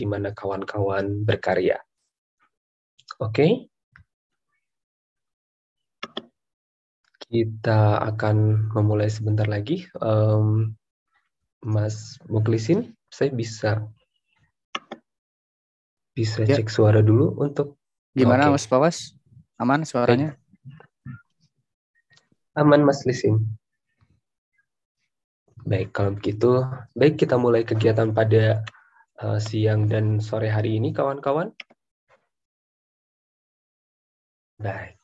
di mana kawan-kawan berkarya. Oke. Okay? Kita akan memulai sebentar lagi. Um, Mas Muklisin, saya bisa bisa ya. cek suara dulu untuk gimana okay. Mas Pawas? Aman suaranya? Aman Mas Lisin. Baik, kalau begitu, baik kita mulai kegiatan pada Eh, siang dan sore hari ini, kawan-kawan? Baik.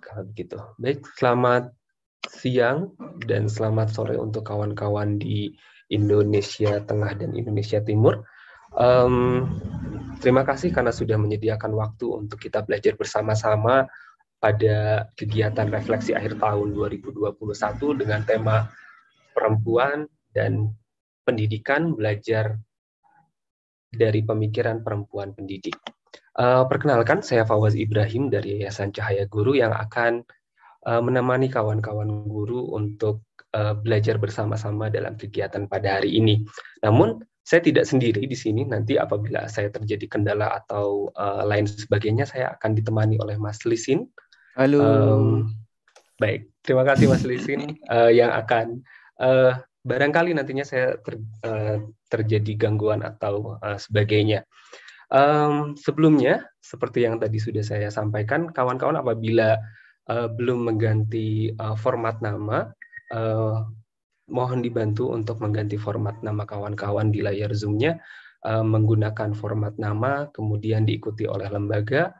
Kalau begitu. Baik, selamat siang dan selamat sore untuk kawan-kawan di Indonesia Tengah dan Indonesia Timur. Um, terima kasih karena sudah menyediakan waktu untuk kita belajar bersama-sama pada kegiatan refleksi akhir tahun 2021 dengan tema perempuan dan pendidikan belajar dari pemikiran perempuan pendidik. Uh, perkenalkan, saya Fawaz Ibrahim dari Yayasan Cahaya Guru yang akan uh, menemani kawan-kawan guru untuk uh, belajar bersama-sama dalam kegiatan pada hari ini. Namun, saya tidak sendiri di sini. Nanti apabila saya terjadi kendala atau uh, lain sebagainya, saya akan ditemani oleh Mas Lisin. Halo. Um, baik, terima kasih Mas Lisin uh, yang akan uh, barangkali nantinya saya ter, uh, terjadi gangguan atau uh, sebagainya. Um, sebelumnya, seperti yang tadi sudah saya sampaikan, kawan-kawan apabila uh, belum mengganti uh, format nama, uh, mohon dibantu untuk mengganti format nama kawan-kawan di layar Zoom-nya uh, menggunakan format nama, kemudian diikuti oleh lembaga,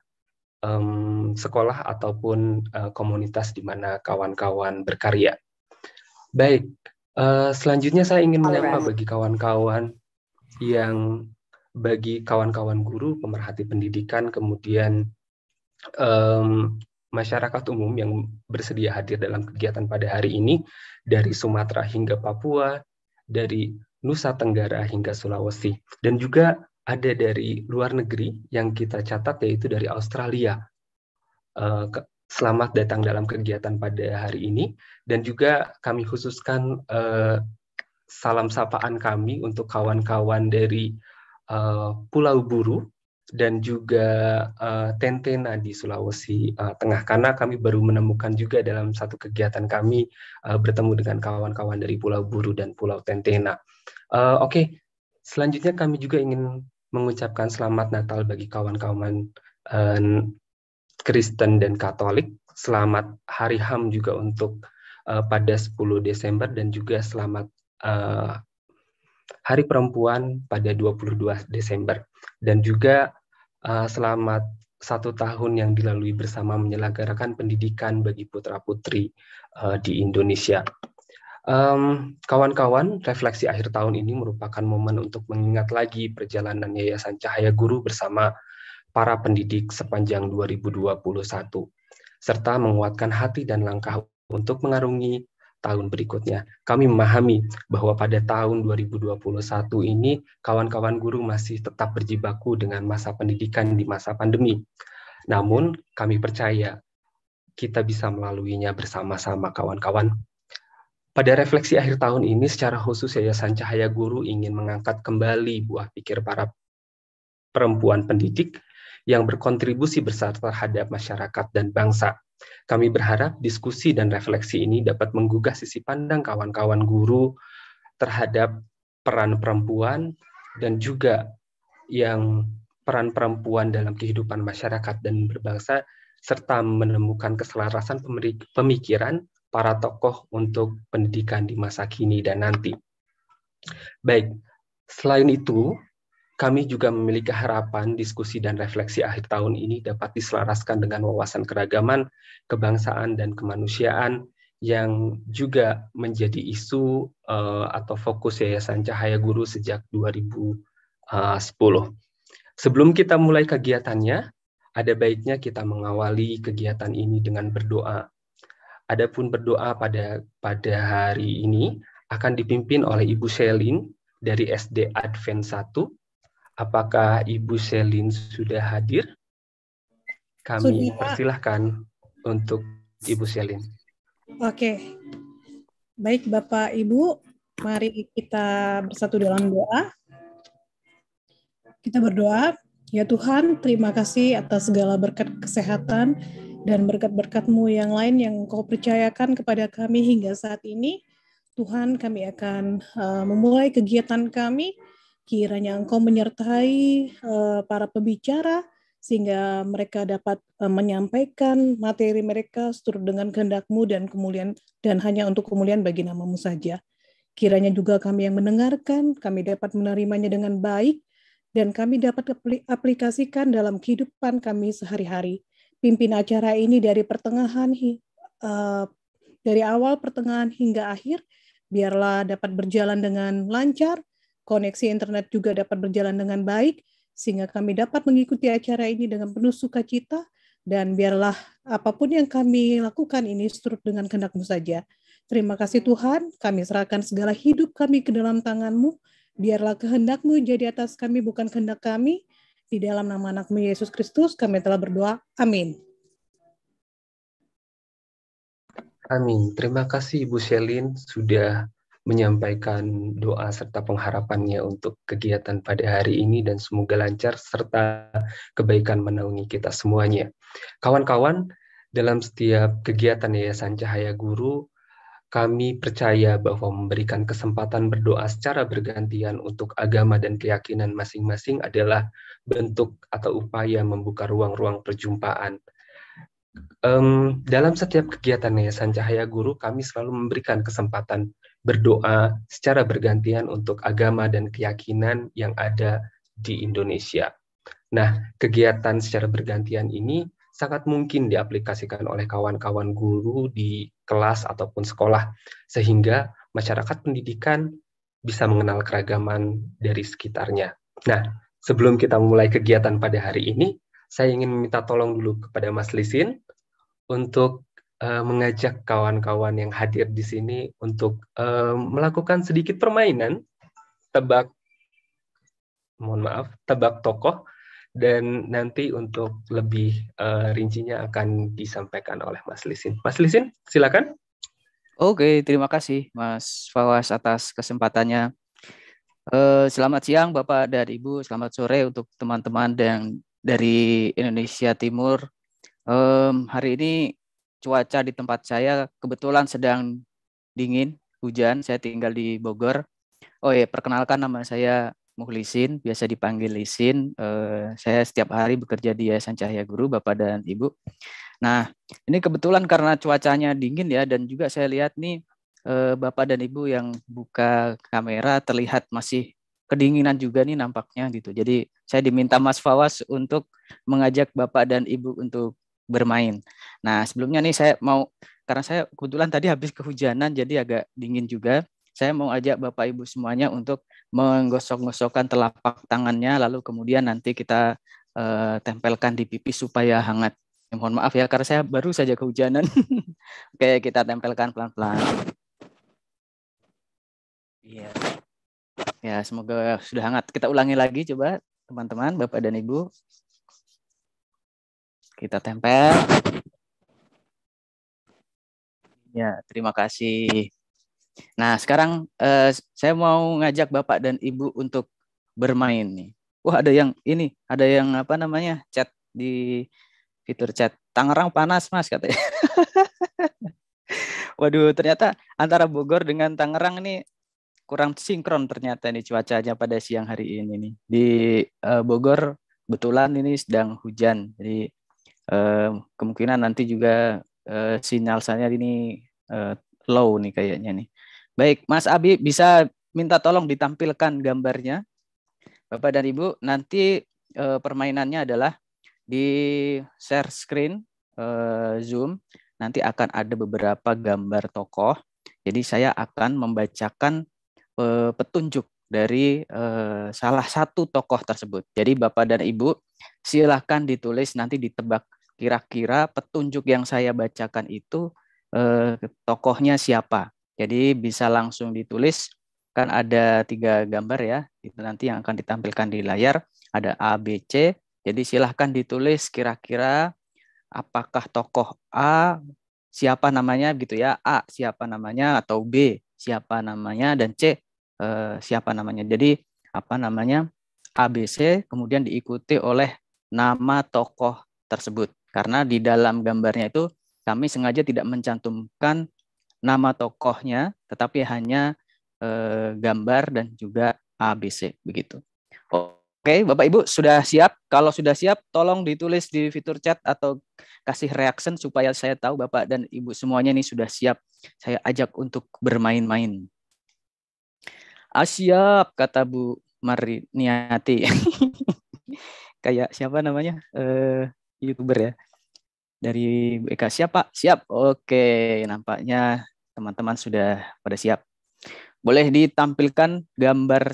um, sekolah ataupun uh, komunitas di mana kawan-kawan berkarya. Baik, Eh, selanjutnya saya ingin menyapa bagi kawan-kawan yang bagi kawan-kawan guru, pemerhati pendidikan, kemudian um, masyarakat umum yang bersedia hadir dalam kegiatan pada hari ini dari Sumatera hingga Papua, dari Nusa Tenggara hingga Sulawesi, dan juga ada dari luar negeri yang kita catat yaitu dari Australia. Uh, selamat datang dalam kegiatan pada hari ini dan juga kami khususkan eh, salam sapaan kami untuk kawan-kawan dari uh, Pulau Buru dan juga uh, eh, Tentena di Sulawesi uh, Tengah karena kami baru menemukan juga dalam satu kegiatan kami uh, bertemu dengan kawan-kawan dari Pulau Buru dan Pulau Tentena. Uh, Oke, okay. selanjutnya kami juga ingin mengucapkan selamat Natal bagi kawan-kawan Kristen dan Katolik. Selamat Hari HAM juga untuk uh, pada 10 Desember dan juga selamat uh, Hari Perempuan pada 22 Desember dan juga uh, selamat satu tahun yang dilalui bersama menyelenggarakan pendidikan bagi putra putri uh, di Indonesia. kawan kawan-kawan, refleksi akhir tahun ini merupakan momen untuk mengingat lagi perjalanan Yayasan Cahaya Guru bersama para pendidik sepanjang 2021, serta menguatkan hati dan langkah untuk mengarungi tahun berikutnya. Kami memahami bahwa pada tahun 2021 ini kawan-kawan guru masih tetap berjibaku dengan masa pendidikan di masa pandemi. Namun, kami percaya kita bisa melaluinya bersama-sama kawan-kawan. Pada refleksi akhir tahun ini secara khusus Yayasan Cahaya Guru ingin mengangkat kembali buah pikir para perempuan pendidik yang berkontribusi besar terhadap masyarakat dan bangsa. Kami berharap diskusi dan refleksi ini dapat menggugah sisi pandang kawan-kawan guru terhadap peran perempuan dan juga yang peran perempuan dalam kehidupan masyarakat dan berbangsa serta menemukan keselarasan pemikiran para tokoh untuk pendidikan di masa kini dan nanti. Baik, selain itu, kami juga memiliki harapan diskusi dan refleksi akhir tahun ini dapat diselaraskan dengan wawasan keragaman, kebangsaan, dan kemanusiaan yang juga menjadi isu uh, atau fokus Yayasan Cahaya Guru sejak 2010. Eh, Sebelum kita mulai kegiatannya, ada baiknya kita mengawali kegiatan ini dengan berdoa. Adapun berdoa pada pada hari ini akan dipimpin oleh Ibu Selin dari SD Advent 1 Apakah Ibu Selin sudah hadir? Kami sudah. persilahkan untuk Ibu Selin. Oke. Baik Bapak Ibu, mari kita bersatu dalam doa. Kita berdoa, ya Tuhan, terima kasih atas segala berkat kesehatan dan berkat-berkat-Mu yang lain yang Kau percayakan kepada kami hingga saat ini. Tuhan, kami akan uh, memulai kegiatan kami Kiranya Engkau menyertai uh, para pembicara sehingga mereka dapat uh, menyampaikan materi mereka seturut dengan kehendakmu dan kemuliaan dan hanya untuk kemuliaan bagi namamu saja. Kiranya juga kami yang mendengarkan, kami dapat menerimanya dengan baik dan kami dapat aplikasikan dalam kehidupan kami sehari-hari. Pimpin acara ini dari pertengahan uh, dari awal pertengahan hingga akhir biarlah dapat berjalan dengan lancar koneksi internet juga dapat berjalan dengan baik, sehingga kami dapat mengikuti acara ini dengan penuh sukacita, dan biarlah apapun yang kami lakukan ini seturut dengan kehendakmu saja. Terima kasih Tuhan, kami serahkan segala hidup kami ke dalam tanganmu, biarlah kehendakmu jadi atas kami bukan kehendak kami, di dalam nama anakmu Yesus Kristus kami telah berdoa. Amin. Amin. Terima kasih Ibu Selin sudah menyampaikan doa serta pengharapannya untuk kegiatan pada hari ini dan semoga lancar serta kebaikan menaungi kita semuanya. Kawan-kawan, dalam setiap kegiatan Yayasan Cahaya Guru, kami percaya bahwa memberikan kesempatan berdoa secara bergantian untuk agama dan keyakinan masing-masing adalah bentuk atau upaya membuka ruang-ruang perjumpaan. Um, dalam setiap kegiatan Yayasan Cahaya Guru, kami selalu memberikan kesempatan berdoa secara bergantian untuk agama dan keyakinan yang ada di Indonesia. Nah, kegiatan secara bergantian ini sangat mungkin diaplikasikan oleh kawan-kawan guru di kelas ataupun sekolah, sehingga masyarakat pendidikan bisa mengenal keragaman dari sekitarnya. Nah, sebelum kita memulai kegiatan pada hari ini, saya ingin meminta tolong dulu kepada Mas Lisin untuk uh, mengajak kawan-kawan yang hadir di sini untuk uh, melakukan sedikit permainan tebak mohon maaf tebak tokoh dan nanti untuk lebih uh, rincinya akan disampaikan oleh Mas Lisin. Mas Lisin, silakan. Oke, terima kasih Mas Fawas atas kesempatannya. Uh, selamat siang Bapak dan Ibu, selamat sore untuk teman-teman yang dari Indonesia Timur. Um, hari ini cuaca di tempat saya kebetulan sedang dingin, hujan. Saya tinggal di Bogor. Oh ya, perkenalkan nama saya Muhlisin, biasa dipanggil Lisin. Eh, saya setiap hari bekerja di Yayasan Cahaya Guru, Bapak dan Ibu. Nah, ini kebetulan karena cuacanya dingin ya, dan juga saya lihat nih eh, Bapak dan Ibu yang buka kamera terlihat masih kedinginan juga nih nampaknya gitu. Jadi saya diminta Mas Fawas untuk mengajak Bapak dan Ibu untuk bermain. Nah, sebelumnya nih saya mau karena saya kebetulan tadi habis kehujanan jadi agak dingin juga. Saya mau ajak Bapak Ibu semuanya untuk menggosok-gosokkan telapak tangannya lalu kemudian nanti kita eh, tempelkan di pipi supaya hangat. Ya, mohon maaf ya karena saya baru saja kehujanan. Oke, kita tempelkan pelan-pelan. Iya. -pelan. Ya, semoga sudah hangat. Kita ulangi lagi coba teman-teman, Bapak dan Ibu. Kita tempel. Ya, terima kasih. Nah, sekarang eh, saya mau ngajak Bapak dan Ibu untuk bermain nih. Wah, ada yang ini, ada yang apa namanya? chat di fitur chat. Tangerang panas, Mas katanya. Waduh, ternyata antara Bogor dengan Tangerang ini kurang sinkron ternyata ini cuacanya pada siang hari ini nih. Di eh, Bogor kebetulan ini sedang hujan. Jadi kemungkinan nanti juga eh, sinyal saya ini eh, low nih kayaknya nih. Baik, Mas Abi bisa minta tolong ditampilkan gambarnya. Bapak dan Ibu, nanti eh, permainannya adalah di share screen eh, Zoom nanti akan ada beberapa gambar tokoh. Jadi saya akan membacakan eh, petunjuk dari eh, salah satu tokoh tersebut. Jadi Bapak dan Ibu silahkan ditulis nanti ditebak kira-kira petunjuk yang saya bacakan itu eh, tokohnya siapa. Jadi bisa langsung ditulis kan ada tiga gambar ya itu nanti yang akan ditampilkan di layar ada A B C jadi silahkan ditulis kira-kira apakah tokoh A siapa namanya gitu ya A siapa namanya atau B siapa namanya dan C eh, siapa namanya jadi apa namanya ABC kemudian diikuti oleh nama tokoh tersebut karena di dalam gambarnya itu kami sengaja tidak mencantumkan nama tokohnya, tetapi hanya eh, gambar dan juga ABC begitu. Oke, Bapak Ibu sudah siap? Kalau sudah siap, tolong ditulis di fitur chat atau kasih reaction supaya saya tahu Bapak dan Ibu semuanya ini sudah siap. Saya ajak untuk bermain-main. Ah, siap, kata Bu Mariniati. Kayak siapa namanya? Eh, youtuber ya dari BK siap Pak siap oke nampaknya teman-teman sudah pada siap boleh ditampilkan gambar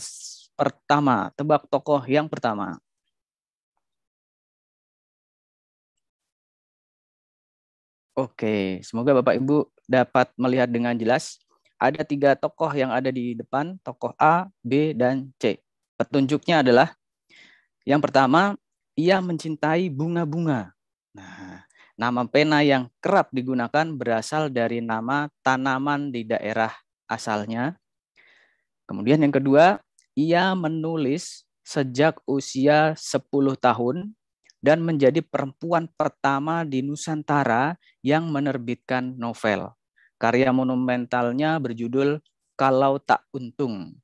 pertama tebak tokoh yang pertama Oke, semoga Bapak Ibu dapat melihat dengan jelas. Ada tiga tokoh yang ada di depan, tokoh A, B, dan C. Petunjuknya adalah yang pertama ia mencintai bunga-bunga. Nah, nama pena yang kerap digunakan berasal dari nama tanaman di daerah asalnya. Kemudian yang kedua, ia menulis sejak usia 10 tahun dan menjadi perempuan pertama di Nusantara yang menerbitkan novel. Karya monumentalnya berjudul Kalau Tak Untung.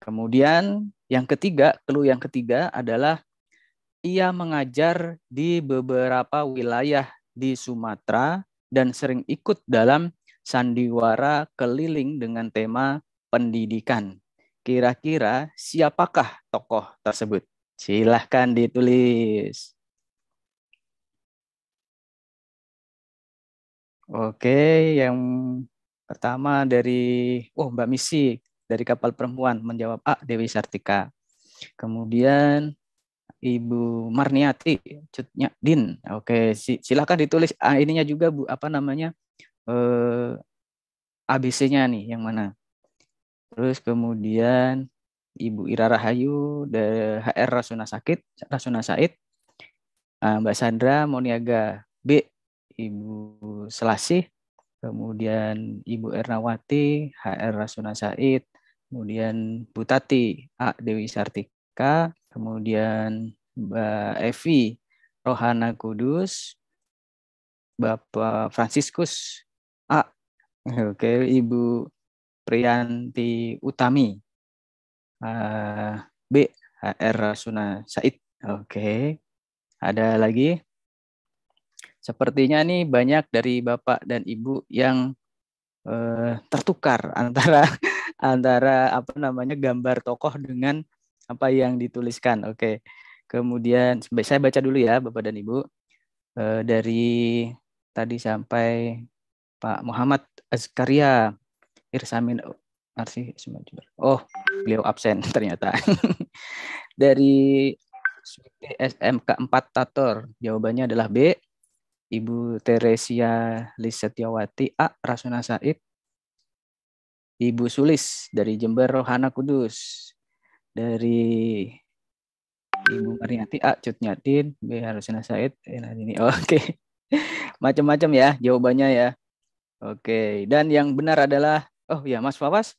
Kemudian yang ketiga, clue yang ketiga adalah ia mengajar di beberapa wilayah di Sumatera dan sering ikut dalam sandiwara keliling dengan tema pendidikan. Kira-kira siapakah tokoh tersebut? Silahkan ditulis. Oke, yang pertama dari oh Mbak Misi dari kapal perempuan menjawab A Dewi Sartika. Kemudian Ibu Marniati Cutnya Din. Oke, silakan ditulis ah, ininya juga Bu apa namanya eh, ABC-nya nih yang mana. Terus kemudian Ibu Ira Rahayu dari HR Rasuna Sakit, Rasuna Said. Ah, Mbak Sandra Moniaga B, Ibu Selasih, kemudian Ibu Ernawati, HR Rasuna Said, kemudian Bu Tati A Dewi Sartika, kemudian Mbak Evi Rohana Kudus, Bapak Fransiskus, A, oke Ibu Prianti Utami, uh, B HR Rasuna Said, oke ada lagi. Sepertinya nih banyak dari Bapak dan Ibu yang uh, tertukar antara antara apa namanya gambar tokoh dengan apa yang dituliskan. Oke. Kemudian saya baca dulu ya Bapak dan Ibu. Eh, dari tadi sampai Pak Muhammad Azkaria Irsamin Arsi Oh, beliau absen ternyata. dari SMK 4 Tator, jawabannya adalah B. Ibu Teresia Lisetyawati A. Rasuna Said Ibu Sulis dari Jember Rohana Kudus dari Ibu Marniati A. Cutnyatin B. Harusina Said E. Oh, oke okay. macam-macam ya jawabannya ya oke okay. dan yang benar adalah oh ya Mas Fawas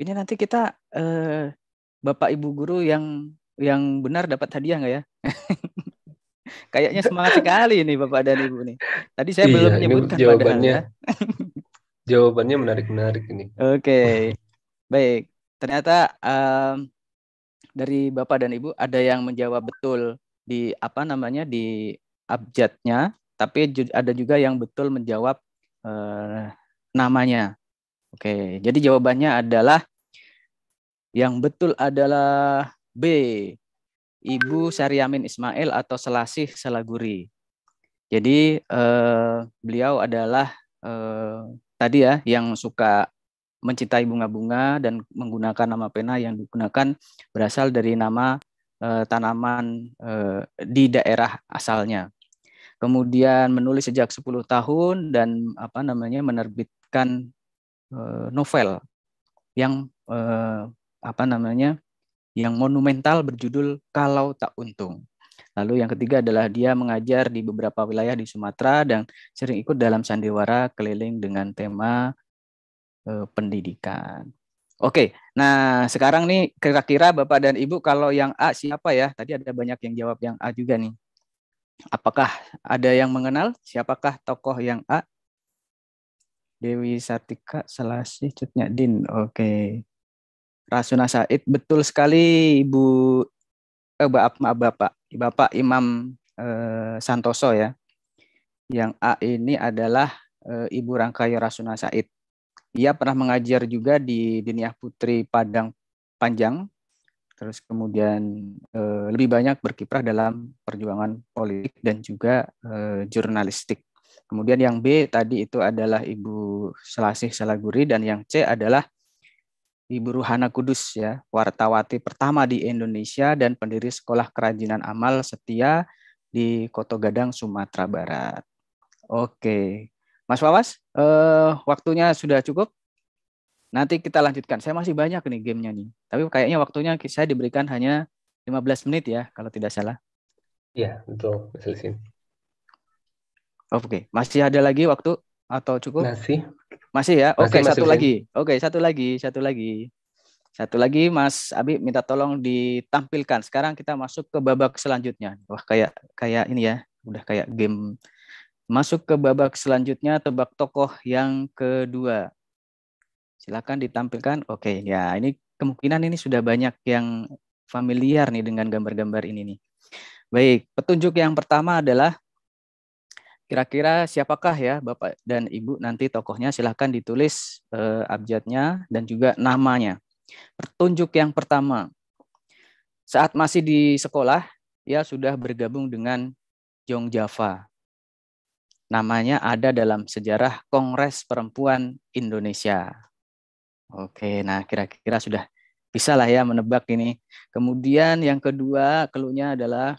ini nanti kita eh, Bapak Ibu guru yang yang benar dapat hadiah nggak ya Kayaknya semangat sekali nih Bapak dan Ibu nih. Tadi saya iya, belum menyebutkan jawabannya. ya. jawabannya menarik-menarik ini. Oke. Okay. Baik. Ternyata um, dari Bapak dan Ibu ada yang menjawab betul di apa namanya di abjadnya, tapi ada juga yang betul menjawab eh, namanya. Oke, jadi jawabannya adalah yang betul adalah B. Ibu Sariamin Ismail atau Selasih Selaguri. Jadi eh, beliau adalah eh, tadi ya yang suka mencintai bunga-bunga dan menggunakan nama pena yang digunakan berasal dari nama uh, tanaman uh, di daerah asalnya. Kemudian menulis sejak 10 tahun dan apa namanya menerbitkan uh, novel yang uh, apa namanya yang monumental berjudul Kalau Tak Untung. Lalu yang ketiga adalah dia mengajar di beberapa wilayah di Sumatera dan sering ikut dalam sandiwara keliling dengan tema eh, pendidikan. Oke, nah sekarang nih kira-kira Bapak dan Ibu kalau yang A siapa ya? Tadi ada banyak yang jawab yang A juga nih. Apakah ada yang mengenal siapakah tokoh yang A? Dewi Satika Selasih Cutnya Din. Oke. Rasuna Said betul sekali Ibu eh maaf, maaf Bapak. Bapak Imam eh, Santoso ya. Yang A ini adalah eh, Ibu Rangkaya Rasuna Said. Ia pernah mengajar juga di Diniah Putri Padang Panjang, terus kemudian e, lebih banyak berkiprah dalam perjuangan politik dan juga e, jurnalistik. Kemudian yang B tadi itu adalah Ibu Selasih Salaguri dan yang C adalah Ibu Ruhana Kudus ya, wartawati pertama di Indonesia dan pendiri Sekolah Kerajinan Amal Setia di Koto Gadang, Sumatera Barat. Oke, Mas Wawas, eh, waktunya sudah cukup. Nanti kita lanjutkan. Saya masih banyak nih gamenya nih. Tapi kayaknya waktunya saya diberikan hanya 15 menit ya, kalau tidak salah. Iya, betul. Selesai. Oke, okay. masih ada lagi waktu atau cukup? Masih. Masih ya. Oke, okay, satu masih. lagi. Oke, okay, satu lagi, satu lagi. Satu lagi Mas Abi minta tolong ditampilkan. Sekarang kita masuk ke babak selanjutnya. Wah, kayak kayak ini ya. Udah kayak game Masuk ke babak selanjutnya tebak tokoh yang kedua. Silakan ditampilkan. Oke, ya ini kemungkinan ini sudah banyak yang familiar nih dengan gambar-gambar ini nih. Baik, petunjuk yang pertama adalah kira-kira siapakah ya Bapak dan Ibu nanti tokohnya silahkan ditulis eh, abjadnya dan juga namanya. Petunjuk yang pertama, saat masih di sekolah, ya sudah bergabung dengan Jong Java namanya ada dalam sejarah Kongres Perempuan Indonesia. Oke, nah kira-kira sudah bisa lah ya menebak ini. Kemudian yang kedua keluhnya adalah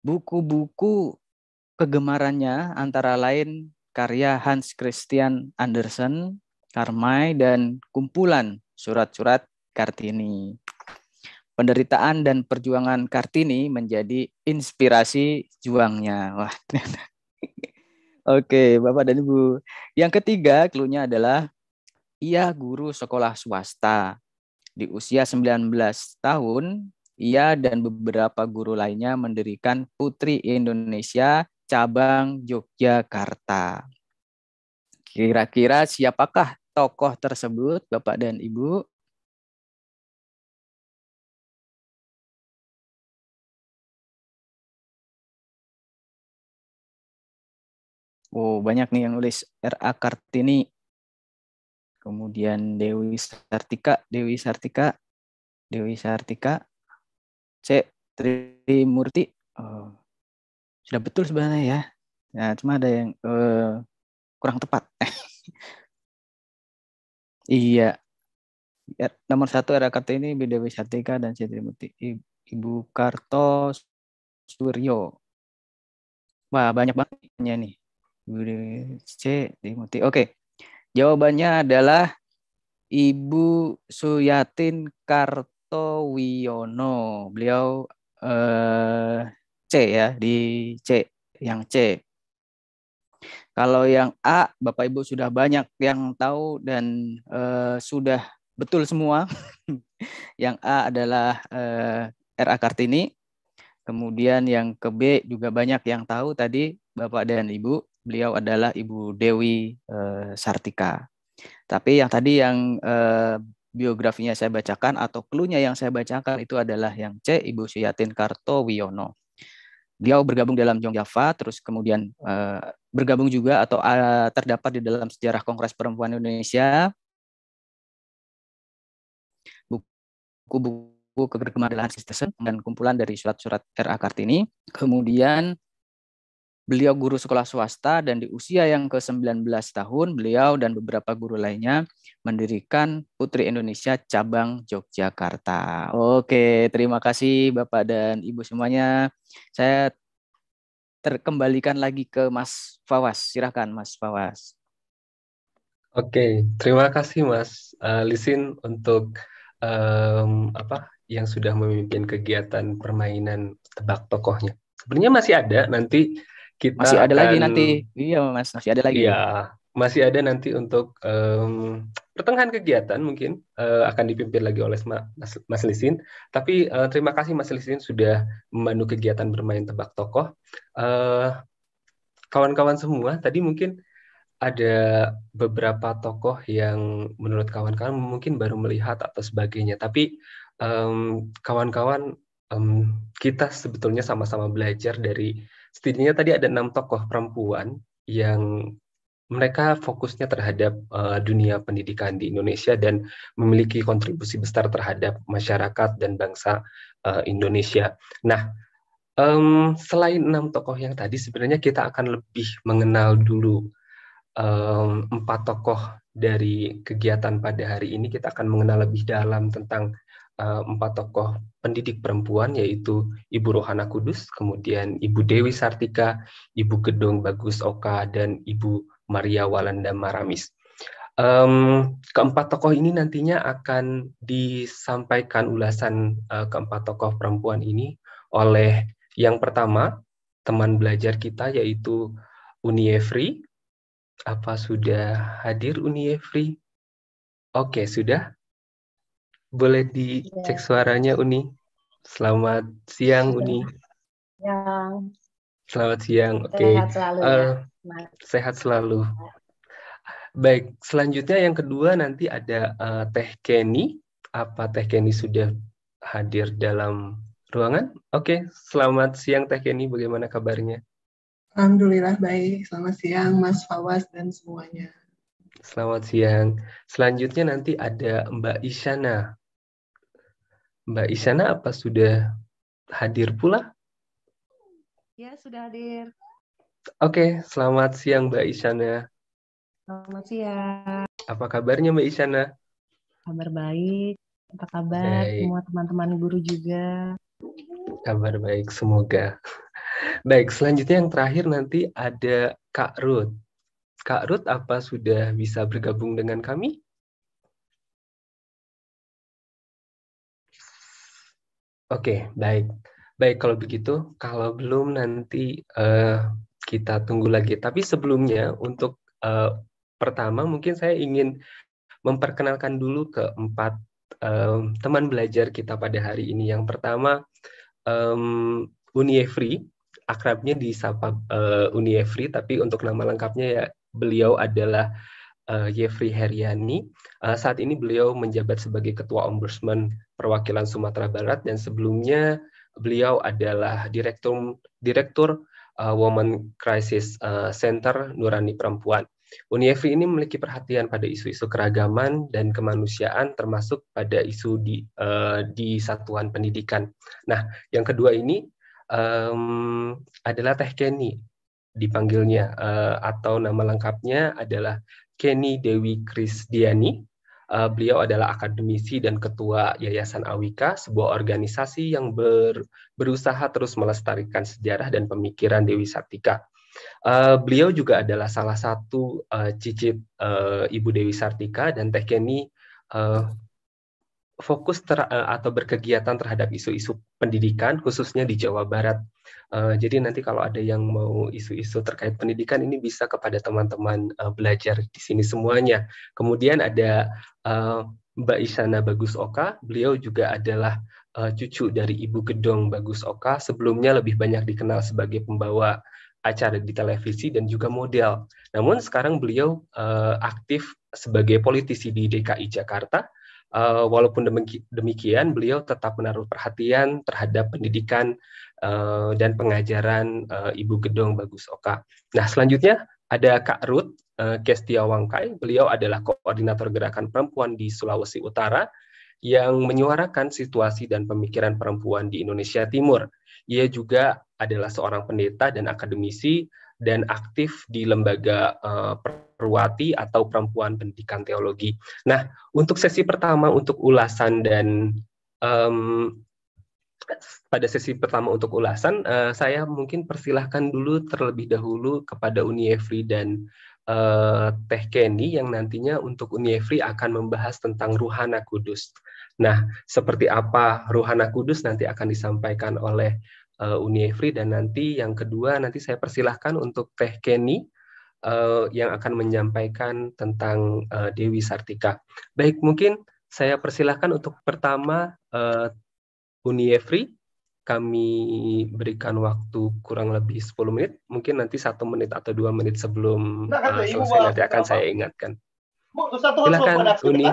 buku-buku kegemarannya antara lain karya Hans Christian Andersen, Karmai, dan kumpulan surat-surat Kartini penderitaan dan perjuangan Kartini menjadi inspirasi juangnya. Wah. Oke, Bapak dan Ibu. Yang ketiga, klunya adalah ia guru sekolah swasta. Di usia 19 tahun, ia dan beberapa guru lainnya mendirikan Putri Indonesia cabang Yogyakarta. Kira-kira siapakah tokoh tersebut, Bapak dan Ibu? Oh, banyak nih yang nulis RA Kartini. Kemudian Dewi Sartika, Dewi Sartika, Dewi Sartika. C Tri Murti. Oh, sudah betul sebenarnya ya. Nah, cuma ada yang uh, kurang tepat. iya. Ya, nomor satu R.A Kartini, Dewi Sartika, dan Tri Trimurti. Ibu Karto Suryo. Wah, banyak banget nih. C Oke. Jawabannya adalah Ibu Suyatin Kartowiono. Beliau eh, C ya di C yang C. Kalau yang A, Bapak Ibu sudah banyak yang tahu dan eh, sudah betul semua. yang A adalah eh, RA Kartini. Kemudian yang ke B juga banyak yang tahu tadi Bapak dan Ibu beliau adalah Ibu Dewi eh, Sartika. Tapi yang tadi yang eh, biografinya saya bacakan atau klunya yang saya bacakan itu adalah yang C Ibu Suyatin Kartowiono. Beliau bergabung dalam Jong Java, terus kemudian eh, bergabung juga atau eh, terdapat di dalam sejarah Kongres Perempuan Indonesia buku-buku kegemaran dan kumpulan dari surat-surat R.A. Kartini. Kemudian Beliau guru sekolah swasta dan di usia yang ke-19 tahun beliau dan beberapa guru lainnya mendirikan Putri Indonesia cabang Yogyakarta. Oke, terima kasih Bapak dan Ibu semuanya. Saya terkembalikan lagi ke Mas Fawas. Silahkan Mas Fawas. Oke, terima kasih Mas uh, Lisin untuk um, apa yang sudah memimpin kegiatan permainan tebak tokohnya. Sebenarnya masih ada nanti kita masih ada akan, lagi nanti. Iya, Mas, masih ada lagi. Iya, masih ada nanti untuk um, pertengahan kegiatan mungkin uh, akan dipimpin lagi oleh Mas, Mas Lisin. Tapi uh, terima kasih Mas Lisin sudah memandu kegiatan bermain tebak tokoh. Uh, kawan-kawan semua, tadi mungkin ada beberapa tokoh yang menurut kawan-kawan mungkin baru melihat atau sebagainya. Tapi kawan kawan-kawan um, kita sebetulnya sama-sama belajar dari setidaknya tadi ada enam tokoh perempuan yang mereka fokusnya terhadap uh, dunia pendidikan di Indonesia dan memiliki kontribusi besar terhadap masyarakat dan bangsa uh, Indonesia. Nah, um, selain enam tokoh yang tadi, sebenarnya kita akan lebih mengenal dulu um, empat tokoh dari kegiatan pada hari ini. Kita akan mengenal lebih dalam tentang Eh, empat tokoh pendidik perempuan yaitu Ibu Rohana Kudus, kemudian Ibu Dewi Sartika, Ibu Gedung Bagus Oka, dan Ibu Maria Walanda Maramis. Um, keempat tokoh ini nantinya akan disampaikan ulasan uh, keempat tokoh perempuan ini oleh yang pertama teman belajar kita yaitu Unievri. Apa sudah hadir Unievri? Oke, sudah. Boleh dicek iya. suaranya Uni? Selamat siang Uni. Siang. Selamat siang. Oke. Okay. Sehat selalu. Uh, Sehat selalu. Baik, selanjutnya yang kedua nanti ada uh, Teh Kenny. Apa Teh Kenny sudah hadir dalam ruangan? Oke, okay. selamat siang Teh Kenny. Bagaimana kabarnya? Alhamdulillah baik. Selamat siang Mas Fawas dan semuanya. Selamat siang. Selanjutnya nanti ada Mbak Isyana. Mbak Isyana apa sudah hadir pula? Ya, sudah hadir. Oke, selamat siang Mbak Isyana. Selamat siang. Apa kabarnya Mbak Isyana? Kabar baik. Apa kabar baik. semua teman-teman guru juga? Kabar baik, semoga. Baik, selanjutnya yang terakhir nanti ada Kak Ruth. Kak Ruth, apa sudah bisa bergabung dengan kami? Oke, okay, baik. Baik, kalau begitu, kalau belum nanti uh, kita tunggu lagi. Tapi sebelumnya, untuk uh, pertama mungkin saya ingin memperkenalkan dulu keempat um, teman belajar kita pada hari ini. Yang pertama, um, Uniefri, akrabnya disapa uh, eh, Uniefri, tapi untuk nama lengkapnya ya beliau adalah uh, Jeffrey Heriani. Uh, saat ini beliau menjabat sebagai Ketua Ombudsman Perwakilan Sumatera Barat dan sebelumnya beliau adalah Direktur Direktur uh, Women Crisis uh, Center Nurani Perempuan. Uni Jeffrey ini memiliki perhatian pada isu-isu keragaman dan kemanusiaan termasuk pada isu di uh, di satuan pendidikan. Nah, yang kedua ini um, adalah Teh Kenny dipanggilnya uh, atau nama lengkapnya adalah Kenny Dewi Krisdiani. Uh, beliau adalah akademisi dan ketua Yayasan Awika, sebuah organisasi yang ber, berusaha terus melestarikan sejarah dan pemikiran Dewi Sartika. Uh, beliau juga adalah salah satu uh, cicit uh, Ibu Dewi Sartika dan Teh Kenny uh, fokus ter, atau berkegiatan terhadap isu-isu pendidikan khususnya di Jawa Barat. Eh, jadi nanti kalau ada yang mau isu-isu terkait pendidikan ini bisa kepada teman-teman uh, belajar di sini semuanya. Kemudian ada uh, Mbak Isana Bagus Oka, beliau juga adalah uh, cucu dari Ibu Gedong Bagus Oka, sebelumnya lebih banyak dikenal sebagai pembawa acara di televisi dan juga model. Namun sekarang beliau uh, aktif sebagai politisi di DKI Jakarta. Uh, walaupun demikian, beliau tetap menaruh perhatian terhadap pendidikan Eh, dan pengajaran uh, Ibu Gedong Bagus Oka. Nah, selanjutnya ada Kak Ruth uh, eh, Kestia Wangkai. Beliau adalah koordinator gerakan perempuan di Sulawesi Utara yang menyuarakan situasi dan pemikiran perempuan di Indonesia Timur. Ia juga adalah seorang pendeta dan akademisi dan aktif di lembaga uh, perwati atau perempuan pendidikan teologi. Nah, untuk sesi pertama untuk ulasan dan um, pada sesi pertama untuk ulasan, uh, saya mungkin persilahkan dulu terlebih dahulu kepada Uni Unievri dan uh, Teh Kenny yang nantinya untuk Uni Unievri akan membahas tentang Ruhana Kudus. Nah, seperti apa Ruhana Kudus nanti akan disampaikan oleh uh, eh, Unievri dan nanti yang kedua nanti saya persilahkan untuk Teh Kenny uh, yang akan menyampaikan tentang uh, Dewi Sartika. Baik, mungkin saya persilahkan untuk pertama uh, Uni Unievri, kami berikan waktu kurang lebih 10 menit. Mungkin nanti satu menit atau dua menit sebelum nah, uh, selesai nanti akan saya ingatkan. Silakan Uni.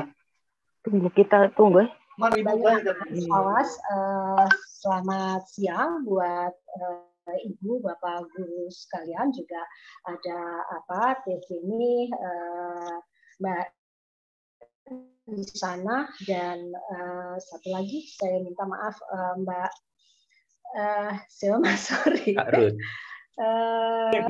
Tunggu kita tunggu. Eh. Awas, uh, eh, selamat siang buat Ibu, Bapak, guru sekalian juga ada apa di sini Mbak di sana dan uh, satu lagi saya minta maaf uh, Mbak uh, Silma sorry Kak Ruth. Uh, yang eh,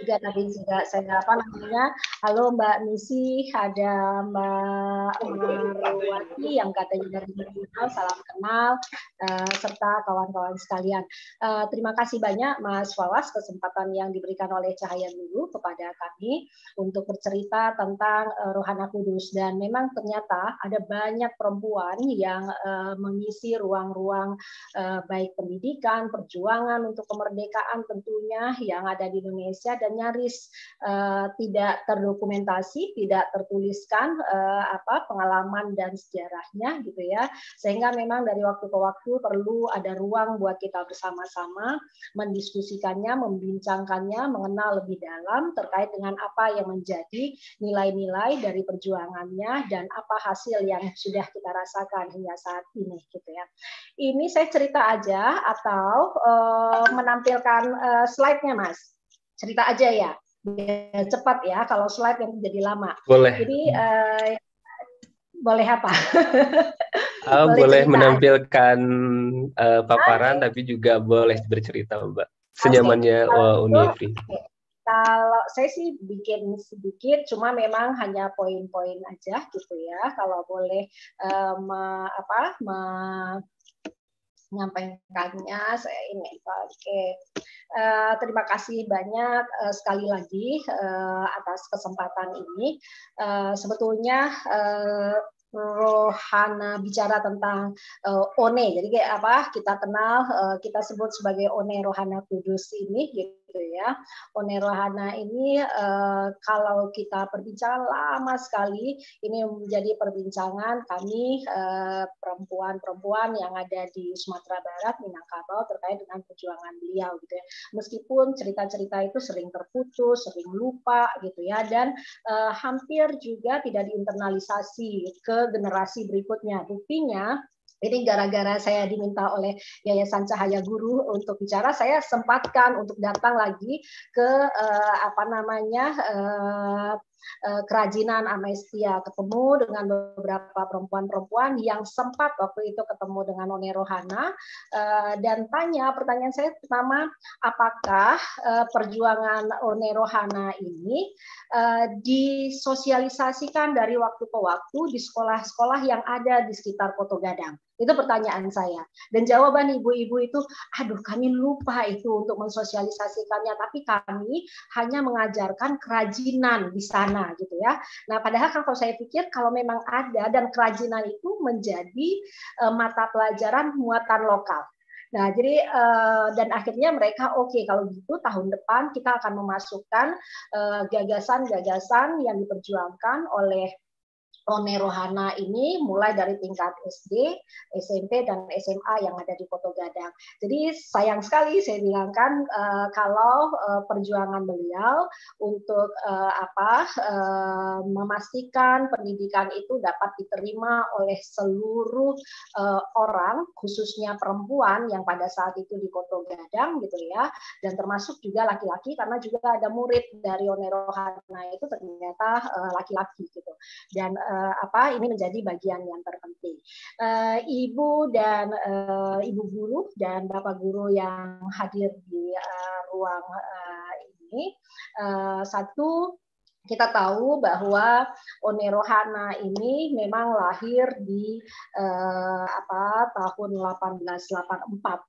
juga tadi juga saya apa namanya halo Mbak Nisi ada Mbak oh, Marwati yang katanya dari Terminal salam kenal uh, serta kawan-kawan sekalian uh, terima kasih banyak Mas Wawas kesempatan yang diberikan oleh Cahaya dulu kepada kami untuk bercerita tentang uh, Rohana Kudus dan memang ternyata ada banyak perempuan yang uh, mengisi ruang-ruang uh, baik pendidikan perjuangan untuk kemerdekaan tentunya yang ada di Indonesia dan nyaris uh, tidak terdokumentasi, tidak tertuliskan uh, apa pengalaman dan sejarahnya gitu ya. Sehingga memang dari waktu ke waktu perlu ada ruang buat kita bersama-sama mendiskusikannya, membincangkannya, mengenal lebih dalam terkait dengan apa yang menjadi nilai-nilai dari perjuangannya dan apa hasil yang sudah kita rasakan hingga saat ini gitu ya. Ini saya cerita aja atau kalau uh, menampilkan uh, slide-nya, Mas? Cerita aja ya, cepat ya. Kalau slide yang jadi lama. Boleh. Jadi uh, boleh apa? Uh, boleh, boleh menampilkan uh, paparan, ah. tapi juga boleh bercerita, Mbak. Ah, Senyamannya uh, Unifri. kalau saya sih bikin sedikit, cuma memang hanya poin-poin aja gitu ya. Kalau boleh um, apa, me, menyampaikannya saya ini oke uh, terima kasih banyak uh, sekali lagi uh, atas kesempatan ini uh, sebetulnya uh, Rohana bicara tentang uh, ONE, jadi kayak apa kita kenal, uh, kita sebut sebagai ONE Rohana Kudus ini, gitu ya. Rohana ini uh, kalau kita berbicara lama sekali, ini menjadi perbincangan kami eh, perempuan-perempuan uh, yang ada di Sumatera Barat, Minangkabau terkait dengan perjuangan beliau gitu ya. Meskipun cerita-cerita itu sering terputus, sering lupa gitu ya dan eh, hampir juga tidak diinternalisasi ke generasi berikutnya. Buktinya ini gara-gara saya diminta oleh Yayasan Cahaya Guru untuk bicara, saya sempatkan untuk datang lagi ke eh, apa namanya eh, eh kerajinan Amestia, ketemu dengan beberapa perempuan-perempuan yang sempat waktu itu ketemu dengan One Rohana eh, dan tanya pertanyaan saya pertama apakah eh, perjuangan One Rohana ini disosialisasikan dari waktu ke waktu di sekolah-sekolah yang ada di sekitar Kota Gadang itu pertanyaan saya. Dan jawaban ibu-ibu itu, aduh kami lupa itu untuk mensosialisasikannya, tapi kami hanya mengajarkan kerajinan di sana gitu ya. Nah padahal kan kalau saya pikir kalau memang ada dan kerajinan itu menjadi uh, mata pelajaran muatan lokal. Nah, jadi eh, dan akhirnya mereka oke okay, kalau gitu tahun depan kita akan memasukkan eh, gagasan -gagasan yang diperjuangkan oleh Rone Rohana ini mulai dari tingkat SD, SMP dan SMA yang ada di Koto Gadang. Jadi sayang sekali saya bilangkan uh, kalau uh, perjuangan beliau untuk uh, apa uh, memastikan pendidikan itu dapat diterima oleh seluruh uh, orang khususnya perempuan yang pada saat itu di Koto Gadang gitu ya dan termasuk juga laki-laki karena juga ada murid dari Rone Rohana itu ternyata laki-laki uh, gitu. Dan uh, uh, apa ini menjadi bagian yang terpenting. Uh, Ibu dan uh, Ibu guru dan Bapak guru yang hadir di uh, ruang uh, ini uh, satu kita tahu bahwa Onerohana ini memang lahir di eh, apa tahun 1884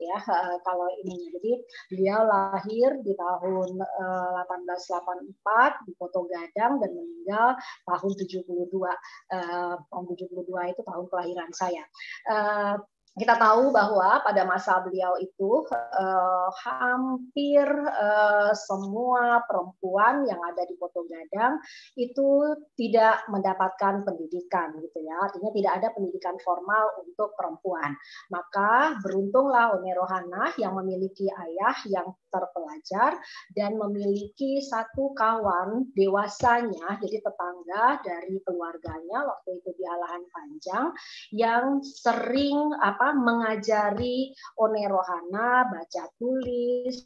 ya eh, kalau ini jadi beliau lahir di tahun eh, 1884 di Koto Gadang dan meninggal tahun 72 eh, tahun 72 itu tahun kelahiran saya eh, kita tahu bahwa pada masa beliau itu eh, hampir eh, semua perempuan yang ada di Poto Gadang itu tidak mendapatkan pendidikan gitu ya artinya tidak ada pendidikan formal untuk perempuan maka beruntunglah Umi Rohana yang memiliki ayah yang terpelajar dan memiliki satu kawan dewasanya jadi tetangga dari keluarganya waktu itu di Alahan Panjang yang sering apa mengajari Onerohana baca tulis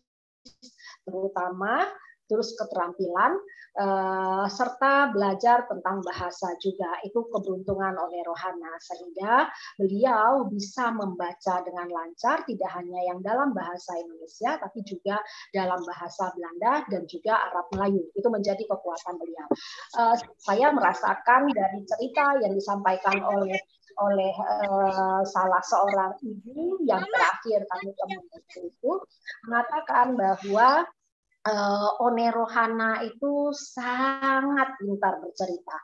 terutama terus keterampilan eh, serta belajar tentang bahasa juga itu keberuntungan oleh rohana sehingga beliau bisa membaca dengan lancar tidak hanya yang dalam bahasa Indonesia tapi juga dalam bahasa Belanda dan juga Arab Melayu itu menjadi kekuatan beliau eh, saya merasakan dari cerita yang disampaikan oleh oleh uh, salah seorang ibu yang terakhir kami temui itu mengatakan bahwa uh, eh, Onerohana itu sangat pintar bercerita.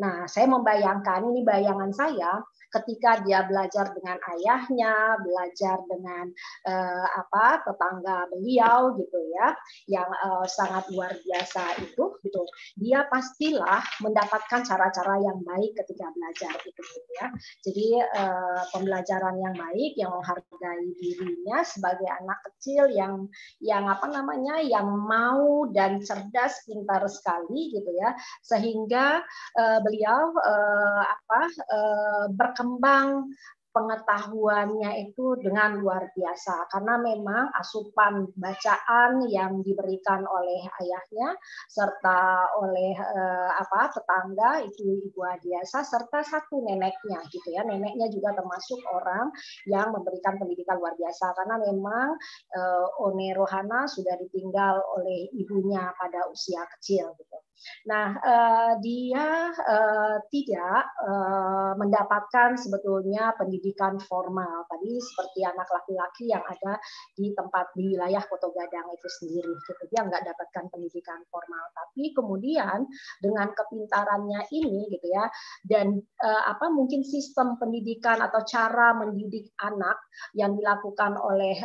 Nah, saya membayangkan ini bayangan saya ketika dia belajar dengan ayahnya, belajar dengan uh, apa tetangga beliau gitu ya, yang uh, sangat luar biasa itu gitu. Dia pastilah mendapatkan cara-cara yang baik ketika belajar itu gitu ya. Jadi uh, pembelajaran yang baik yang menghargai dirinya sebagai anak kecil yang yang apa namanya yang mau dan cerdas pintar sekali gitu ya sehingga uh, beliau uh, apa uh, berkat berkembang pengetahuannya itu dengan luar biasa karena memang asupan bacaan yang diberikan oleh ayahnya serta oleh eh, apa tetangga itu ibu biasa serta satu neneknya gitu ya neneknya juga termasuk orang yang memberikan pendidikan luar biasa karena memang eh, One Rohana sudah ditinggal oleh ibunya pada usia kecil gitu. Nah, eh, dia eh, tidak eh, mendapatkan sebetulnya pendidikan formal tadi seperti anak laki-laki yang ada di tempat di wilayah Koto Gadang itu sendiri. Gitu. Dia nggak dapatkan pendidikan formal, tapi kemudian dengan kepintarannya ini gitu ya dan apa mungkin sistem pendidikan atau cara mendidik anak yang dilakukan oleh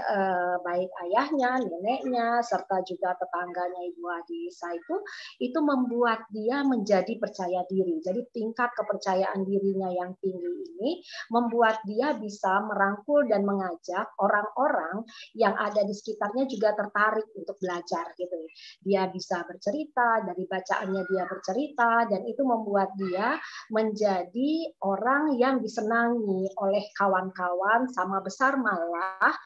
baik ayahnya, neneknya serta juga tetangganya ibu Adisa itu itu mem membuat dia menjadi percaya diri. Jadi tingkat kepercayaan dirinya yang tinggi ini membuat dia bisa merangkul dan mengajak orang-orang yang ada di sekitarnya juga tertarik untuk belajar gitu. Dia bisa bercerita, dari bacaannya dia bercerita dan itu membuat dia menjadi orang yang disenangi oleh kawan-kawan sama besar malah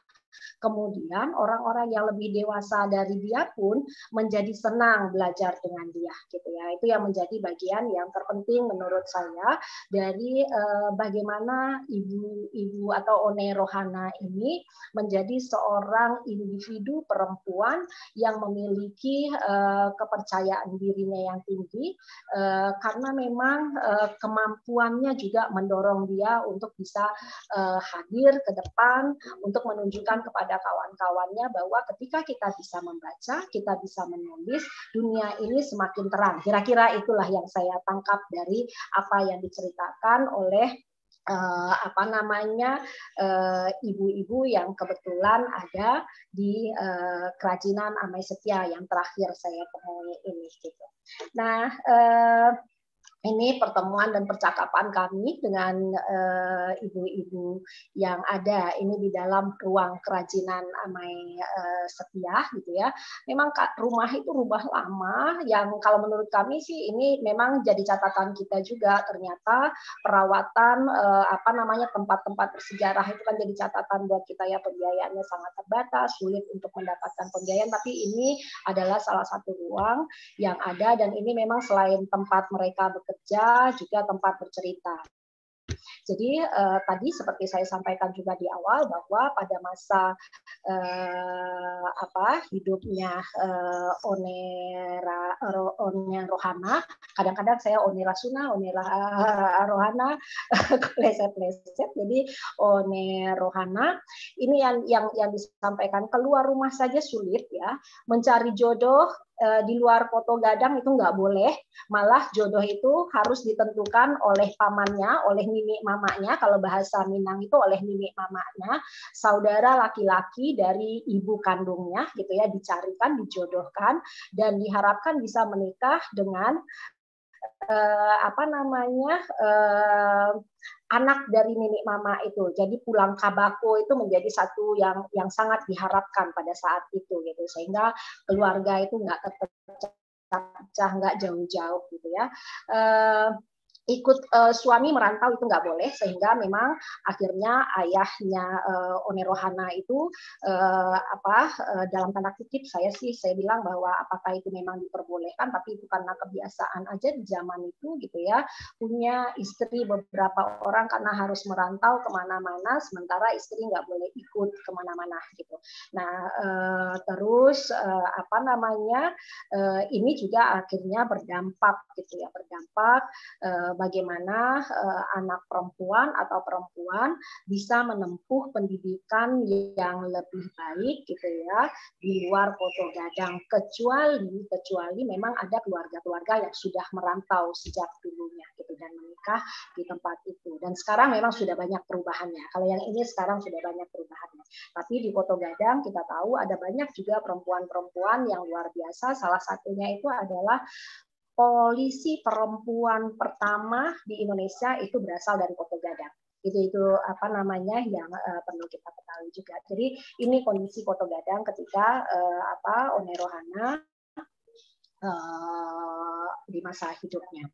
Kemudian orang-orang yang lebih dewasa dari dia pun menjadi senang belajar dengan dia gitu ya. Itu yang menjadi bagian yang terpenting menurut saya dari eh, bagaimana ibu-ibu atau one rohana ini menjadi seorang individu perempuan yang memiliki eh, kepercayaan dirinya yang tinggi eh, karena memang eh, kemampuannya juga mendorong dia untuk bisa eh, hadir ke depan untuk menunjukkan pesan kepada kawan-kawannya bahwa ketika kita bisa membaca, kita bisa menulis, dunia ini semakin terang. Kira-kira itulah yang saya tangkap dari apa yang diceritakan oleh Uh, apa namanya eh, ibu-ibu uh, yang kebetulan ada di uh, kerajinan Amai Setia yang terakhir saya temui ini gitu. Nah, uh, ini pertemuan dan percakapan kami dengan eh, ibu-ibu uh, yang ada ini di dalam ruang kerajinan Amai uh, Setia gitu ya. Memang rumah itu rumah lama yang kalau menurut kami sih ini memang jadi catatan kita juga ternyata perawatan uh, apa namanya tempat-tempat bersejarah itu kan jadi catatan buat kita ya pembiayaannya sangat terbatas, sulit untuk mendapatkan pembiayaan tapi ini adalah salah satu ruang yang ada dan ini memang selain tempat mereka kerja juga tempat bercerita. Jadi eh, tadi seperti saya sampaikan juga di awal bahwa pada masa eh, apa hidupnya eh, Onera ro, Rohana, kadang-kadang saya Onera Suna, Onera eh, Rohana, pleset-pleset. Jadi Onera Rohana ini yang yang yang disampaikan keluar rumah saja sulit ya, mencari jodoh Eh, di luar foto gadang itu nggak boleh. Malah jodoh itu harus ditentukan oleh pamannya, oleh mimi mamanya. Kalau bahasa Minang itu oleh mimi mamanya, saudara laki-laki dari ibu kandungnya, gitu ya, dicarikan, dijodohkan, dan diharapkan bisa menikah dengan eh, apa namanya eh, anak dari nenek mama itu. Jadi pulang kabako itu menjadi satu yang yang sangat diharapkan pada saat itu gitu sehingga keluarga itu nggak terpecah nggak jauh-jauh gitu ya. Eh, ikut uh, suami merantau itu nggak boleh sehingga memang akhirnya ayahnya uh, eh, Onerohana itu uh, apa uh, dalam tanda kutip saya sih saya bilang bahwa apakah itu memang diperbolehkan tapi itu karena kebiasaan aja di zaman itu gitu ya punya istri beberapa orang karena harus merantau kemana-mana sementara istri nggak boleh ikut kemana-mana gitu nah uh, terus uh, apa namanya uh, ini juga akhirnya berdampak gitu ya berdampak uh, bagaimana eh, anak perempuan atau perempuan bisa menempuh pendidikan yang lebih baik gitu ya di luar Koto Gadang kecuali kecuali memang ada keluarga-keluarga yang sudah merantau sejak dulunya gitu dan menikah di tempat itu dan sekarang memang sudah banyak perubahannya kalau yang ini sekarang sudah banyak perubahannya tapi di Koto Gadang kita tahu ada banyak juga perempuan-perempuan yang luar biasa salah satunya itu adalah polisi perempuan pertama di Indonesia itu berasal dari Kota Gadang itu itu apa namanya yang uh, perlu kita ketahui juga. Jadi ini kondisi Kota Gadang ketika uh, apa Onerohana. Eh, di masa hidupnya.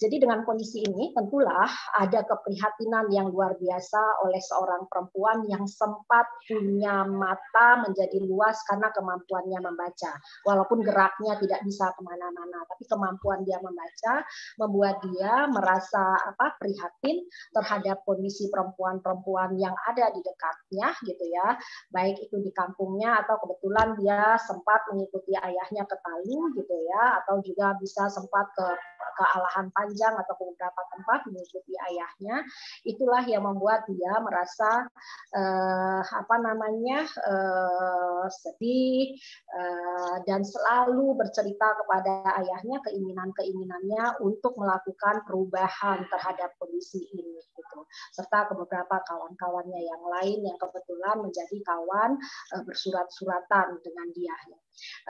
Jadi dengan kondisi ini tentulah ada keprihatinan yang luar biasa oleh seorang perempuan yang sempat punya mata menjadi luas karena kemampuannya membaca. Walaupun geraknya tidak bisa kemana-mana, tapi kemampuan dia membaca membuat dia merasa apa prihatin terhadap kondisi perempuan-perempuan yang ada di dekatnya gitu ya. Baik itu di kampungnya atau kebetulan dia sempat mengikuti ayahnya ke Talu gitu ya atau juga bisa sempat ke ke alahan panjang atau ke beberapa tempat mengikuti ayahnya itulah yang membuat dia merasa eh, apa namanya eh, sedih eh, dan selalu bercerita kepada ayahnya keinginan-keinginannya untuk melakukan perubahan terhadap kondisi ini gitu serta ke beberapa kawan-kawannya yang lain yang kebetulan menjadi kawan eh, bersurat-suratan dengan dia ya.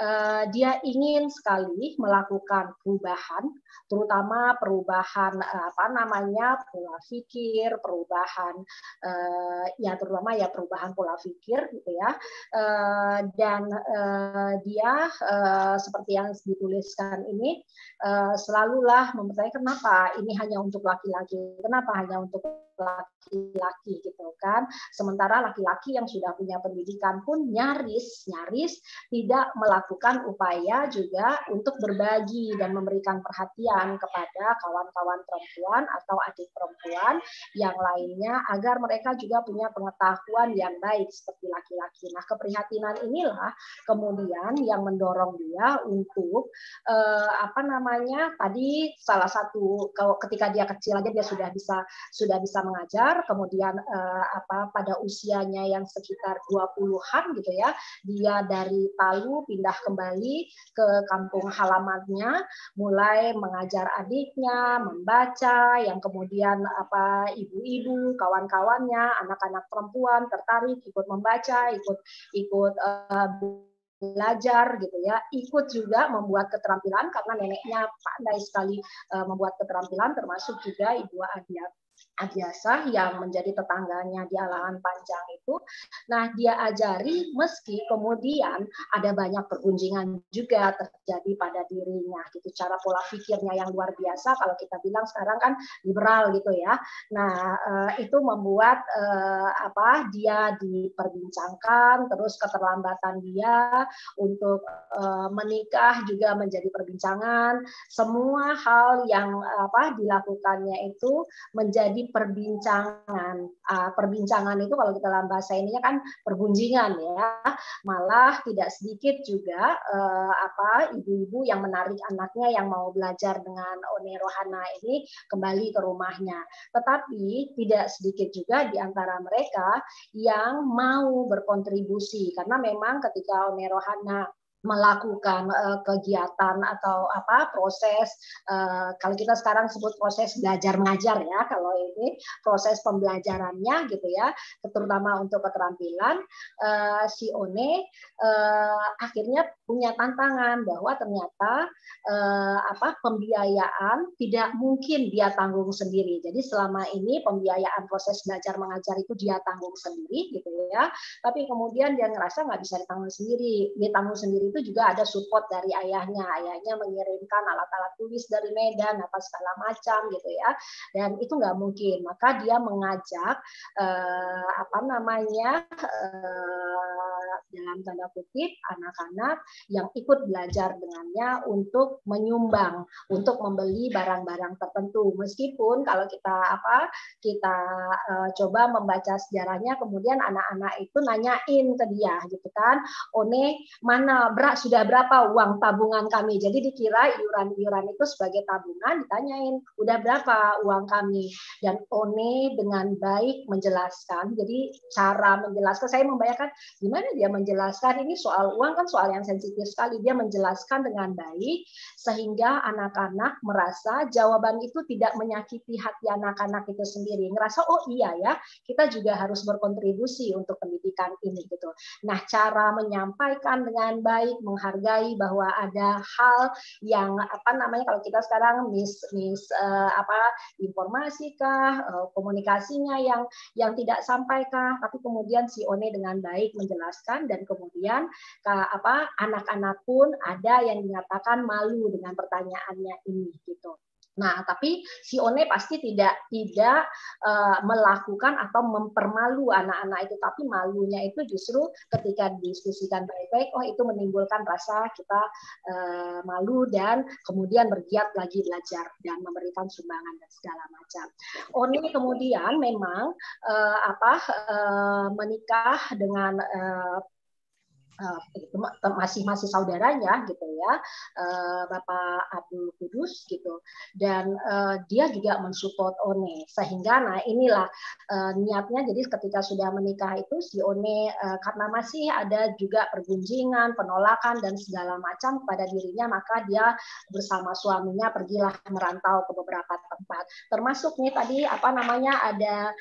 Eh, dia ingin sekali melakukan perubahan, terutama perubahan eh, apa namanya pola pikir, perubahan uh, ya terutama ya perubahan pola pikir gitu ya, dan dia seperti yang dituliskan ini uh, selalulah mempertanyakan kenapa ini hanya untuk laki-laki, kenapa hanya untuk laki-laki gitu kan. Sementara laki-laki yang sudah punya pendidikan pun nyaris nyaris tidak melakukan upaya juga untuk berbagi dan memberikan perhatian kepada kawan-kawan perempuan atau adik perempuan yang lainnya agar mereka juga punya pengetahuan yang baik seperti laki-laki. Nah, keprihatinan inilah kemudian yang mendorong dia untuk eh, apa namanya? tadi salah satu kalau ketika dia kecil aja dia sudah bisa sudah bisa mengajar, kemudian uh, apa pada usianya yang sekitar 20-an gitu ya, dia dari Palu pindah kembali ke kampung halamannya, mulai mengajar adiknya membaca, yang kemudian apa ibu-ibu, kawan-kawannya, anak-anak perempuan tertarik ikut membaca, ikut ikut uh, belajar gitu ya ikut juga membuat keterampilan karena neneknya pandai sekali uh, membuat keterampilan termasuk juga ibu Adiat biasa yang menjadi tetangganya di alangan panjang itu. Nah, dia ajari meski kemudian ada banyak pergunjingan juga terjadi pada dirinya gitu cara pola pikirnya yang luar biasa kalau kita bilang sekarang kan liberal gitu ya. Nah, eh, itu membuat eh, apa dia diperbincangkan terus keterlambatan dia untuk eh, menikah juga menjadi perbincangan. Semua hal yang apa dilakukannya itu menjadi perbincangan. Uh, perbincangan itu kalau kita dalam bahasa ininya kan pergunjingan ya. Malah tidak sedikit juga uh, apa ibu-ibu yang menarik anaknya yang mau belajar dengan One Rohana ini kembali ke rumahnya. Tetapi tidak sedikit juga di antara mereka yang mau berkontribusi karena memang ketika One Rohana melakukan uh, kegiatan atau apa proses uh, kalau kita sekarang sebut proses belajar mengajar ya kalau ini proses pembelajarannya gitu ya terutama untuk keterampilan uh, si One uh, akhirnya punya tantangan bahwa ternyata uh, apa pembiayaan tidak mungkin dia tanggung sendiri jadi selama ini pembiayaan proses belajar mengajar itu dia tanggung sendiri gitu ya tapi kemudian dia ngerasa nggak bisa ditanggung sendiri dia tanggung sendiri itu juga ada support dari ayahnya ayahnya mengirimkan alat-alat tulis dari Medan apa segala macam gitu ya dan itu nggak mungkin maka dia mengajak eh, apa namanya eh, dalam tanda kutip anak-anak yang ikut belajar dengannya untuk menyumbang untuk membeli barang-barang tertentu meskipun kalau kita apa kita eh, coba membaca sejarahnya kemudian anak-anak itu nanyain ke dia gitu kan one mana sudah berapa uang tabungan kami. Jadi dikira iuran-iuran itu sebagai tabungan ditanyain udah berapa uang kami dan One dengan baik menjelaskan. Jadi cara menjelaskan saya membayangkan gimana dia menjelaskan ini soal uang kan soal yang sensitif sekali. Dia menjelaskan dengan baik sehingga anak-anak merasa jawaban itu tidak menyakiti hati anak-anak itu sendiri. Ngerasa oh iya ya, kita juga harus berkontribusi untuk pendidikan ini gitu. Nah, cara menyampaikan dengan baik baik, menghargai bahwa ada hal yang apa namanya kalau kita sekarang mis mis uh, apa informasi kah, uh, komunikasinya yang yang tidak sampai kah, tapi kemudian si One dengan baik menjelaskan dan kemudian kah, eh, apa anak-anak pun ada yang dinyatakan malu dengan pertanyaannya ini gitu. Nah, tapi si One pasti tidak tidak uh, melakukan atau mempermalu anak-anak itu, tapi malunya itu justru ketika didiskusikan baik-baik, oh itu menimbulkan rasa kita uh, malu dan kemudian bergiat lagi belajar dan memberikan sumbangan dan segala macam. One kemudian memang uh, apa uh, menikah dengan uh, Eh, masih masih saudaranya gitu ya eh, Bapak Abdul Kudus gitu dan eh, dia juga mensupport One sehingga nah inilah niatnya jadi ketika sudah menikah itu si One karena masih ada juga pergunjingan penolakan dan segala macam pada dirinya maka dia bersama suaminya pergilah merantau ke beberapa tempat termasuk nih tadi apa namanya ada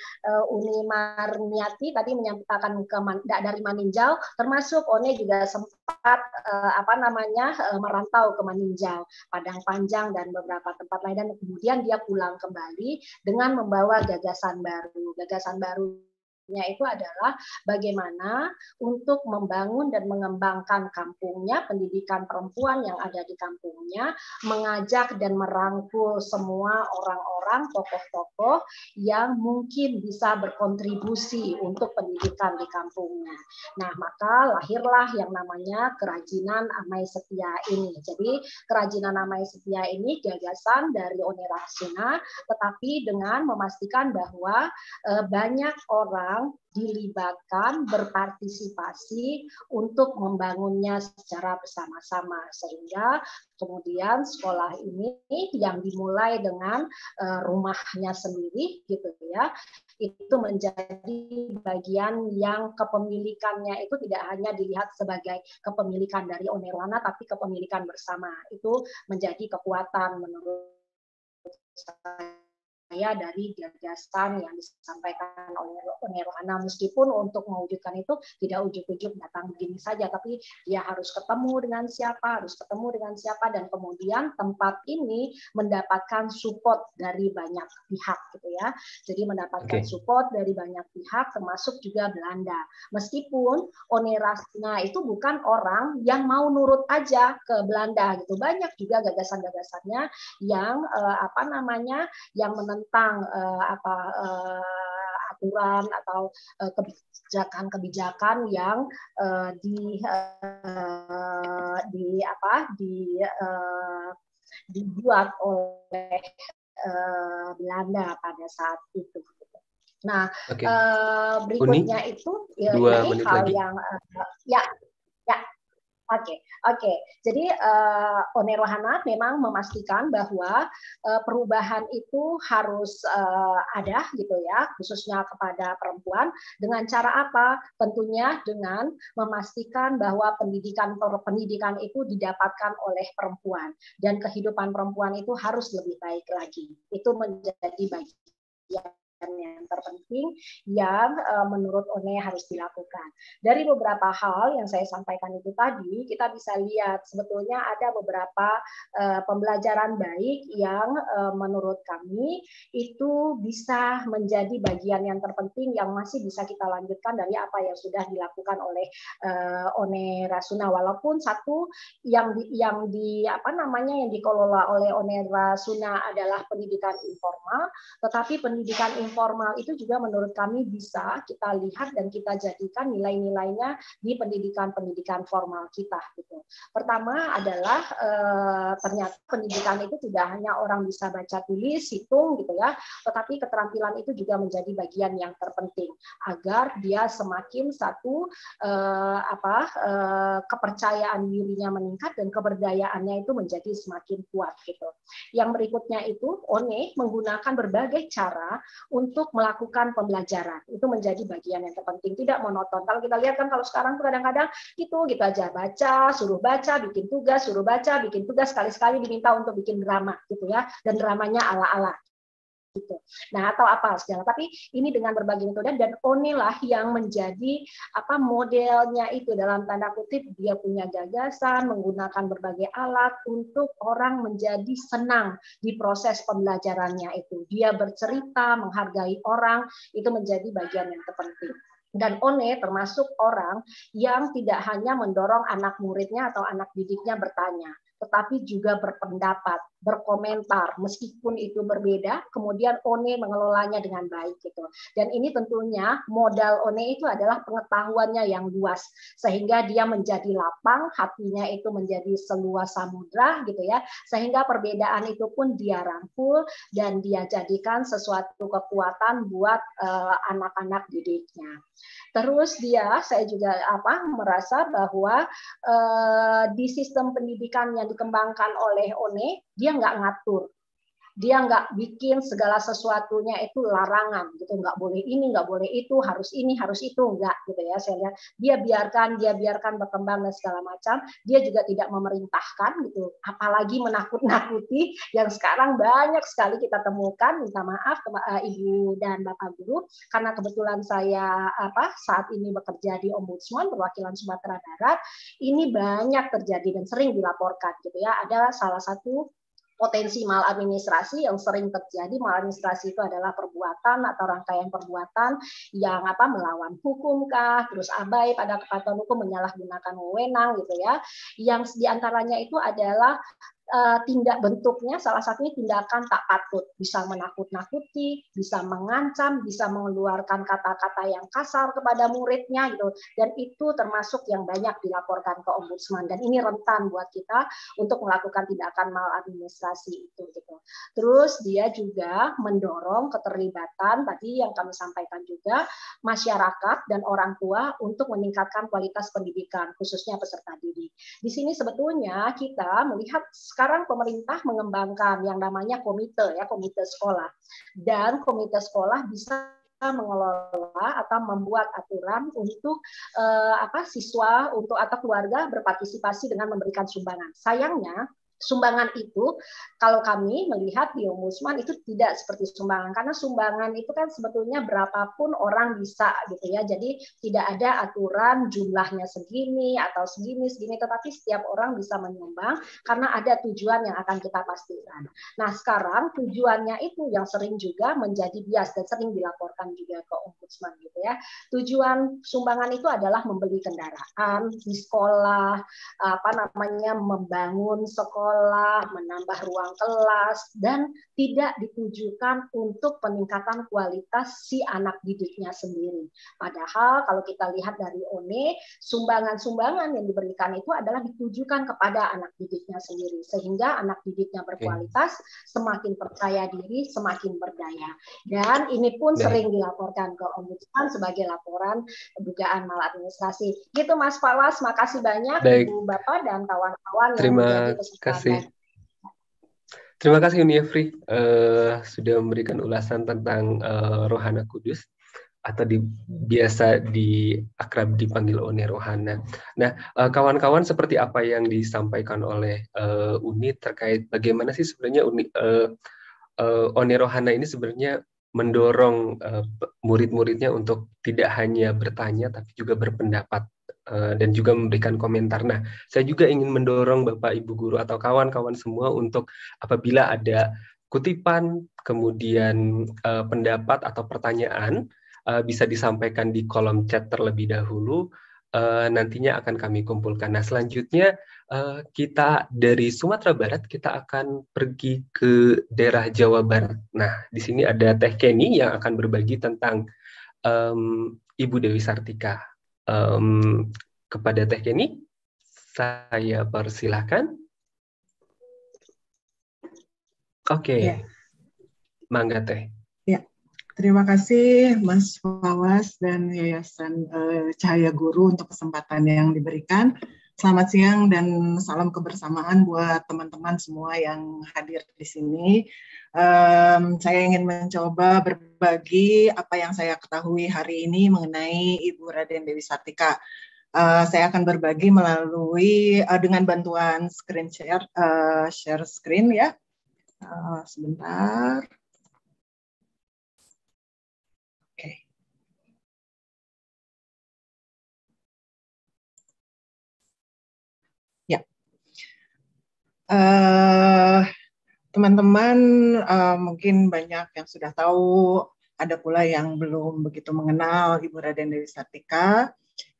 Uni Marniati tadi menyampaikan ke dari Maninjau termasuk One juga sempat uh, apa namanya uh, merantau ke Maninjau, Padang Panjang dan beberapa tempat lain dan kemudian dia pulang kembali dengan membawa gagasan baru. Gagasan baru Ya, itu adalah bagaimana untuk membangun dan mengembangkan kampungnya, pendidikan perempuan yang ada di kampungnya, mengajak dan merangkul semua orang-orang, tokoh-tokoh yang mungkin bisa berkontribusi untuk pendidikan di kampungnya. Nah, maka lahirlah yang namanya kerajinan Amai Setia ini. Jadi, kerajinan Amai Setia ini gagasan dari Onera Oniraksuna, tetapi dengan memastikan bahwa eh, banyak orang yang dilibatkan berpartisipasi untuk membangunnya secara bersama-sama sehingga kemudian sekolah ini yang dimulai dengan eh, rumahnya sendiri gitu ya itu menjadi bagian yang kepemilikannya itu tidak hanya dilihat sebagai kepemilikan dari Onerwana tapi kepemilikan bersama itu menjadi kekuatan menurut saya saya dari gagasan yang disampaikan oleh Nirwana meskipun untuk mewujudkan itu tidak ujuk-ujuk datang begini saja tapi dia harus ketemu dengan siapa harus ketemu dengan siapa dan kemudian tempat ini mendapatkan support dari banyak pihak gitu ya jadi mendapatkan okay. support dari banyak pihak termasuk juga Belanda meskipun Onerasna itu bukan orang yang mau nurut aja ke Belanda gitu banyak juga gagasan-gagasannya yang eh, apa namanya yang menentukan tentang uh, apa uh, aturan atau uh, kebijakan-kebijakan yang uh, di uh, di apa di uh, dibuat oleh uh, Belanda pada saat itu. Nah, okay. uh, berikutnya Uni, itu ya, dua menit hal lagi. yang uh, ya ya Oke, okay, oke. Okay. Jadi uh, eh, Onero Hanat memang memastikan bahwa uh, perubahan itu harus uh, ada gitu ya, khususnya kepada perempuan. Dengan cara apa? Tentunya dengan memastikan bahwa pendidikan pendidikan itu didapatkan oleh perempuan dan kehidupan perempuan itu harus lebih baik lagi. Itu menjadi bagian yang terpenting yang uh, menurut One harus dilakukan. Dari beberapa hal yang saya sampaikan itu tadi, kita bisa lihat sebetulnya ada beberapa uh, pembelajaran baik yang uh, menurut kami itu bisa menjadi bagian yang terpenting yang masih bisa kita lanjutkan dari apa yang sudah dilakukan oleh uh, One Rasuna walaupun satu yang di, yang di apa namanya yang dikelola oleh One Rasuna adalah pendidikan informal, tetapi pendidikan informal formal itu juga menurut kami bisa kita lihat dan kita jadikan nilai-nilainya di pendidikan-pendidikan formal kita gitu. Pertama adalah e, ternyata pendidikan itu tidak hanya orang bisa baca tulis, hitung gitu ya, tetapi keterampilan itu juga menjadi bagian yang terpenting agar dia semakin satu e, apa e, kepercayaan dirinya meningkat dan keberdayaannya itu menjadi semakin kuat gitu. Yang berikutnya itu ONE menggunakan berbagai cara untuk melakukan pembelajaran. Itu menjadi bagian yang terpenting, tidak monoton. Kalau kita lihat kan kalau sekarang tuh kadang-kadang itu gitu aja, baca, suruh baca, bikin tugas, suruh baca, bikin tugas, sekali-sekali diminta untuk bikin drama gitu ya. Dan dramanya ala-ala gitu. Nah, atau apa segala. Tapi ini dengan berbagai metode dan Onilah yang menjadi apa modelnya itu dalam tanda kutip dia punya gagasan menggunakan berbagai alat untuk orang menjadi senang di proses pembelajarannya itu. Dia bercerita, menghargai orang itu menjadi bagian yang terpenting dan one termasuk orang yang tidak hanya mendorong anak muridnya atau anak didiknya bertanya tetapi juga berpendapat berkomentar meskipun itu berbeda kemudian One mengelolanya dengan baik gitu dan ini tentunya modal One itu adalah pengetahuannya yang luas sehingga dia menjadi lapang hatinya itu menjadi seluas samudra gitu ya sehingga perbedaan itu pun dia rangkul dan dia jadikan sesuatu kekuatan buat eh, anak-anak didiknya terus dia saya juga apa merasa bahwa uh, di sistem pendidikan yang dikembangkan oleh One dia dia nggak ngatur dia nggak bikin segala sesuatunya itu larangan gitu nggak boleh ini nggak boleh itu harus ini harus itu nggak gitu ya saya lihat dia biarkan dia biarkan berkembang dan segala macam dia juga tidak memerintahkan gitu apalagi menakut-nakuti yang sekarang banyak sekali kita temukan minta maaf eh, ibu dan bapak guru karena kebetulan saya apa saat ini bekerja di ombudsman perwakilan Sumatera Barat ini banyak terjadi dan sering dilaporkan gitu ya ada salah satu potensi maladministrasi yang sering terjadi maladministrasi itu adalah perbuatan atau rangkaian perbuatan yang apa melawan hukum kah terus abai pada kepatuhan hukum menyalahgunakan wewenang gitu ya yang diantaranya itu adalah Eh, tindak bentuknya salah satunya tindakan tak patut, bisa menakut-nakuti, bisa mengancam, bisa mengeluarkan kata-kata yang kasar kepada muridnya gitu. Dan itu termasuk yang banyak dilaporkan ke ombudsman dan ini rentan buat kita untuk melakukan tindakan maladministrasi itu gitu. Terus dia juga mendorong keterlibatan tadi yang kami sampaikan juga masyarakat dan orang tua untuk meningkatkan kualitas pendidikan khususnya peserta didik. Di sini sebetulnya kita melihat sekarang pemerintah mengembangkan yang namanya komite ya komite sekolah dan komite sekolah bisa mengelola atau membuat aturan untuk eh, apa siswa untuk atau keluarga berpartisipasi dengan memberikan sumbangan. Sayangnya sumbangan itu kalau kami melihat di ombudsman itu tidak seperti sumbangan karena sumbangan itu kan sebetulnya berapapun orang bisa gitu ya jadi tidak ada aturan jumlahnya segini atau segini segini tetapi setiap orang bisa menyumbang karena ada tujuan yang akan kita pastikan nah sekarang tujuannya itu yang sering juga menjadi bias dan sering dilaporkan juga ke ombudsman gitu ya tujuan sumbangan itu adalah membeli kendaraan di sekolah apa namanya membangun sekolah sekolah, menambah ruang kelas, dan tidak ditujukan untuk peningkatan kualitas si anak didiknya sendiri. Padahal kalau kita lihat dari ONE, sumbangan-sumbangan yang diberikan itu adalah ditujukan kepada anak didiknya sendiri, sehingga anak didiknya berkualitas, semakin percaya diri, semakin berdaya. Dan ini pun nah. sering dilaporkan ke Ombudsman sebagai laporan dugaan maladministrasi. Gitu Mas terima makasih banyak Baik. Ibu Bapak dan kawan-kawan yang terima kasih kasih. Terima kasih Uniefri uh, eh, sudah memberikan ulasan tentang uh, Rohana Kudus atau di, biasa di akrab dipanggil Uni Rohana. Nah, eh, kawan-kawan uh, seperti apa yang disampaikan oleh uh, Uni terkait bagaimana sih sebenarnya Uni uh, uh, Oni Rohana ini sebenarnya mendorong uh, murid-muridnya untuk tidak hanya bertanya tapi juga berpendapat Eh, dan juga memberikan komentar. Nah, saya juga ingin mendorong Bapak Ibu guru atau kawan-kawan semua untuk apabila ada kutipan, kemudian uh, pendapat atau pertanyaan uh, bisa disampaikan di kolom chat terlebih dahulu. Uh, nantinya akan kami kumpulkan. Nah, selanjutnya uh, kita dari Sumatera Barat kita akan pergi ke daerah Jawa Barat. Nah, di sini ada Teh Kenny yang akan berbagi tentang um, Ibu Dewi Sartika um, kepada Kenny, saya persilahkan. Oke, okay. Ya. yeah. mangga teh. Ya, terima kasih Mas Fawas dan Yayasan uh, Cahaya Guru untuk kesempatan yang diberikan. Selamat siang dan salam kebersamaan buat teman-teman semua yang hadir di sini um, saya ingin mencoba berbagi apa yang saya ketahui hari ini mengenai Ibu Raden Dewi Sartika. Uh, saya akan berbagi melalui uh, dengan bantuan screen share, uh, share screen ya. Uh, sebentar. Uh, teman-teman uh, mungkin banyak yang sudah tahu, ada pula yang belum begitu mengenal Ibu Raden Dewi Sartika.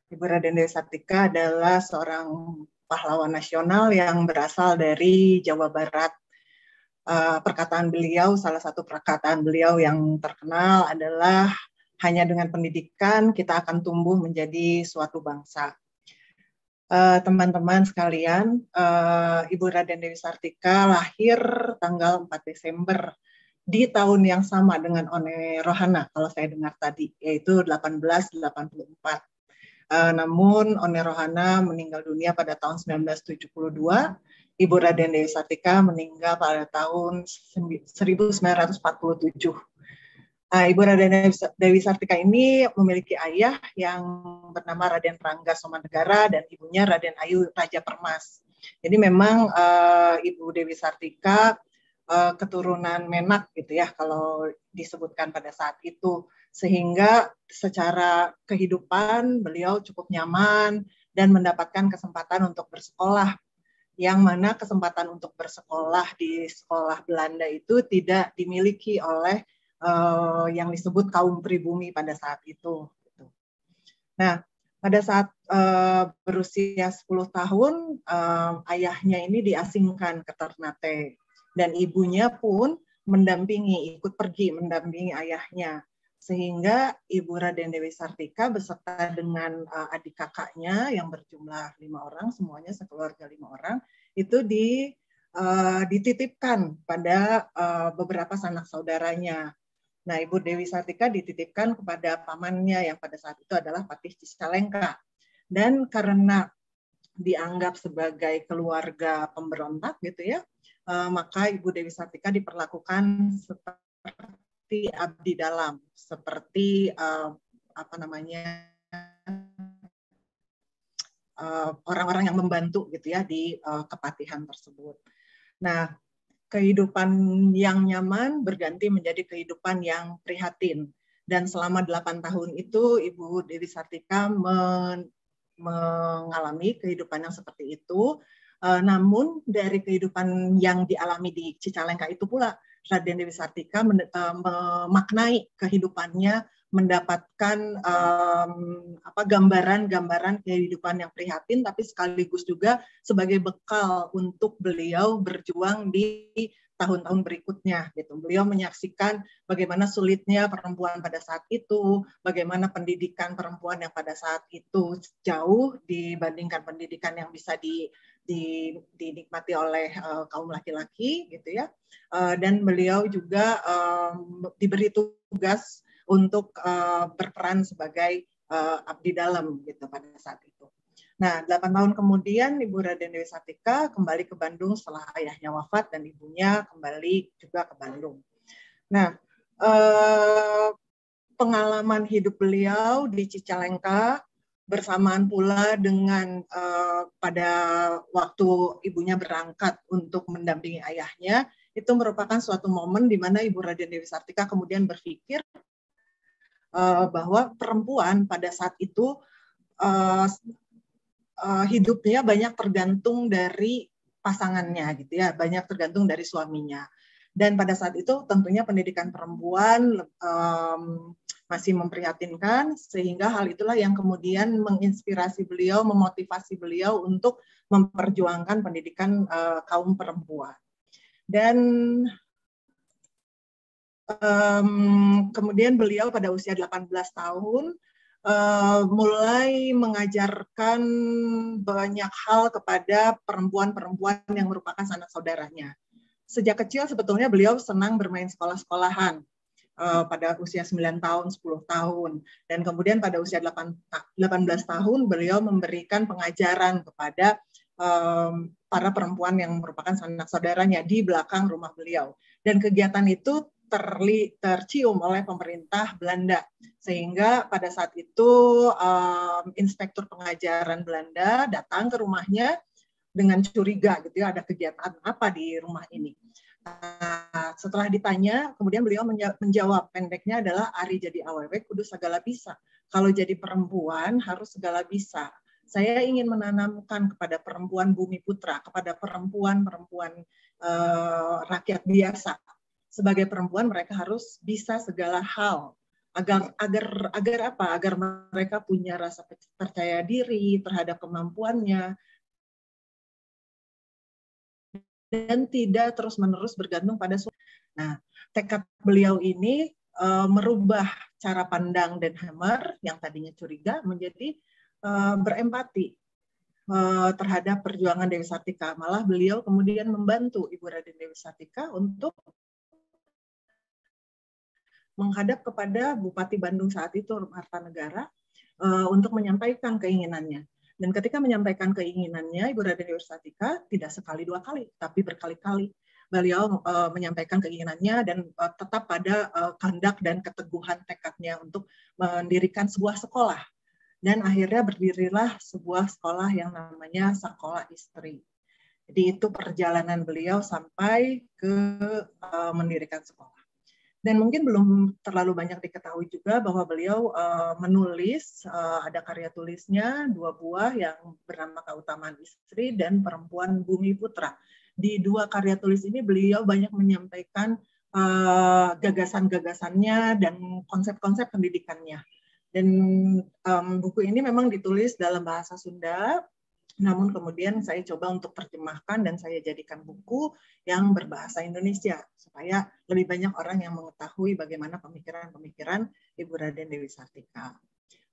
Ibu Raden Dewi Sartika adalah seorang pahlawan nasional yang berasal dari Jawa Barat. Uh, perkataan beliau, salah satu perkataan beliau yang terkenal adalah hanya dengan pendidikan kita akan tumbuh menjadi suatu bangsa. Eh, teman-teman sekalian, uh, Ibu Raden Dewi Sartika lahir tanggal 4 Desember di tahun yang sama dengan One Rohana kalau saya dengar tadi, yaitu 1884. Uh, eh, namun One Rohana meninggal dunia pada tahun 1972, Ibu Raden Dewi Sartika meninggal pada tahun 1947. Uh, Ibu Raden Dewi Sartika ini memiliki ayah yang bernama Raden Rangga Somanegara dan ibunya Raden Ayu Raja Permas. Jadi memang uh, Ibu Dewi Sartika uh, keturunan menak gitu ya kalau disebutkan pada saat itu sehingga secara kehidupan beliau cukup nyaman dan mendapatkan kesempatan untuk bersekolah yang mana kesempatan untuk bersekolah di sekolah Belanda itu tidak dimiliki oleh uh, yang disebut kaum pribumi pada saat itu. Gitu. Nah, pada saat uh, berusia 10 tahun, uh, ayahnya ini diasingkan ke Ternate dan ibunya pun mendampingi, ikut pergi mendampingi ayahnya. Sehingga Ibu Raden Dewi Sartika beserta dengan uh, adik kakaknya yang berjumlah lima orang, semuanya sekeluarga lima orang, itu di, uh, dititipkan pada uh, beberapa sanak saudaranya Nah, Ibu Dewi Sartika dititipkan kepada pamannya yang pada saat itu adalah Patih Cicalengka. Dan karena dianggap sebagai keluarga pemberontak gitu ya, eh, maka Ibu Dewi Sartika diperlakukan seperti abdi dalam, seperti eh, apa namanya eh, orang-orang yang membantu gitu ya di kepatihan tersebut. Nah, kehidupan yang nyaman berganti menjadi kehidupan yang prihatin. Dan selama delapan tahun itu Ibu Dewi Sartika men mengalami kehidupan yang seperti itu. Uh, namun dari kehidupan yang dialami di Cicalengka itu pula Raden Dewi Sartika men, eh, memaknai kehidupannya mendapatkan um, apa gambaran-gambaran kehidupan yang prihatin tapi sekaligus juga sebagai bekal untuk beliau berjuang di tahun-tahun berikutnya gitu. Beliau menyaksikan bagaimana sulitnya perempuan pada saat itu, bagaimana pendidikan perempuan yang pada saat itu jauh dibandingkan pendidikan yang bisa di dinikmati oleh uh, kaum laki-laki gitu ya. Uh, dan beliau juga um, diberi tugas untuk uh, berperan sebagai uh, abdi dalam gitu pada saat itu. Nah, 8 tahun kemudian Ibu Raden Dewi Satika kembali ke Bandung setelah ayahnya wafat dan ibunya kembali juga ke Bandung. Nah, eh, pengalaman hidup beliau di Cicalengka bersamaan pula dengan eh, pada waktu ibunya berangkat untuk mendampingi ayahnya, itu merupakan suatu momen di mana Ibu Raden Dewi Sartika kemudian berpikir uh, bahwa perempuan pada saat itu uh, uh, hidupnya banyak tergantung dari pasangannya gitu ya, banyak tergantung dari suaminya. Dan pada saat itu tentunya pendidikan perempuan um, masih memprihatinkan sehingga hal itulah yang kemudian menginspirasi beliau, memotivasi beliau untuk memperjuangkan pendidikan uh, kaum perempuan. Dan Um, kemudian beliau pada usia 18 tahun uh, mulai mengajarkan banyak hal kepada perempuan-perempuan yang merupakan sanak saudaranya. Sejak kecil sebetulnya beliau senang bermain sekolah-sekolahan uh, pada usia 9 tahun, 10 tahun. Dan kemudian pada usia 8, 18 tahun beliau memberikan pengajaran kepada um, para perempuan yang merupakan sanak saudaranya di belakang rumah beliau. Dan kegiatan itu terli, tercium oleh pemerintah Belanda. Sehingga pada saat itu um, inspektur pengajaran Belanda datang ke rumahnya dengan curiga gitu ya ada kegiatan apa di rumah ini. Nah, setelah ditanya, kemudian beliau menjawab pendeknya adalah Ari jadi aww kudu segala bisa. Kalau jadi perempuan harus segala bisa. Saya ingin menanamkan kepada perempuan bumi putra, kepada perempuan-perempuan rakyat biasa sebagai perempuan mereka harus bisa segala hal agar agar agar apa? Agar mereka punya rasa percaya diri terhadap kemampuannya dan tidak terus-menerus bergantung pada suami. Nah, tekad beliau ini e, merubah cara pandang Dan Hammer yang tadinya curiga menjadi e, berempati e, terhadap perjuangan Dewi Sartika. Malah beliau kemudian membantu Ibu Raden Dewi Sartika untuk menghadap kepada Bupati Bandung saat itu Marta Negara eh, untuk menyampaikan keinginannya. Dan ketika menyampaikan keinginannya, Ibu Raden Yostatika tidak sekali dua kali, tapi berkali-kali beliau eh, menyampaikan keinginannya dan eh, tetap pada kehendak kandak dan keteguhan tekadnya untuk mendirikan sebuah sekolah. Dan akhirnya berdirilah sebuah sekolah yang namanya Sekolah Istri. Jadi itu perjalanan beliau sampai ke mendirikan sekolah dan mungkin belum terlalu banyak diketahui juga bahwa beliau uh, menulis uh, ada karya tulisnya dua buah yang bernama Keutamaan Istri dan Perempuan Bumi Putra. Di dua karya tulis ini beliau banyak menyampaikan uh, gagasan-gagasannya dan konsep-konsep pendidikannya. Dan um, buku ini memang ditulis dalam bahasa Sunda namun kemudian saya coba untuk terjemahkan dan saya jadikan buku yang berbahasa Indonesia supaya lebih banyak orang yang mengetahui bagaimana pemikiran-pemikiran Ibu Raden Dewi Sartika.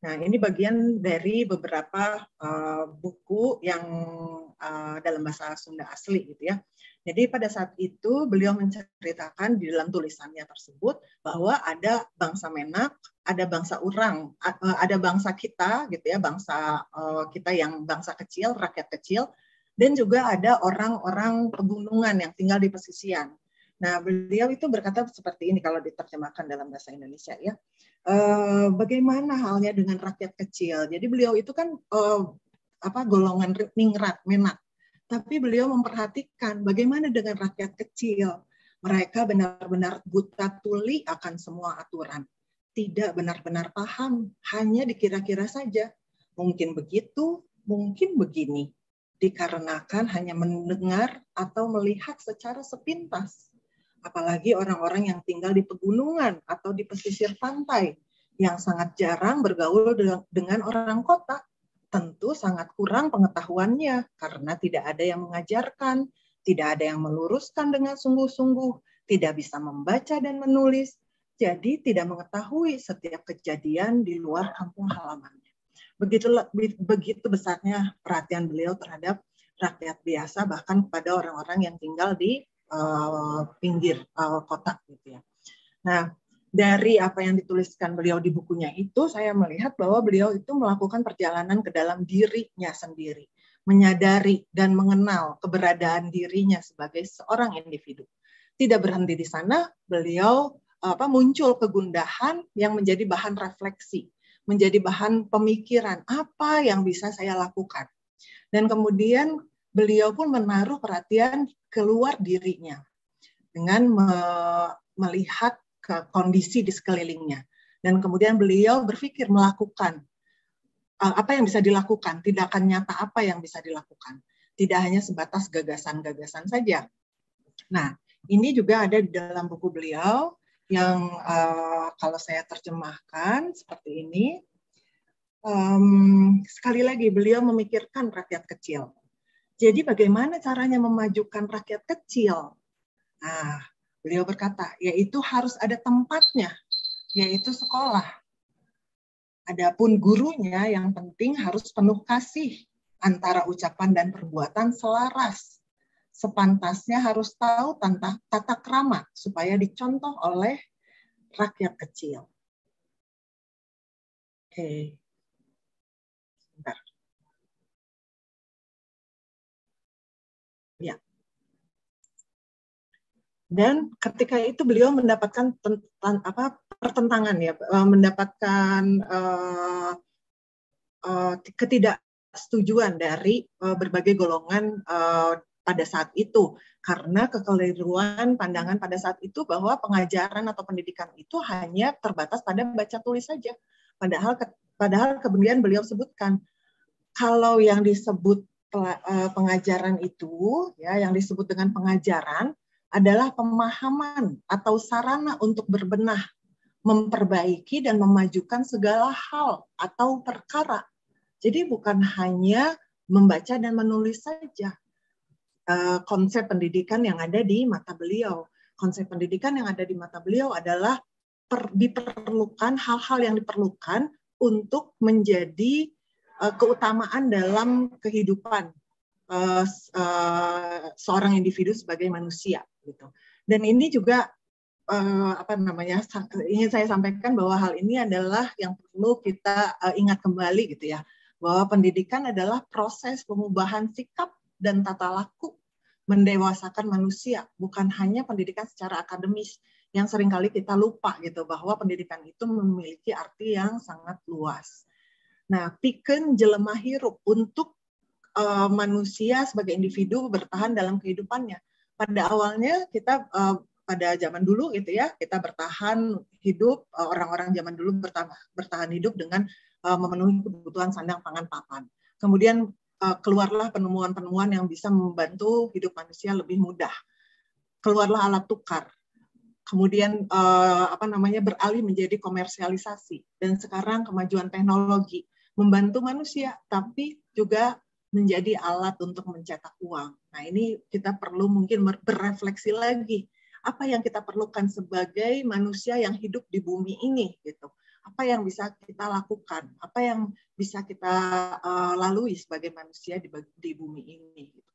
Nah, ini bagian dari beberapa uh, buku yang uh, dalam bahasa Sunda asli gitu ya. Jadi pada saat itu beliau menceritakan di dalam tulisannya tersebut bahwa ada bangsa Menak, ada bangsa Urang, e, ada bangsa kita gitu ya, bangsa e, kita yang bangsa kecil, rakyat kecil, dan juga ada orang-orang pegunungan yang tinggal di pesisian. Nah, beliau itu berkata seperti ini kalau diterjemahkan dalam bahasa Indonesia ya. E, bagaimana halnya dengan rakyat kecil? Jadi beliau itu kan e, apa golongan ningrat, menak tapi beliau memperhatikan bagaimana dengan rakyat kecil. Mereka benar-benar buta tuli akan semua aturan, tidak benar-benar paham, hanya dikira-kira saja. Mungkin begitu, mungkin begini, dikarenakan hanya mendengar atau melihat secara sepintas. Apalagi orang-orang yang tinggal di pegunungan atau di pesisir pantai, yang sangat jarang bergaul dengan orang kota tentu sangat kurang pengetahuannya karena tidak ada yang mengajarkan, tidak ada yang meluruskan dengan sungguh-sungguh, tidak bisa membaca dan menulis, jadi tidak mengetahui setiap kejadian di luar kampung halamannya. Begitu, begitu besarnya perhatian beliau terhadap rakyat biasa bahkan kepada orang-orang yang tinggal di uh, pinggir uh, kota gitu ya. Nah, dari apa yang dituliskan beliau di bukunya itu, saya melihat bahwa beliau itu melakukan perjalanan ke dalam dirinya sendiri, menyadari dan mengenal keberadaan dirinya sebagai seorang individu. Tidak berhenti di sana, beliau apa muncul kegundahan yang menjadi bahan refleksi, menjadi bahan pemikiran apa yang bisa saya lakukan. Dan kemudian beliau pun menaruh perhatian keluar dirinya dengan me melihat ke kondisi di sekelilingnya. Dan kemudian beliau berpikir melakukan eh, apa yang bisa dilakukan, tindakan nyata apa yang bisa dilakukan. Tidak hanya sebatas gagasan-gagasan saja. Nah, ini juga ada di dalam buku beliau yang uh, kalau saya terjemahkan seperti ini. Um, sekali lagi, beliau memikirkan rakyat kecil. Jadi bagaimana caranya memajukan rakyat kecil? Nah, Beliau berkata, yaitu harus ada tempatnya, yaitu sekolah. Adapun gurunya yang penting harus penuh kasih antara ucapan dan perbuatan selaras. Sepantasnya harus tahu tata, tata krama supaya dicontoh oleh rakyat kecil. Oke. Okay. dan ketika itu beliau mendapatkan tentang apa pertentangan ya eh, mendapatkan uh, uh, ketidaksetujuan dari uh, berbagai golongan uh, pada saat itu karena kekeliruan pandangan pada saat itu bahwa pengajaran atau pendidikan itu hanya terbatas pada baca tulis saja padahal padahal kemudian beliau sebutkan kalau yang disebut pengajaran itu ya yang disebut dengan pengajaran adalah pemahaman atau sarana untuk berbenah, memperbaiki dan memajukan segala hal atau perkara. Jadi bukan hanya membaca dan menulis saja eh, konsep pendidikan yang ada di mata beliau. Konsep pendidikan yang ada di mata beliau adalah per, diperlukan hal-hal yang diperlukan untuk menjadi uh, keutamaan dalam kehidupan uh, uh, seorang individu sebagai manusia gitu. Dan ini juga uh, apa namanya ingin saya sampaikan bahwa hal ini adalah yang perlu kita uh, ingat kembali gitu ya bahwa pendidikan adalah proses pengubahan sikap dan tata laku mendewasakan manusia, bukan hanya pendidikan secara akademis yang seringkali kita lupa gitu bahwa pendidikan itu memiliki arti yang sangat luas. Nah, piken jelemah hirup untuk uh, manusia sebagai individu bertahan dalam kehidupannya pada awalnya kita uh, pada zaman dulu gitu ya kita bertahan hidup uh, orang-orang zaman dulu bertahan, bertahan hidup dengan uh, memenuhi kebutuhan sandang pangan papan. Kemudian uh, keluarlah penemuan-penemuan yang bisa membantu hidup manusia lebih mudah. Keluarlah alat tukar. Kemudian uh, apa namanya beralih menjadi komersialisasi dan sekarang kemajuan teknologi membantu manusia tapi juga menjadi alat untuk mencetak uang. Nah, ini kita perlu mungkin berefleksi lagi apa yang kita perlukan sebagai manusia yang hidup di bumi ini gitu. Apa yang bisa kita lakukan? Apa yang bisa kita uh, lalui sebagai manusia di, di bumi ini gitu.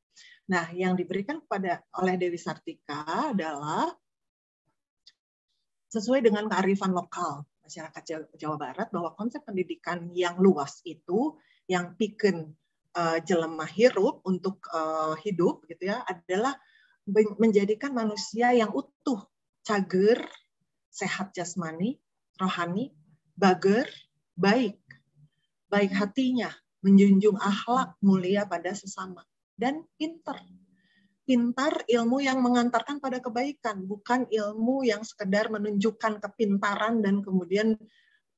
Nah, yang diberikan kepada oleh Dewi Sartika adalah sesuai dengan kearifan lokal masyarakat Jawa Barat bahwa konsep pendidikan yang luas itu yang piken uh, jelema hirup untuk uh, hidup gitu ya adalah menjadikan manusia yang utuh, cager, sehat jasmani, rohani, bager, baik, baik hatinya, menjunjung akhlak mulia pada sesama dan pintar, Pintar ilmu yang mengantarkan pada kebaikan, bukan ilmu yang sekedar menunjukkan kepintaran dan kemudian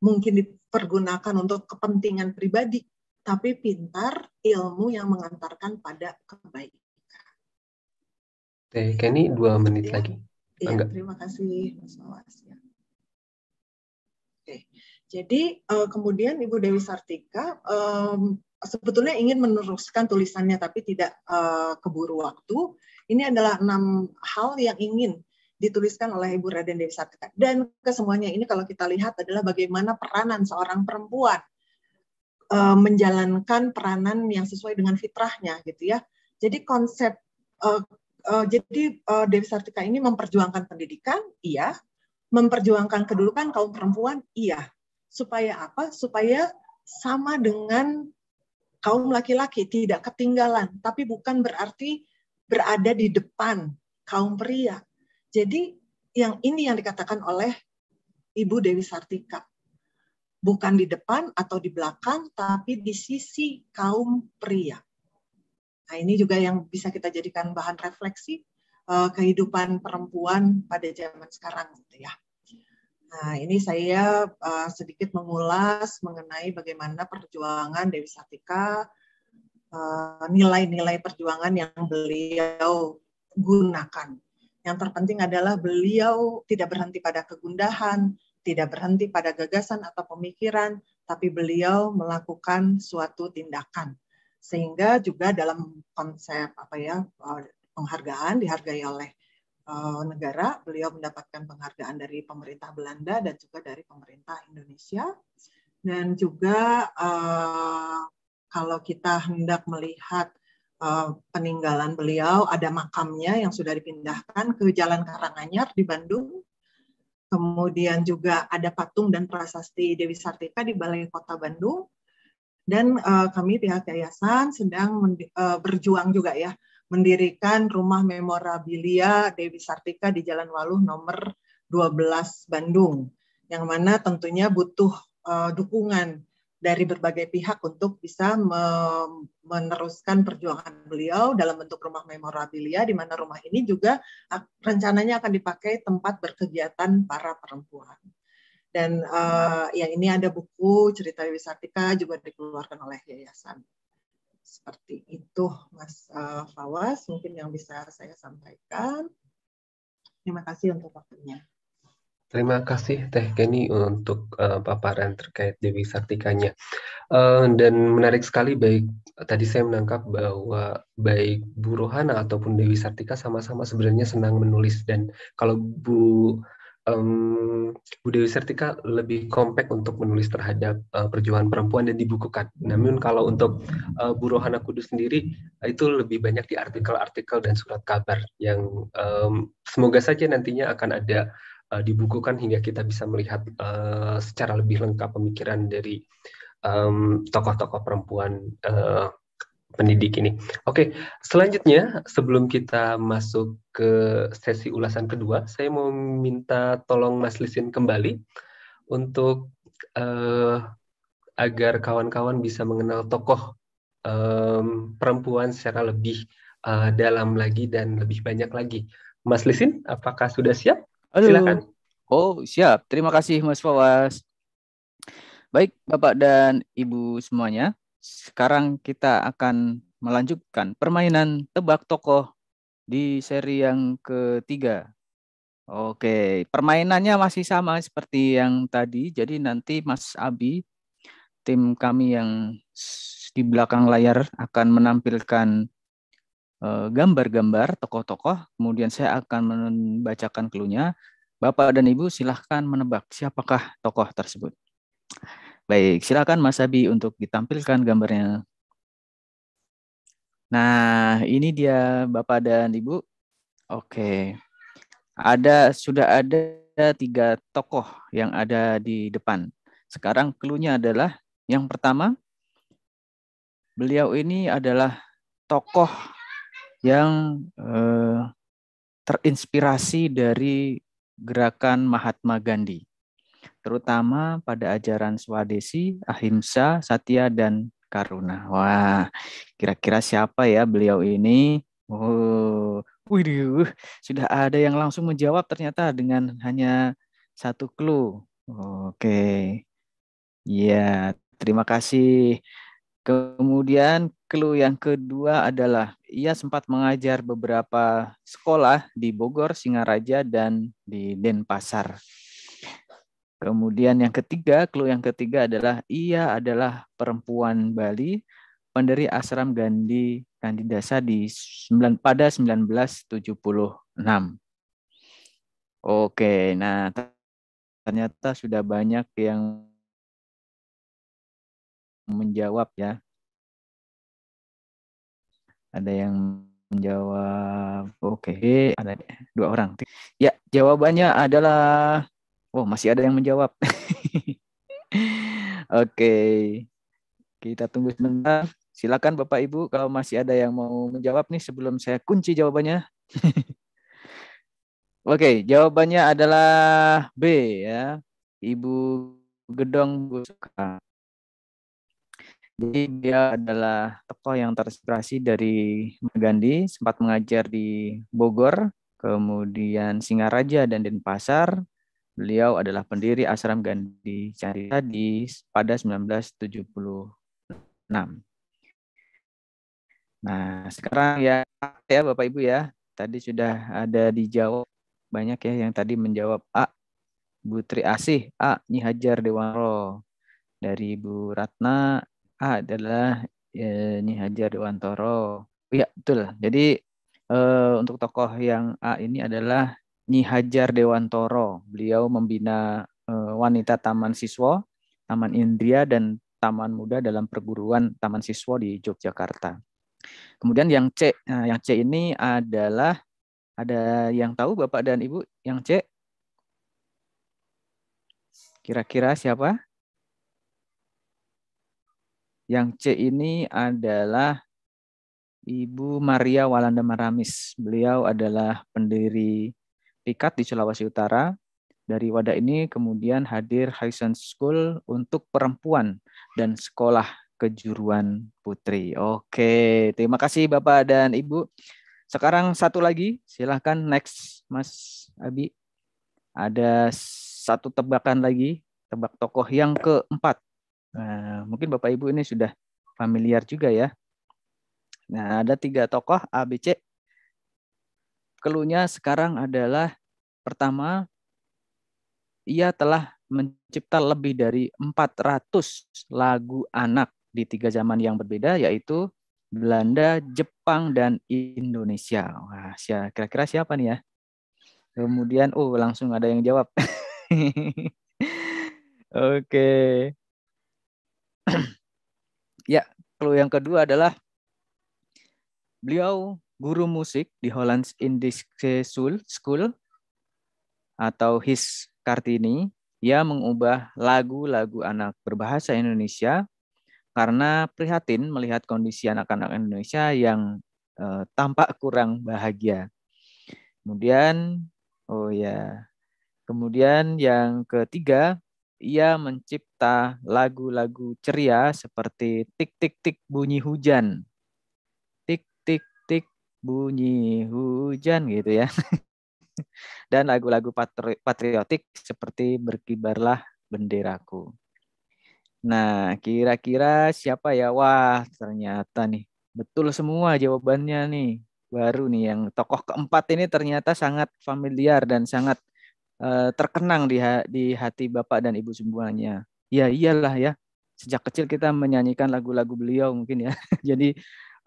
mungkin dipergunakan untuk kepentingan pribadi tapi pintar ilmu yang mengantarkan pada kebaikan. Oke, ini dua menit ya. lagi. Ya, terima kasih Mas ya. Oke, jadi uh, kemudian Ibu Dewi Sartika um, sebetulnya ingin meneruskan tulisannya tapi tidak uh, keburu waktu. Ini adalah enam hal yang ingin dituliskan oleh Ibu Raden Dewi Sartika. Dan kesemuanya ini kalau kita lihat adalah bagaimana peranan seorang perempuan uh, menjalankan peranan yang sesuai dengan fitrahnya gitu ya. Jadi konsep uh, uh, jadi uh, Dewi Sartika ini memperjuangkan pendidikan, iya, memperjuangkan kedudukan kaum perempuan, iya. Supaya apa? Supaya sama dengan kaum laki-laki tidak ketinggalan, tapi bukan berarti berada di depan kaum pria. Jadi yang ini yang dikatakan oleh Ibu Dewi Sartika bukan di depan atau di belakang, tapi di sisi kaum pria. Nah, ini juga yang bisa kita jadikan bahan refleksi eh, kehidupan perempuan pada zaman sekarang, gitu ya. Nah, ini saya uh, sedikit mengulas mengenai bagaimana perjuangan Dewi Satika, eh, nilai-nilai uh, perjuangan yang beliau gunakan. Yang terpenting adalah beliau tidak berhenti pada kegundahan, tidak berhenti pada gagasan atau pemikiran, tapi beliau melakukan suatu tindakan. Sehingga juga dalam konsep apa ya eh, penghargaan dihargai oleh eh, negara, beliau mendapatkan penghargaan dari pemerintah Belanda dan juga dari pemerintah Indonesia. Dan juga eh, kalau kita hendak melihat peninggalan beliau, ada makamnya yang sudah dipindahkan ke Jalan Karanganyar di Bandung kemudian juga ada patung dan prasasti Dewi Sartika di Balai Kota Bandung, dan uh, kami pihak yayasan sedang uh, berjuang juga ya mendirikan rumah memorabilia Dewi Sartika di Jalan Waluh nomor 12 Bandung, yang mana tentunya butuh uh, dukungan dari berbagai pihak untuk bisa meneruskan perjuangan beliau dalam bentuk rumah memorabilia di mana rumah ini juga rencananya akan dipakai tempat berkegiatan para perempuan. Dan uh, eh, yang ini ada buku cerita Wisartika juga dikeluarkan oleh yayasan. Seperti itu Mas uh, eh, Fawas mungkin yang bisa saya sampaikan. Terima kasih untuk waktunya. Terima kasih Teh Kenny untuk uh, paparan terkait Dewi Sartikanya. Uh, dan menarik sekali baik tadi saya menangkap bahwa baik Bu Rohana ataupun Dewi Sartika sama-sama sebenarnya senang menulis dan kalau Bu um, Bu Dewi Sartika lebih kompak untuk menulis terhadap uh, perjuangan perempuan dan dibukukan. Namun kalau untuk uh, Bu Rohana Kudus sendiri itu lebih banyak di artikel-artikel dan surat kabar yang um, semoga saja nantinya akan ada Eh, dibukukan hingga kita bisa melihat uh, secara lebih lengkap pemikiran dari tokoh tokoh-tokoh perempuan uh, pendidik ini. Oke, selanjutnya sebelum kita masuk ke sesi ulasan kedua, saya mau minta tolong Mas Lisin kembali untuk uh, agar kawan-kawan bisa mengenal tokoh um, perempuan secara lebih uh, dalam lagi dan lebih banyak lagi. Mas Lisin, apakah sudah siap? Halo. Silakan. Oh, siap. Terima kasih Mas Fawas. Baik, Bapak dan Ibu semuanya. Sekarang kita akan melanjutkan permainan tebak tokoh di seri yang ketiga. Oke, permainannya masih sama seperti yang tadi. Jadi nanti Mas Abi, tim kami yang di belakang layar akan menampilkan Eh, gambar-gambar tokoh-tokoh, kemudian saya akan membacakan keluarnya Bapak dan Ibu silahkan menebak siapakah tokoh tersebut. Baik, silakan Mas Abi untuk ditampilkan gambarnya. Nah, ini dia Bapak dan Ibu. Oke. Ada sudah ada tiga tokoh yang ada di depan. Sekarang keluarnya adalah yang pertama beliau ini adalah tokoh yang eh, terinspirasi dari gerakan Mahatma Gandhi, terutama pada ajaran Swadesi, Ahimsa, Satya, dan Karuna. Wah, kira-kira siapa ya beliau ini? Oh, widih, sudah ada yang langsung menjawab ternyata dengan hanya satu clue. Oke, ya terima kasih. Kemudian Clue yang kedua adalah ia sempat mengajar beberapa sekolah di Bogor, Singaraja, dan di Denpasar. Kemudian yang ketiga, clue yang ketiga adalah ia adalah perempuan Bali pendiri asram Gandhi Kandidasa di 9, pada 1976. Oke, nah ternyata sudah banyak yang menjawab ya ada yang menjawab oke okay. ada dua orang ya jawabannya adalah oh masih ada yang menjawab oke okay. kita tunggu sebentar silakan bapak ibu kalau masih ada yang mau menjawab nih sebelum saya kunci jawabannya oke okay, jawabannya adalah B ya ibu gedong bu jadi dia adalah tokoh yang terinspirasi dari Gandhi, sempat mengajar di Bogor, kemudian Singaraja dan Denpasar. Beliau adalah pendiri Asram Gandhi Carita tadi pada 1976. Nah, sekarang ya ya Bapak Ibu ya. Tadi sudah ada dijawab banyak ya yang tadi menjawab A Butri Asih, A Nyi Hajar Dewaro dari Bu Ratna adalah eh, Nyi Hajar Dewantoro. Iya betul. Jadi e, untuk tokoh yang A ini adalah Nyi Hajar Dewantoro. Beliau membina e, wanita Taman Siswa, Taman Indria dan Taman Muda dalam perguruan Taman Siswa di Yogyakarta. Kemudian yang C, nah, yang C ini adalah ada yang tahu Bapak dan Ibu yang C? Kira-kira siapa? Yang C ini adalah Ibu Maria Walanda Maramis. Beliau adalah pendiri Pikat di Sulawesi Utara. Dari wadah ini kemudian hadir Harrison School untuk perempuan dan sekolah kejuruan putri. Oke, terima kasih Bapak dan Ibu. Sekarang satu lagi, silahkan next Mas Abi. Ada satu tebakan lagi, tebak tokoh yang keempat. Nah, mungkin Bapak Ibu ini sudah familiar juga ya. Nah, ada tiga tokoh ABC. Keluhnya sekarang adalah pertama, ia telah mencipta lebih dari 400 lagu anak di tiga zaman yang berbeda, yaitu Belanda, Jepang, dan Indonesia. Wah, kira-kira siapa nih ya? Kemudian, oh langsung ada yang jawab. Oke, ya, kalau yang kedua adalah beliau guru musik di Hollands Indische School atau HIS Kartini. Ia mengubah lagu-lagu anak berbahasa Indonesia karena prihatin melihat kondisi anak-anak Indonesia yang eh, tampak kurang bahagia. Kemudian, oh ya, kemudian yang ketiga ia mencipta lagu-lagu ceria seperti tik tik tik bunyi hujan. Tik tik tik bunyi hujan gitu ya. Dan lagu-lagu patri patriotik seperti berkibarlah benderaku. Nah, kira-kira siapa ya? Wah, ternyata nih betul semua jawabannya nih. Baru nih yang tokoh keempat ini ternyata sangat familiar dan sangat Eh, terkenang di, ha di hati bapak dan ibu semuanya. Ya iyalah ya. Sejak kecil kita menyanyikan lagu-lagu beliau mungkin ya. Jadi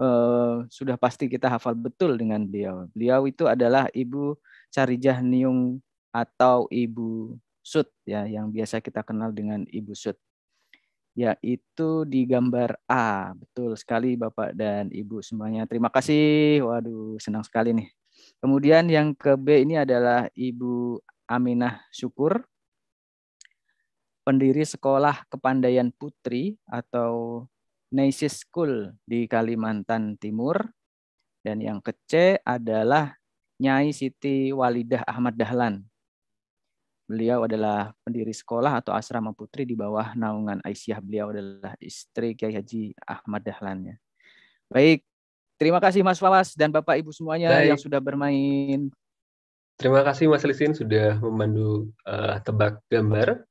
uh, sudah pasti kita hafal betul dengan beliau. Beliau itu adalah Ibu Carijah Niung atau Ibu Sud ya yang biasa kita kenal dengan Ibu Sud yaitu di gambar A. Betul sekali Bapak dan Ibu semuanya. Terima kasih. Waduh, senang sekali nih. Kemudian yang ke B ini adalah Ibu Aminah Syukur, pendiri Sekolah Kepandaian Putri atau Naisis School di Kalimantan Timur. Dan yang ke adalah Nyai Siti Walidah Ahmad Dahlan. Beliau adalah pendiri sekolah atau asrama putri di bawah naungan Aisyah. Beliau adalah istri Kiai Haji Ahmad Dahlan. Baik, terima kasih Mas Fawas dan Bapak Ibu semuanya Baik. yang sudah bermain. Terima kasih Mas Lisin sudah memandu uh, tebak gambar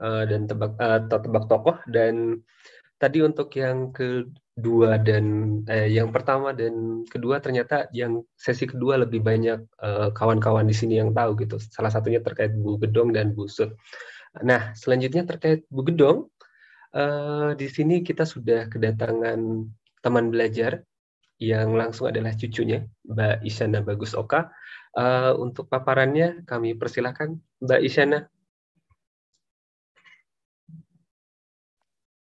uh, dan tebak eh, atau uh, tebak tokoh dan tadi untuk yang kedua dan eh, yang pertama dan kedua ternyata yang sesi kedua lebih banyak kawan kawan-kawan di sini yang tahu gitu. Salah satunya terkait Bu Gedong dan Bu Sut. Nah, selanjutnya terkait Bu Gedong, uh, di sini kita sudah kedatangan teman belajar yang langsung adalah cucunya Mbak Isyana Bagus Oka Eh, untuk paparannya kami persilahkan Mbak Isyana.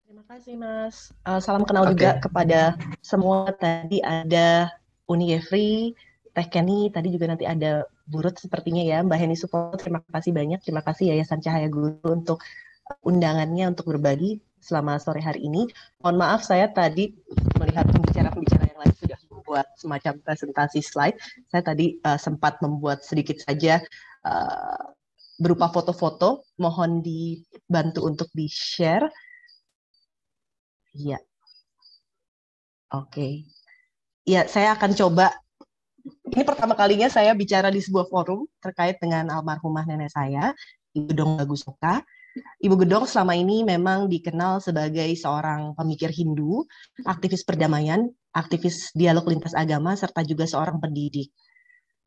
Terima kasih Mas. Uh, salam kenal okay. juga kepada semua tadi ada Uni Yefri, Teh Kenny, tadi juga nanti ada Burut sepertinya ya. Mbak Heni support. terima kasih banyak. Terima kasih Yayasan Cahaya Guru untuk undangannya untuk berbagi selama sore hari ini. Mohon maaf saya tadi melihat pembicara-pembicara yang lain sudah membuat semacam presentasi slide, saya tadi uh, sempat membuat sedikit saja uh, berupa foto-foto. Mohon dibantu untuk di-share. Iya. Oke. Okay. Ya, saya akan coba. Ini pertama kalinya saya bicara di sebuah forum terkait dengan almarhumah nenek saya, Ibu Dong Bagusoka. Ibu Gedong selama ini memang dikenal sebagai seorang pemikir Hindu, aktivis perdamaian, aktivis dialog lintas agama, serta juga seorang pendidik.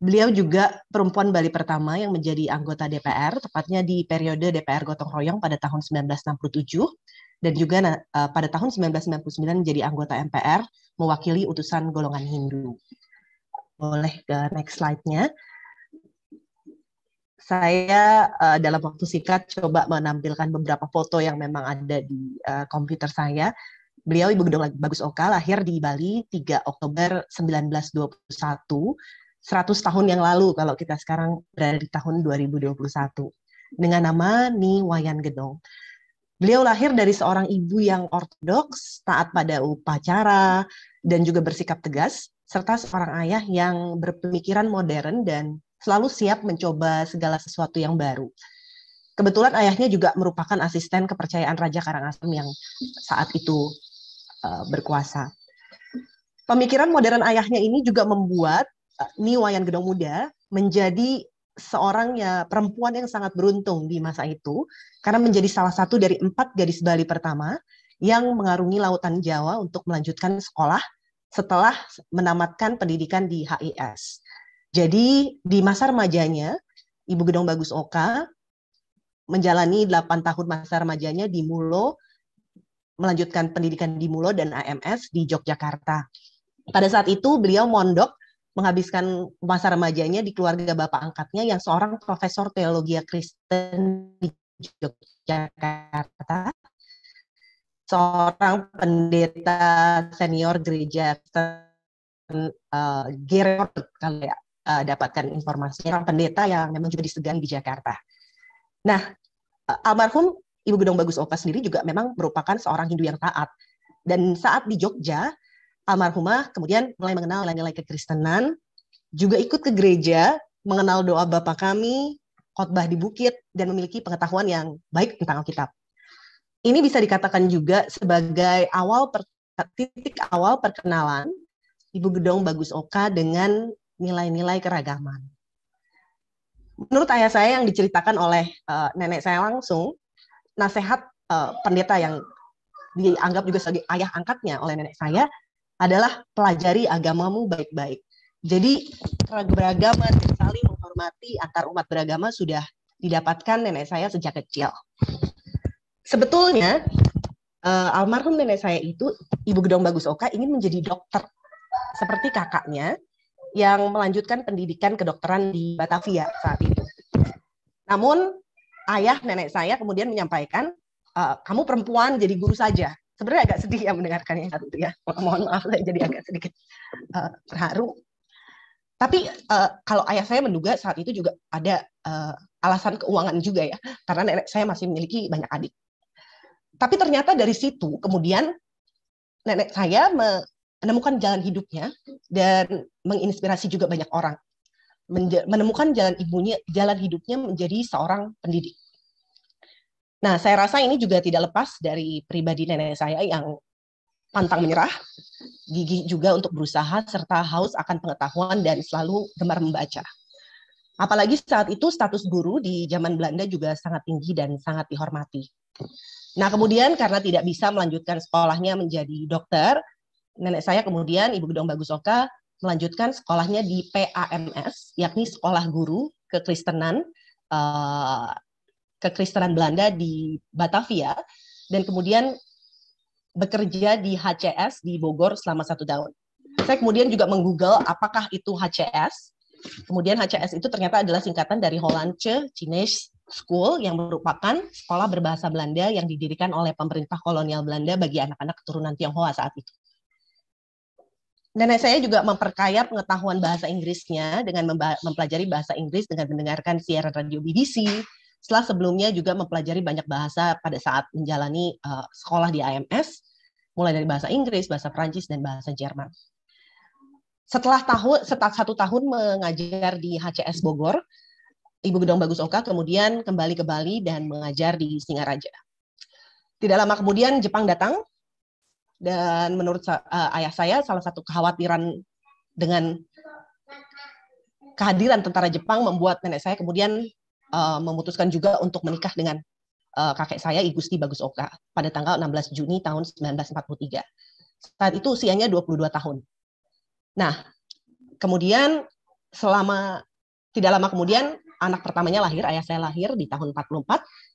Beliau juga perempuan Bali pertama yang menjadi anggota DPR, tepatnya di periode DPR Gotong Royong pada tahun 1967, dan juga uh, pada tahun 1999 menjadi anggota MPR, mewakili utusan golongan Hindu. Boleh ke next slide-nya. Saya uh, dalam waktu singkat coba menampilkan beberapa foto yang memang ada di uh, komputer saya Beliau Ibu Gedong Bagus Oka lahir di Bali 3 Oktober 1921, 100 tahun yang lalu kalau kita sekarang berada di tahun 2021 dengan nama Ni Wayan Gedong. Beliau lahir dari seorang ibu yang ortodoks, taat pada upacara, dan juga bersikap tegas, serta seorang ayah yang berpemikiran modern dan selalu siap mencoba segala sesuatu yang baru. Kebetulan ayahnya juga merupakan asisten kepercayaan Raja Karangasem yang saat itu Eh, berkuasa. Pemikiran modern ayahnya ini juga membuat eh, Niwayan Gedong Muda menjadi seorang ya perempuan yang sangat beruntung di masa itu karena menjadi salah satu dari empat gadis Bali pertama yang mengarungi lautan Jawa untuk melanjutkan sekolah setelah menamatkan pendidikan di HIS. Jadi di masa remajanya, Ibu Gedong Bagus Oka menjalani 8 tahun masa remajanya di Mulo melanjutkan pendidikan di Mulo dan AMS di Yogyakarta. Pada saat itu beliau mondok menghabiskan masa remajanya di keluarga bapak angkatnya yang seorang profesor teologi Kristen di Yogyakarta, seorang pendeta senior gereja uh, eh, Gerard kalau ya, uh, dapatkan informasi seorang pendeta yang memang juga disegani di Jakarta. Nah, eh, almarhum Ibu Gedong Bagus Oka sendiri juga memang merupakan seorang Hindu yang taat. Dan saat di Jogja, almarhumah kemudian mulai mengenal nilai-nilai kekristenan, juga ikut ke gereja, mengenal doa Bapa kami, khotbah di bukit, dan memiliki pengetahuan yang baik tentang Alkitab. Ini bisa dikatakan juga sebagai awal per, titik awal perkenalan Ibu Gedong Bagus Oka dengan nilai-nilai keragaman. Menurut ayah saya yang diceritakan oleh uh, nenek saya langsung, nasihat uh, eh, pendeta yang dianggap juga sebagai ayah angkatnya oleh nenek saya adalah pelajari agamamu baik-baik. Jadi beragama dan saling menghormati antar umat beragama sudah didapatkan nenek saya sejak kecil. Sebetulnya uh, almarhum nenek saya itu Ibu Gedong Bagus Oka ingin menjadi dokter seperti kakaknya yang melanjutkan pendidikan kedokteran di Batavia saat itu. Namun ayah nenek saya kemudian menyampaikan e, kamu perempuan jadi guru saja sebenarnya agak sedih ya mendengarkannya itu ya mohon maaf saya jadi agak sedikit uh, terharu tapi uh, kalau ayah saya menduga saat itu juga ada uh, alasan keuangan juga ya karena nenek saya masih memiliki banyak adik tapi ternyata dari situ kemudian nenek saya menemukan jalan hidupnya dan menginspirasi juga banyak orang menemukan jalan ibunya, jalan hidupnya menjadi seorang pendidik. Nah, saya rasa ini juga tidak lepas dari pribadi nenek saya yang pantang menyerah, gigih juga untuk berusaha, serta haus akan pengetahuan dan selalu gemar membaca. Apalagi saat itu status guru di zaman Belanda juga sangat tinggi dan sangat dihormati. Nah, kemudian karena tidak bisa melanjutkan sekolahnya menjadi dokter, nenek saya kemudian Ibu Gedong Bagusoka melanjutkan sekolahnya di PAMS, yakni Sekolah Guru Kekristenan uh, Kekristenan Belanda di Batavia, dan kemudian bekerja di HCS di Bogor selama satu tahun. Saya kemudian juga menggoogle apakah itu HCS. Kemudian HCS itu ternyata adalah singkatan dari Hollandse Chinese School yang merupakan sekolah berbahasa Belanda yang didirikan oleh pemerintah kolonial Belanda bagi anak-anak keturunan Tionghoa saat itu nenek saya juga memperkaya pengetahuan bahasa Inggrisnya dengan mempelajari bahasa Inggris dengan mendengarkan siaran radio BBC. Setelah sebelumnya juga mempelajari banyak bahasa pada saat menjalani uh, sekolah di IMS, mulai dari bahasa Inggris, bahasa Prancis, dan bahasa Jerman. Setelah tahun setelah satu tahun mengajar di HCS Bogor, Ibu Gedong Bagus Oka kemudian kembali ke Bali dan mengajar di Singaraja. Tidak lama kemudian Jepang datang dan menurut uh, ayah saya salah satu kekhawatiran dengan kehadiran tentara Jepang membuat nenek saya kemudian uh, memutuskan juga untuk menikah dengan uh, kakek saya Igusti Gusti Bagus Oka pada tanggal 16 Juni tahun 1943. Saat itu usianya 22 tahun. Nah, kemudian selama tidak lama kemudian anak pertamanya lahir, ayah saya lahir di tahun 44,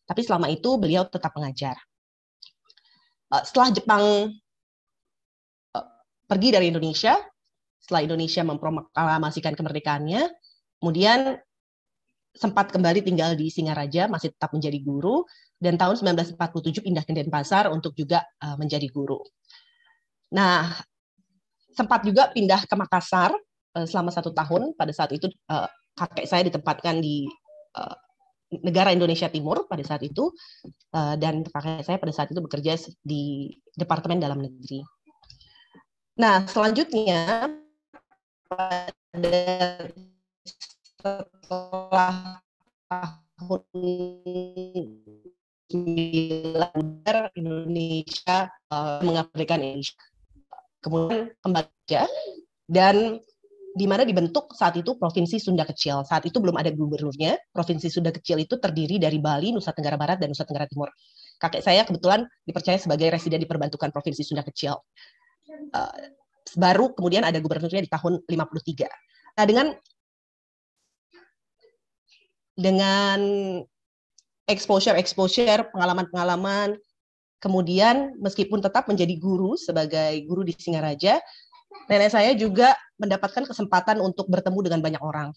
tapi selama itu beliau tetap mengajar. setelah Jepang pergi dari Indonesia setelah Indonesia memproklamasikan kemerdekaannya, kemudian sempat kembali tinggal di Singaraja, masih tetap menjadi guru, dan tahun 1947 pindah ke Denpasar untuk juga eh, menjadi guru. Nah, sempat juga pindah ke Makassar eh, selama satu tahun. Pada saat itu eh, kakek saya ditempatkan di negara Indonesia Timur pada saat itu, dan kakek saya pada saat itu bekerja di Departemen Dalam Negeri. Nah, selanjutnya pada setelah tahun ini Indonesia uh, mengabdikan Indonesia. Kemudian kembali dan di mana dibentuk saat itu Provinsi Sunda Kecil. Saat itu belum ada gubernurnya. Provinsi Sunda Kecil itu terdiri dari Bali, Nusa Tenggara Barat, dan Nusa Tenggara Timur. Kakek saya kebetulan dipercaya sebagai residen di perbantukan Provinsi Sunda Kecil uh, baru kemudian ada gubernurnya di tahun 53. Nah, dengan dengan exposure exposure pengalaman-pengalaman kemudian meskipun tetap menjadi guru sebagai guru di Singaraja nenek saya juga mendapatkan kesempatan untuk bertemu dengan banyak orang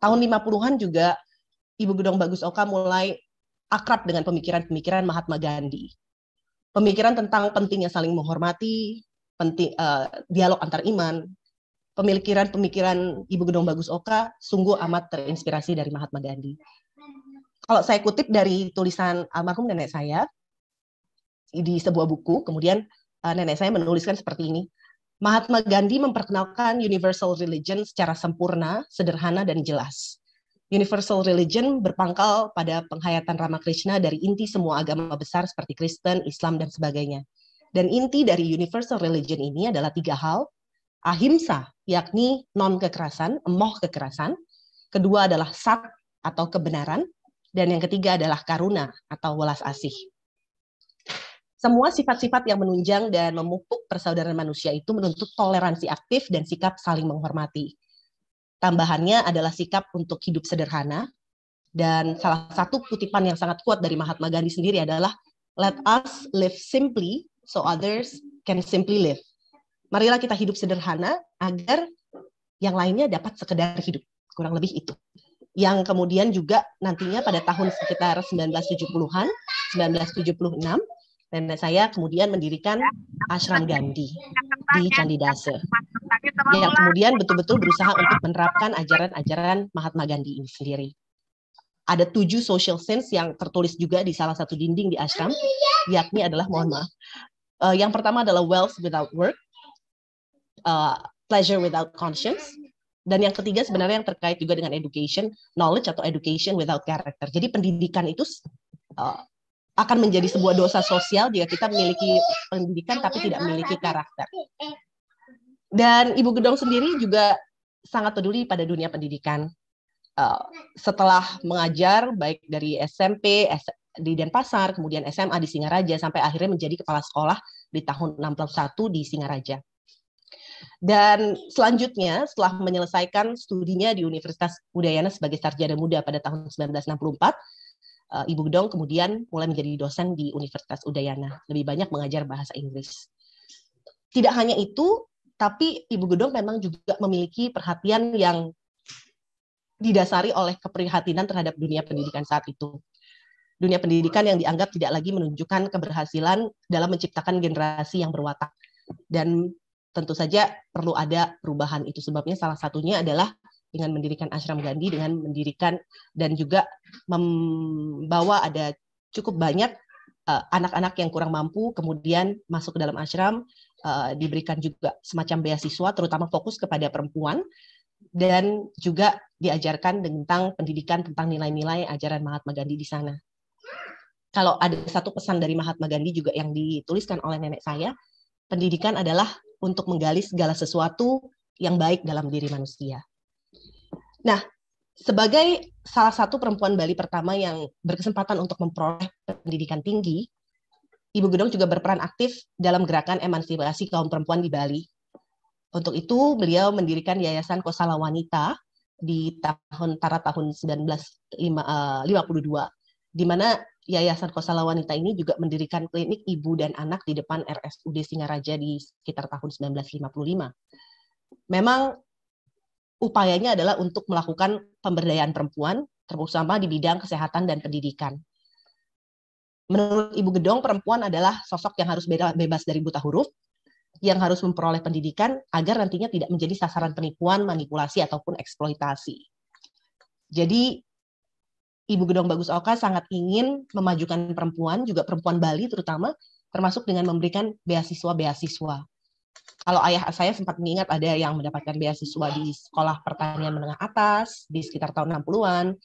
tahun 50-an juga Ibu Gedong Bagus Oka mulai akrab dengan pemikiran-pemikiran Mahatma Gandhi pemikiran tentang pentingnya saling menghormati penting uh, dialog antar iman. Pemikiran-pemikiran Ibu gedung Bagus Oka sungguh amat terinspirasi dari Mahatma Gandhi. Kalau saya kutip dari tulisan almarhum nenek saya di sebuah buku, kemudian uh, nenek saya menuliskan seperti ini. Mahatma Gandhi memperkenalkan universal religion secara sempurna, sederhana, dan jelas. Universal religion berpangkal pada penghayatan Ramakrishna dari inti semua agama besar seperti Kristen, Islam, dan sebagainya. Dan inti dari universal religion ini adalah tiga hal. Ahimsa, yakni non-kekerasan, emoh kekerasan. Kedua adalah sat atau kebenaran. Dan yang ketiga adalah karuna atau welas asih. Semua sifat-sifat yang menunjang dan memupuk persaudaraan manusia itu menuntut toleransi aktif dan sikap saling menghormati. Tambahannya adalah sikap untuk hidup sederhana. Dan salah satu kutipan yang sangat kuat dari Mahatma Gandhi sendiri adalah, let us live simply so others can simply live. Marilah kita hidup sederhana agar yang lainnya dapat sekedar hidup. Kurang lebih itu. Yang kemudian juga nantinya pada tahun sekitar 1970-an, 1976, nenek saya kemudian mendirikan Ashram Gandhi di Candidase. Yang kemudian betul-betul berusaha untuk menerapkan ajaran-ajaran Mahatma Gandhi ini sendiri ada tujuh social sense yang tertulis juga di salah satu dinding di ashram, yakni adalah mohon maaf Uh, yang pertama adalah wealth without work, uh, pleasure without conscience, dan yang ketiga sebenarnya yang terkait juga dengan education, knowledge atau education without character. Jadi pendidikan itu uh, akan menjadi sebuah dosa sosial jika kita memiliki pendidikan tapi tidak memiliki karakter. Dan Ibu Gedong sendiri juga sangat peduli pada dunia pendidikan. Uh, setelah mengajar baik dari SMP, di Denpasar, kemudian SMA di Singaraja sampai akhirnya menjadi kepala sekolah di tahun 61 di Singaraja. Dan selanjutnya setelah menyelesaikan studinya di Universitas Udayana sebagai sarjana muda pada tahun 1964, eh, Ibu Gedong kemudian mulai menjadi dosen di Universitas Udayana, lebih banyak mengajar bahasa Inggris. Tidak hanya itu, tapi Ibu Gedong memang juga memiliki perhatian yang didasari oleh keprihatinan terhadap dunia pendidikan saat itu dunia pendidikan yang dianggap tidak lagi menunjukkan keberhasilan dalam menciptakan generasi yang berwatak. Dan tentu saja perlu ada perubahan itu sebabnya salah satunya adalah dengan mendirikan Ashram Gandhi dengan mendirikan dan juga membawa ada cukup banyak eh, anak-anak uh, yang kurang mampu kemudian masuk ke dalam ashram uh, diberikan juga semacam beasiswa terutama fokus kepada perempuan dan juga diajarkan tentang pendidikan tentang nilai-nilai ajaran Mahatma Gandhi di sana kalau ada satu pesan dari Mahatma Gandhi juga yang dituliskan oleh nenek saya, pendidikan adalah untuk menggali segala sesuatu yang baik dalam diri manusia. Nah, sebagai salah satu perempuan Bali pertama yang berkesempatan untuk memperoleh pendidikan tinggi, Ibu Gedong juga berperan aktif dalam gerakan emansipasi kaum perempuan di Bali. Untuk itu, beliau mendirikan Yayasan Kosala Wanita di tahun tahun 1952 eh, di mana Yayasan Kosala Wanita ini juga mendirikan klinik ibu dan anak di depan RSUD Singaraja di sekitar tahun 1955. Memang upayanya adalah untuk melakukan pemberdayaan perempuan, terutama di bidang kesehatan dan pendidikan. Menurut Ibu Gedong, perempuan adalah sosok yang harus bebas dari buta huruf, yang harus memperoleh pendidikan agar nantinya tidak menjadi sasaran penipuan, manipulasi, ataupun eksploitasi. Jadi Ibu Gedong Bagus Oka sangat ingin memajukan perempuan, juga perempuan Bali terutama, termasuk dengan memberikan beasiswa-beasiswa. Kalau ayah saya sempat mengingat ada yang mendapatkan beasiswa di sekolah pertanian menengah atas di sekitar tahun 60-an,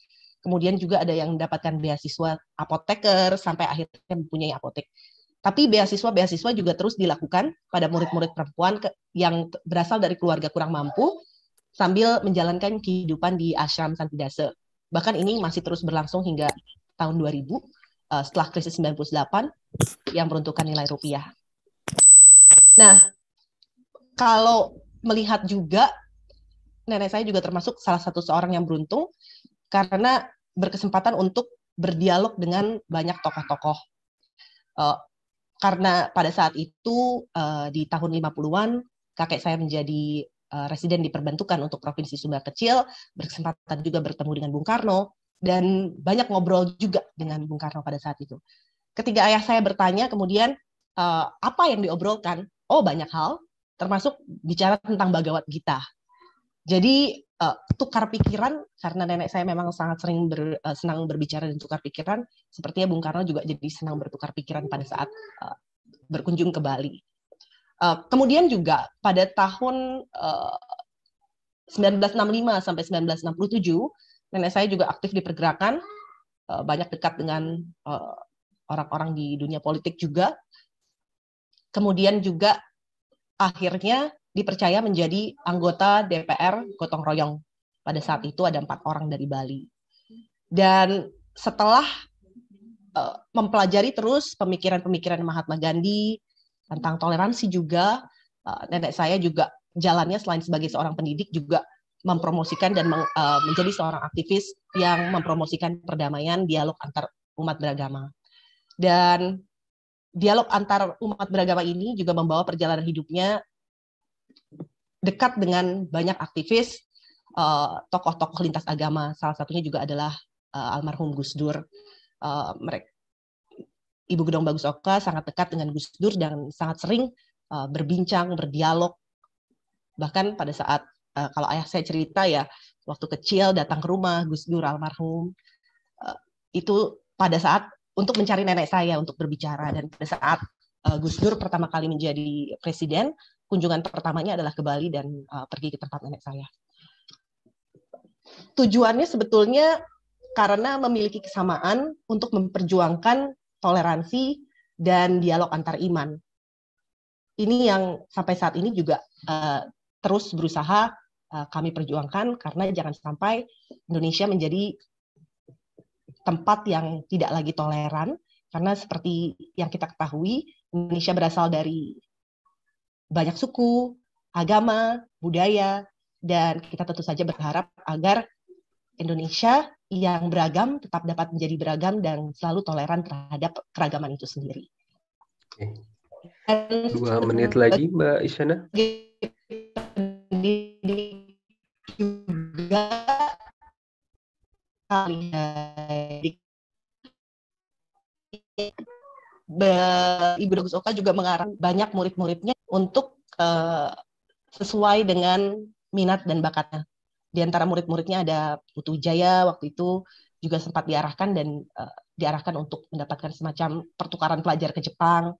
kemudian juga ada yang mendapatkan beasiswa apoteker sampai akhirnya mempunyai apotek. Tapi beasiswa-beasiswa juga terus dilakukan pada murid-murid perempuan yang berasal dari keluarga kurang mampu sambil menjalankan kehidupan di asram Santidase. Bahkan ini masih terus berlangsung hingga tahun 2000 uh, eh, setelah krisis 98 yang meruntuhkan nilai rupiah. Nah, kalau melihat juga nenek saya juga termasuk salah satu seorang yang beruntung karena berkesempatan untuk berdialog dengan banyak tokoh-tokoh. Uh, karena pada saat itu uh, di tahun 50-an kakek saya menjadi Eh, residen diperbantukan untuk Provinsi Sumba Kecil, berkesempatan juga bertemu dengan Bung Karno, dan banyak ngobrol juga dengan Bung Karno pada saat itu. Ketika ayah saya bertanya kemudian, eh, apa yang diobrolkan? Oh banyak hal, termasuk bicara tentang Bagawat Gita. Jadi eh, tukar pikiran, karena nenek saya memang sangat sering ber, senang berbicara dan tukar pikiran, sepertinya Bung Karno juga jadi senang bertukar pikiran pada saat berkunjung ke Bali. Eh, kemudian juga pada tahun eh, uh, 1965 sampai 1967 nenek saya juga aktif di pergerakan uh, eh, banyak dekat dengan uh, orang-orang di dunia politik juga. Kemudian juga akhirnya dipercaya menjadi anggota DPR gotong royong. Pada saat itu ada empat orang dari Bali. Dan setelah uh, mempelajari terus pemikiran-pemikiran Mahatma Gandhi, tentang toleransi juga. Eh, nenek saya juga jalannya selain sebagai seorang pendidik juga mempromosikan dan meng, uh, menjadi seorang aktivis yang mempromosikan perdamaian dialog antar umat beragama. Dan dialog antar umat beragama ini juga membawa perjalanan hidupnya dekat dengan banyak aktivis tokoh eh, tokoh-tokoh lintas agama. Salah satunya juga adalah uh, almarhum Gus Dur. Uh, mereka Ibu Gedong Bagus Oka sangat dekat dengan Gus Dur dan sangat sering uh, berbincang, berdialog. Bahkan pada saat uh, kalau ayah saya cerita ya, waktu kecil datang ke rumah Gus Dur almarhum uh, itu pada saat untuk mencari nenek saya untuk berbicara dan pada saat uh, Gus Dur pertama kali menjadi presiden, kunjungan pertamanya adalah ke Bali dan uh, pergi ke tempat nenek saya. Tujuannya sebetulnya karena memiliki kesamaan untuk memperjuangkan toleransi, dan dialog antar iman. Ini yang sampai saat ini juga uh, terus berusaha uh, kami perjuangkan karena jangan sampai Indonesia menjadi tempat yang tidak lagi toleran karena seperti yang kita ketahui Indonesia berasal dari banyak suku, agama, budaya dan kita tentu saja berharap agar Indonesia yang beragam tetap dapat menjadi beragam dan selalu toleran terhadap keragaman itu sendiri. Oke. Dua menit lagi, Mbak Isyana. Juga Ibu Dogus Oka juga mengarang banyak murid-muridnya untuk uh, sesuai dengan minat dan bakatnya di antara murid-muridnya ada Putu Jaya waktu itu juga sempat diarahkan dan uh, diarahkan untuk mendapatkan semacam pertukaran pelajar ke Jepang.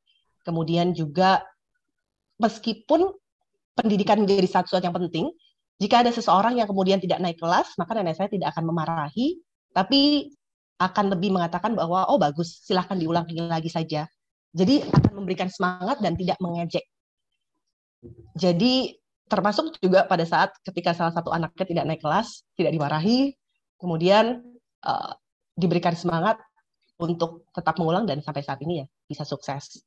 Kemudian juga meskipun pendidikan menjadi satu yang penting, jika ada seseorang yang kemudian tidak naik kelas, maka nenek saya tidak akan memarahi, tapi akan lebih mengatakan bahwa oh bagus, silahkan diulang lagi saja. Jadi akan memberikan semangat dan tidak mengejek. Jadi termasuk juga pada saat ketika salah satu anaknya tidak naik kelas, tidak dimarahi, kemudian uh, diberikan semangat untuk tetap mengulang dan sampai saat ini ya bisa sukses.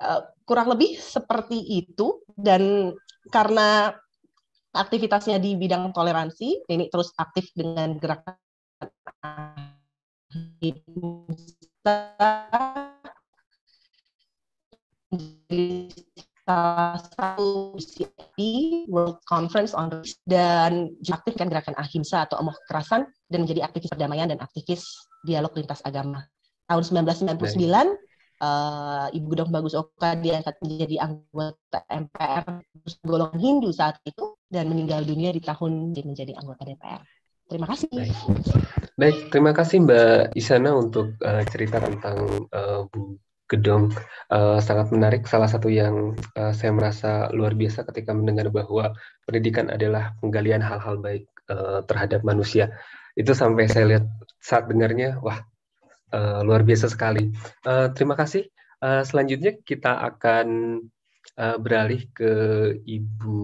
Uh, kurang lebih seperti itu dan karena aktivitasnya di bidang toleransi, ini terus aktif dengan gerakan salah eh, satu CIP World Conference on Race dan aktifkan gerakan ahimsa atau omoh kekerasan dan menjadi aktivis perdamaian dan aktivis dialog lintas agama. Tahun 1999 uh, eh, Ibu Dong Bagus Oka diangkat menjadi anggota MPR golongan Hindu saat itu dan meninggal dunia di tahun menjadi anggota DPR. Terima kasih. Baik. Baik, terima kasih Mbak Isana untuk uh, cerita tentang uh, Bu gedung uh, sangat menarik. Salah satu yang uh, saya merasa luar biasa ketika mendengar bahwa pendidikan adalah penggalian hal-hal baik uh, terhadap manusia. Itu sampai saya lihat saat dengarnya, wah uh, luar biasa sekali. Uh, terima kasih. Uh, selanjutnya kita akan uh, beralih ke Ibu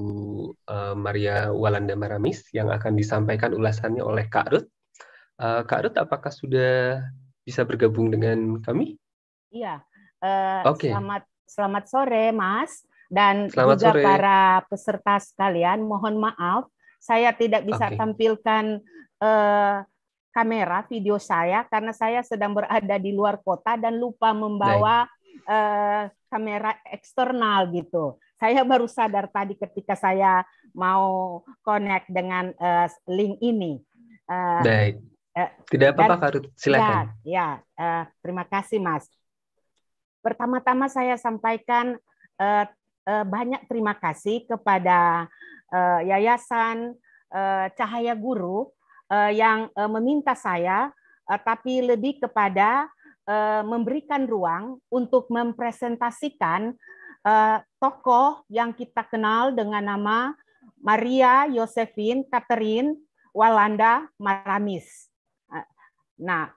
uh, Maria Walanda Maramis yang akan disampaikan ulasannya oleh Kak Ruth. Uh, Kak Ruth, apakah sudah bisa bergabung dengan kami? Iya, Eh, okay. Selamat selamat sore Mas dan selamat juga sore. para peserta sekalian. Mohon maaf saya tidak bisa okay. tampilkan uh, kamera video saya karena saya sedang berada di luar kota dan lupa membawa uh, kamera eksternal gitu. Saya baru sadar tadi ketika saya mau connect dengan uh, link ini. Uh, Baik. Tidak apa-apa, Karut. Silakan. Ya, ya uh, terima kasih, Mas. Pertama-tama saya sampaikan eh, eh, banyak terima kasih kepada eh, Yayasan Cahaya Guru yang meminta saya, tapi lebih kepada memberikan ruang untuk mempresentasikan tokoh yang kita kenal dengan nama Maria Josephine Catherine Walanda Maramis. Nah,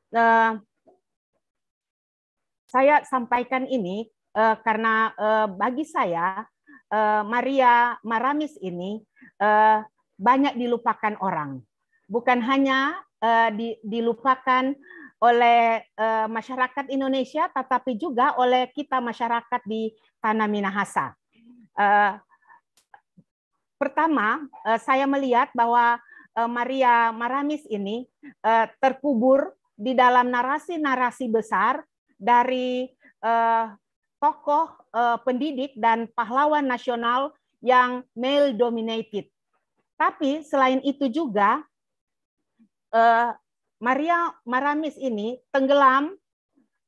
saya sampaikan ini uh, karena uh, bagi saya uh, Maria Maramis ini uh, banyak dilupakan orang, bukan hanya uh, di, dilupakan oleh uh, masyarakat Indonesia, tetapi juga oleh kita masyarakat di tanah Minahasa. Uh, pertama, uh, saya melihat bahwa uh, Maria Maramis ini uh, terkubur di dalam narasi-narasi besar dari uh, tokoh uh, pendidik dan pahlawan nasional yang male dominated. Tapi selain itu juga uh, Maria Maramis ini tenggelam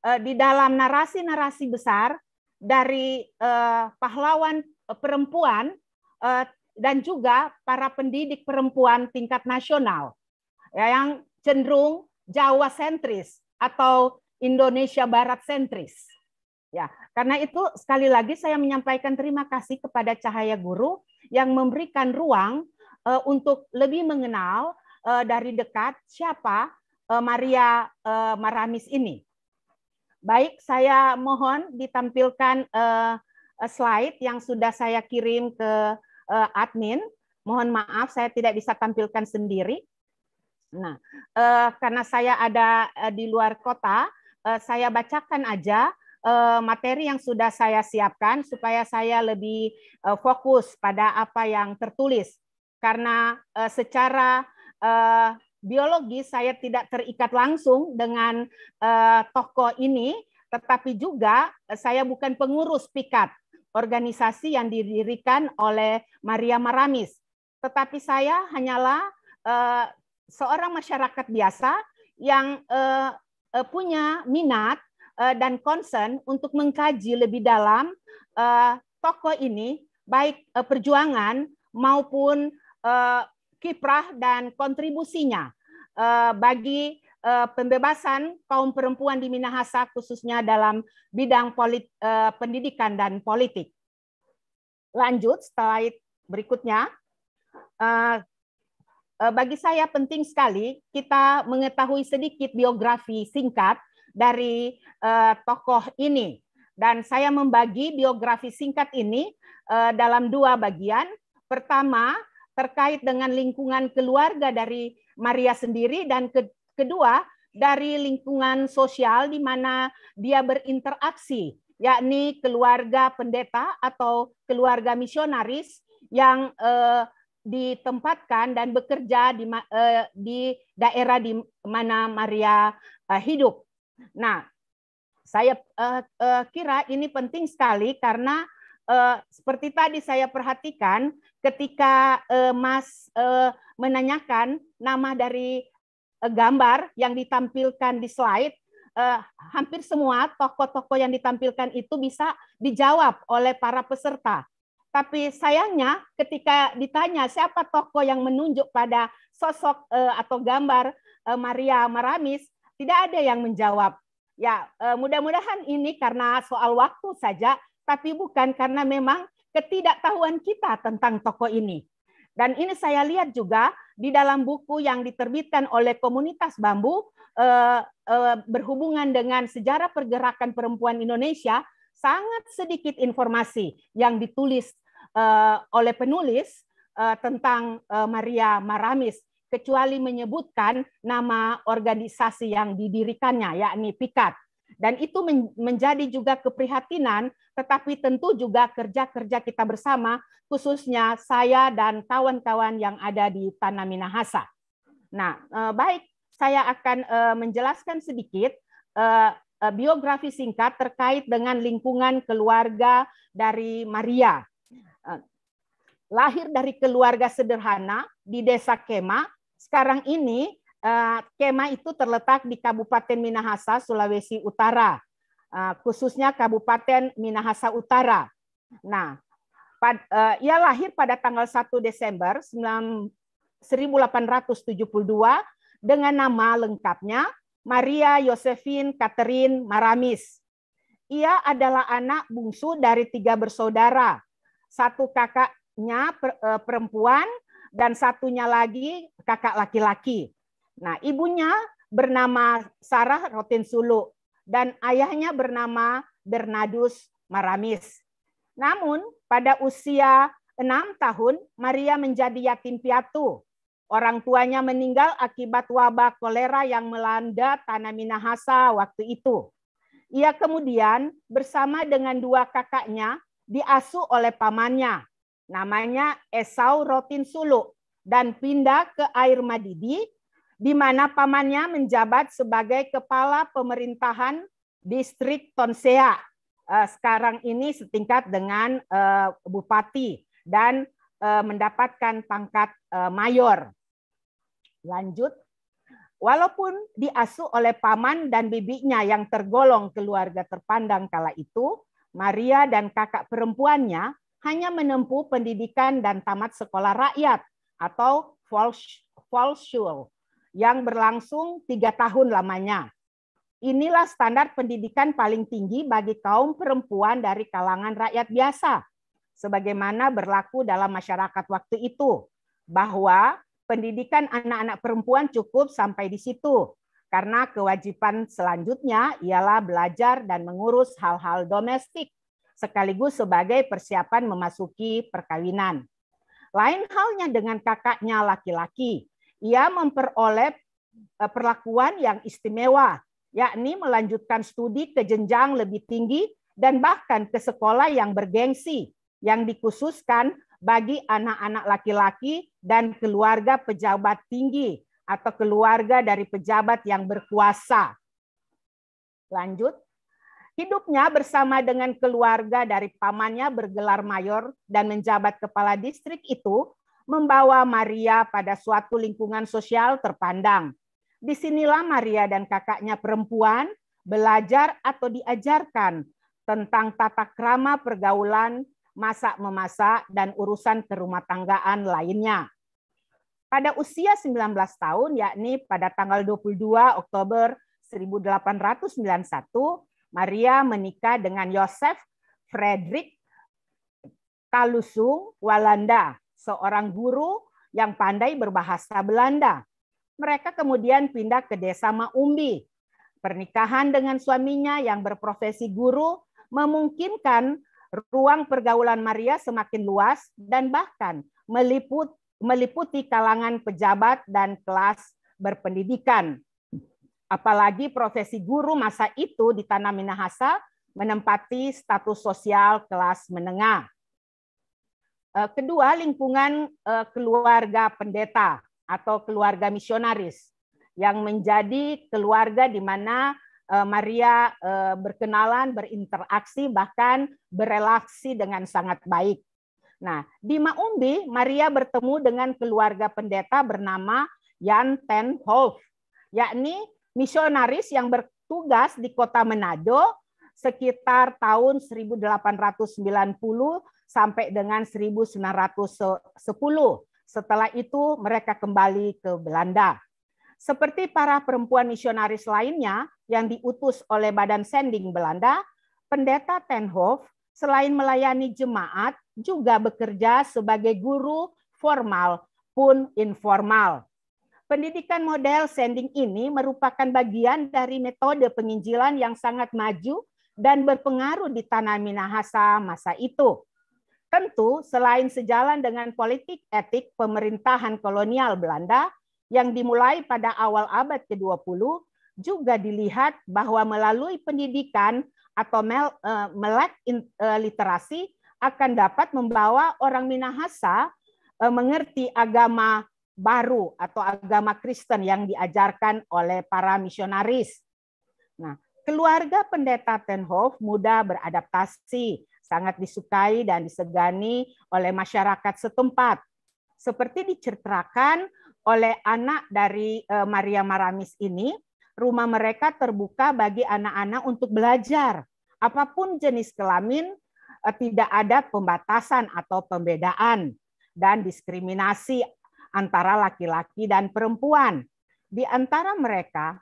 uh, di dalam narasi-narasi besar dari uh, pahlawan perempuan uh, dan juga para pendidik perempuan tingkat nasional ya, yang cenderung Jawa sentris atau Indonesia Barat sentris. Ya, karena itu sekali lagi saya menyampaikan terima kasih kepada Cahaya Guru yang memberikan ruang uh, untuk lebih mengenal uh, dari dekat siapa uh, Maria uh, Maramis ini. Baik, saya mohon ditampilkan uh, slide yang sudah saya kirim ke uh, admin. Mohon maaf saya tidak bisa tampilkan sendiri. Nah, uh, karena saya ada uh, di luar kota, uh, saya bacakan aja uh, materi yang sudah saya siapkan supaya saya lebih uh, fokus pada apa yang tertulis. Karena uh, secara uh, biologi saya tidak terikat langsung dengan uh, tokoh ini, tetapi juga saya bukan pengurus Pikat, organisasi yang didirikan oleh Maria Maramis. Tetapi saya hanyalah uh, seorang masyarakat biasa yang uh, uh, punya minat uh, dan concern untuk mengkaji lebih dalam uh, tokoh ini, baik uh, perjuangan maupun uh, kiprah dan kontribusinya uh, bagi uh, pembebasan kaum perempuan di Minahasa khususnya dalam bidang uh, pendidikan dan politik. Lanjut slide berikutnya. Uh, Eh, bagi saya penting sekali kita mengetahui sedikit biografi singkat dari uh, tokoh ini. Dan saya membagi biografi singkat ini uh, dalam dua bagian. Pertama, terkait dengan lingkungan keluarga dari Maria sendiri dan ke kedua dari lingkungan sosial di mana dia berinteraksi, yakni keluarga pendeta atau keluarga misionaris yang ditempatkan dan bekerja di, uh, di daerah di mana Maria uh, hidup. Nah, saya uh, uh, kira ini penting sekali karena uh, seperti tadi saya perhatikan ketika uh, Mas uh, menanyakan nama dari gambar yang ditampilkan di slide, eh, hampir semua tokoh-tokoh yang ditampilkan itu bisa dijawab oleh para peserta tapi sayangnya ketika ditanya siapa tokoh yang menunjuk pada sosok eh, atau gambar eh, Maria Maramis, tidak ada yang menjawab. Ya, eh, mudah-mudahan ini karena soal waktu saja, tapi bukan karena memang ketidaktahuan kita tentang tokoh ini. Dan ini saya lihat juga di dalam buku yang diterbitkan oleh komunitas bambu eh, berhubungan dengan sejarah pergerakan perempuan Indonesia sangat sedikit informasi yang ditulis uh, oleh penulis uh, tentang uh, Maria Maramis kecuali menyebutkan nama organisasi yang didirikannya yakni Pikat dan itu men menjadi juga keprihatinan tetapi tentu juga kerja-kerja kita bersama khususnya saya dan kawan-kawan yang ada di Tanah Minahasa. Nah, uh, baik saya akan uh, menjelaskan sedikit uh, biografi singkat terkait dengan lingkungan keluarga dari Maria lahir dari keluarga sederhana di desa Kema. Sekarang ini eh, Kema itu terletak di Kabupaten Minahasa, Sulawesi Utara, eh, khususnya Kabupaten Minahasa Utara. Nah, eh, ia lahir pada tanggal 1 Desember 1872 dengan nama lengkapnya Maria Yosefin Catherine Maramis. Ia adalah anak bungsu dari tiga bersaudara, satu kakak kakaknya eh, perempuan dan satunya lagi kakak laki-laki. Nah, ibunya bernama Sarah Rotinsulu dan ayahnya bernama Bernadus Maramis. Namun, pada usia enam tahun, Maria menjadi yatim piatu. Orang tuanya meninggal akibat wabah kolera yang melanda tanah Minahasa waktu itu. Ia kemudian bersama dengan dua kakaknya diasuh oleh pamannya, namanya Esau Rotin Sulu dan pindah ke Air Madidi di mana pamannya menjabat sebagai kepala pemerintahan distrik Tonsea eh, sekarang ini setingkat dengan eh, bupati dan eh, mendapatkan pangkat mayor. Lanjut Walaupun diasuh oleh paman dan bibinya yang tergolong keluarga terpandang kala itu, Maria dan kakak perempuannya hanya menempuh pendidikan dan tamat sekolah rakyat atau Volksschule yang berlangsung tiga tahun lamanya. Inilah standar pendidikan paling tinggi bagi kaum perempuan dari kalangan rakyat biasa, sebagaimana berlaku dalam masyarakat waktu itu, bahwa pendidikan anak-anak perempuan cukup sampai di situ, karena kewajiban selanjutnya ialah belajar dan mengurus hal-hal domestik sekaligus sebagai persiapan memasuki perkawinan. Lain halnya dengan kakaknya laki-laki. Ia memperoleh eh, perlakuan yang istimewa, yakni melanjutkan studi ke jenjang lebih tinggi dan bahkan ke sekolah yang bergengsi yang dikhususkan bagi anak-anak laki-laki dan keluarga pejabat tinggi atau keluarga dari pejabat yang berkuasa. Lanjut. Hidupnya bersama dengan keluarga dari pamannya bergelar mayor dan menjabat kepala distrik itu membawa Maria pada suatu lingkungan sosial terpandang. Disinilah Maria dan kakaknya perempuan belajar atau diajarkan tentang tata krama pergaulan, masak-memasak, dan urusan kerumah tanggaan lainnya. Pada usia 19 tahun, yakni pada tanggal 22 Oktober 1891, Maria menikah dengan Yosef Frederick Talusung Walanda, seorang guru yang pandai berbahasa Belanda. Mereka kemudian pindah ke desa Maumbi. Pernikahan dengan suaminya yang berprofesi guru memungkinkan ruang pergaulan Maria semakin luas dan bahkan meliput, meliputi kalangan pejabat dan kelas berpendidikan. Apalagi profesi guru masa itu di Tanah Minahasa menempati status sosial kelas menengah. Eh, kedua, lingkungan eh, keluarga pendeta atau keluarga misionaris yang menjadi keluarga di mana eh, Maria berkenalan, berinteraksi, bahkan berelaksi dengan sangat baik. Nah, di Maumbi, Maria bertemu dengan keluarga pendeta bernama Jan Ten Hof, yakni misionaris yang bertugas di kota Manado sekitar tahun 1890 sampai dengan 1910. Setelah itu mereka kembali ke Belanda. Seperti para perempuan misionaris lainnya yang diutus oleh Badan Sending Belanda, pendeta Tenhof selain melayani jemaat juga bekerja sebagai guru formal pun informal. Pendidikan model sending ini merupakan bagian dari metode penginjilan yang sangat maju dan berpengaruh di tanah Minahasa masa itu. Tentu, selain sejalan dengan politik etik pemerintahan kolonial Belanda yang dimulai pada awal abad ke-20, juga dilihat bahwa melalui pendidikan atau mel, eh, melek eh, literasi akan dapat membawa orang Minahasa eh, mengerti agama baru atau agama Kristen yang diajarkan oleh para misionaris. Nah, keluarga pendeta Tenhof mudah beradaptasi, sangat disukai dan disegani oleh masyarakat setempat. Seperti diceritakan oleh anak dari eh, Maria Maramis ini, rumah mereka terbuka bagi anak-anak untuk belajar. Apapun jenis kelamin, eh, tidak ada pembatasan atau pembedaan dan diskriminasi antara laki-laki dan perempuan. Di antara mereka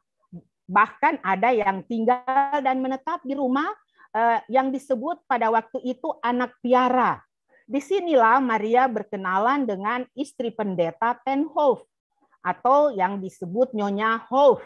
bahkan ada yang tinggal dan menetap di rumah eh, yang disebut pada waktu itu anak piara. Disinilah Maria berkenalan dengan istri pendeta Tenhof atau yang disebut Nyonya Hof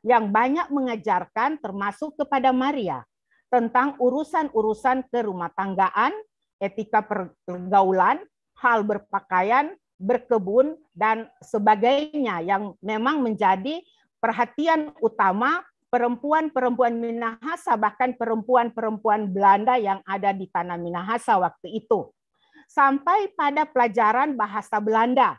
yang banyak mengajarkan termasuk kepada Maria tentang urusan-urusan kerumah tanggaan, etika pergaulan, hal berpakaian, berkebun dan sebagainya yang memang menjadi perhatian utama perempuan-perempuan Minahasa bahkan perempuan-perempuan Belanda yang ada di tanah Minahasa waktu itu. Sampai pada pelajaran bahasa Belanda.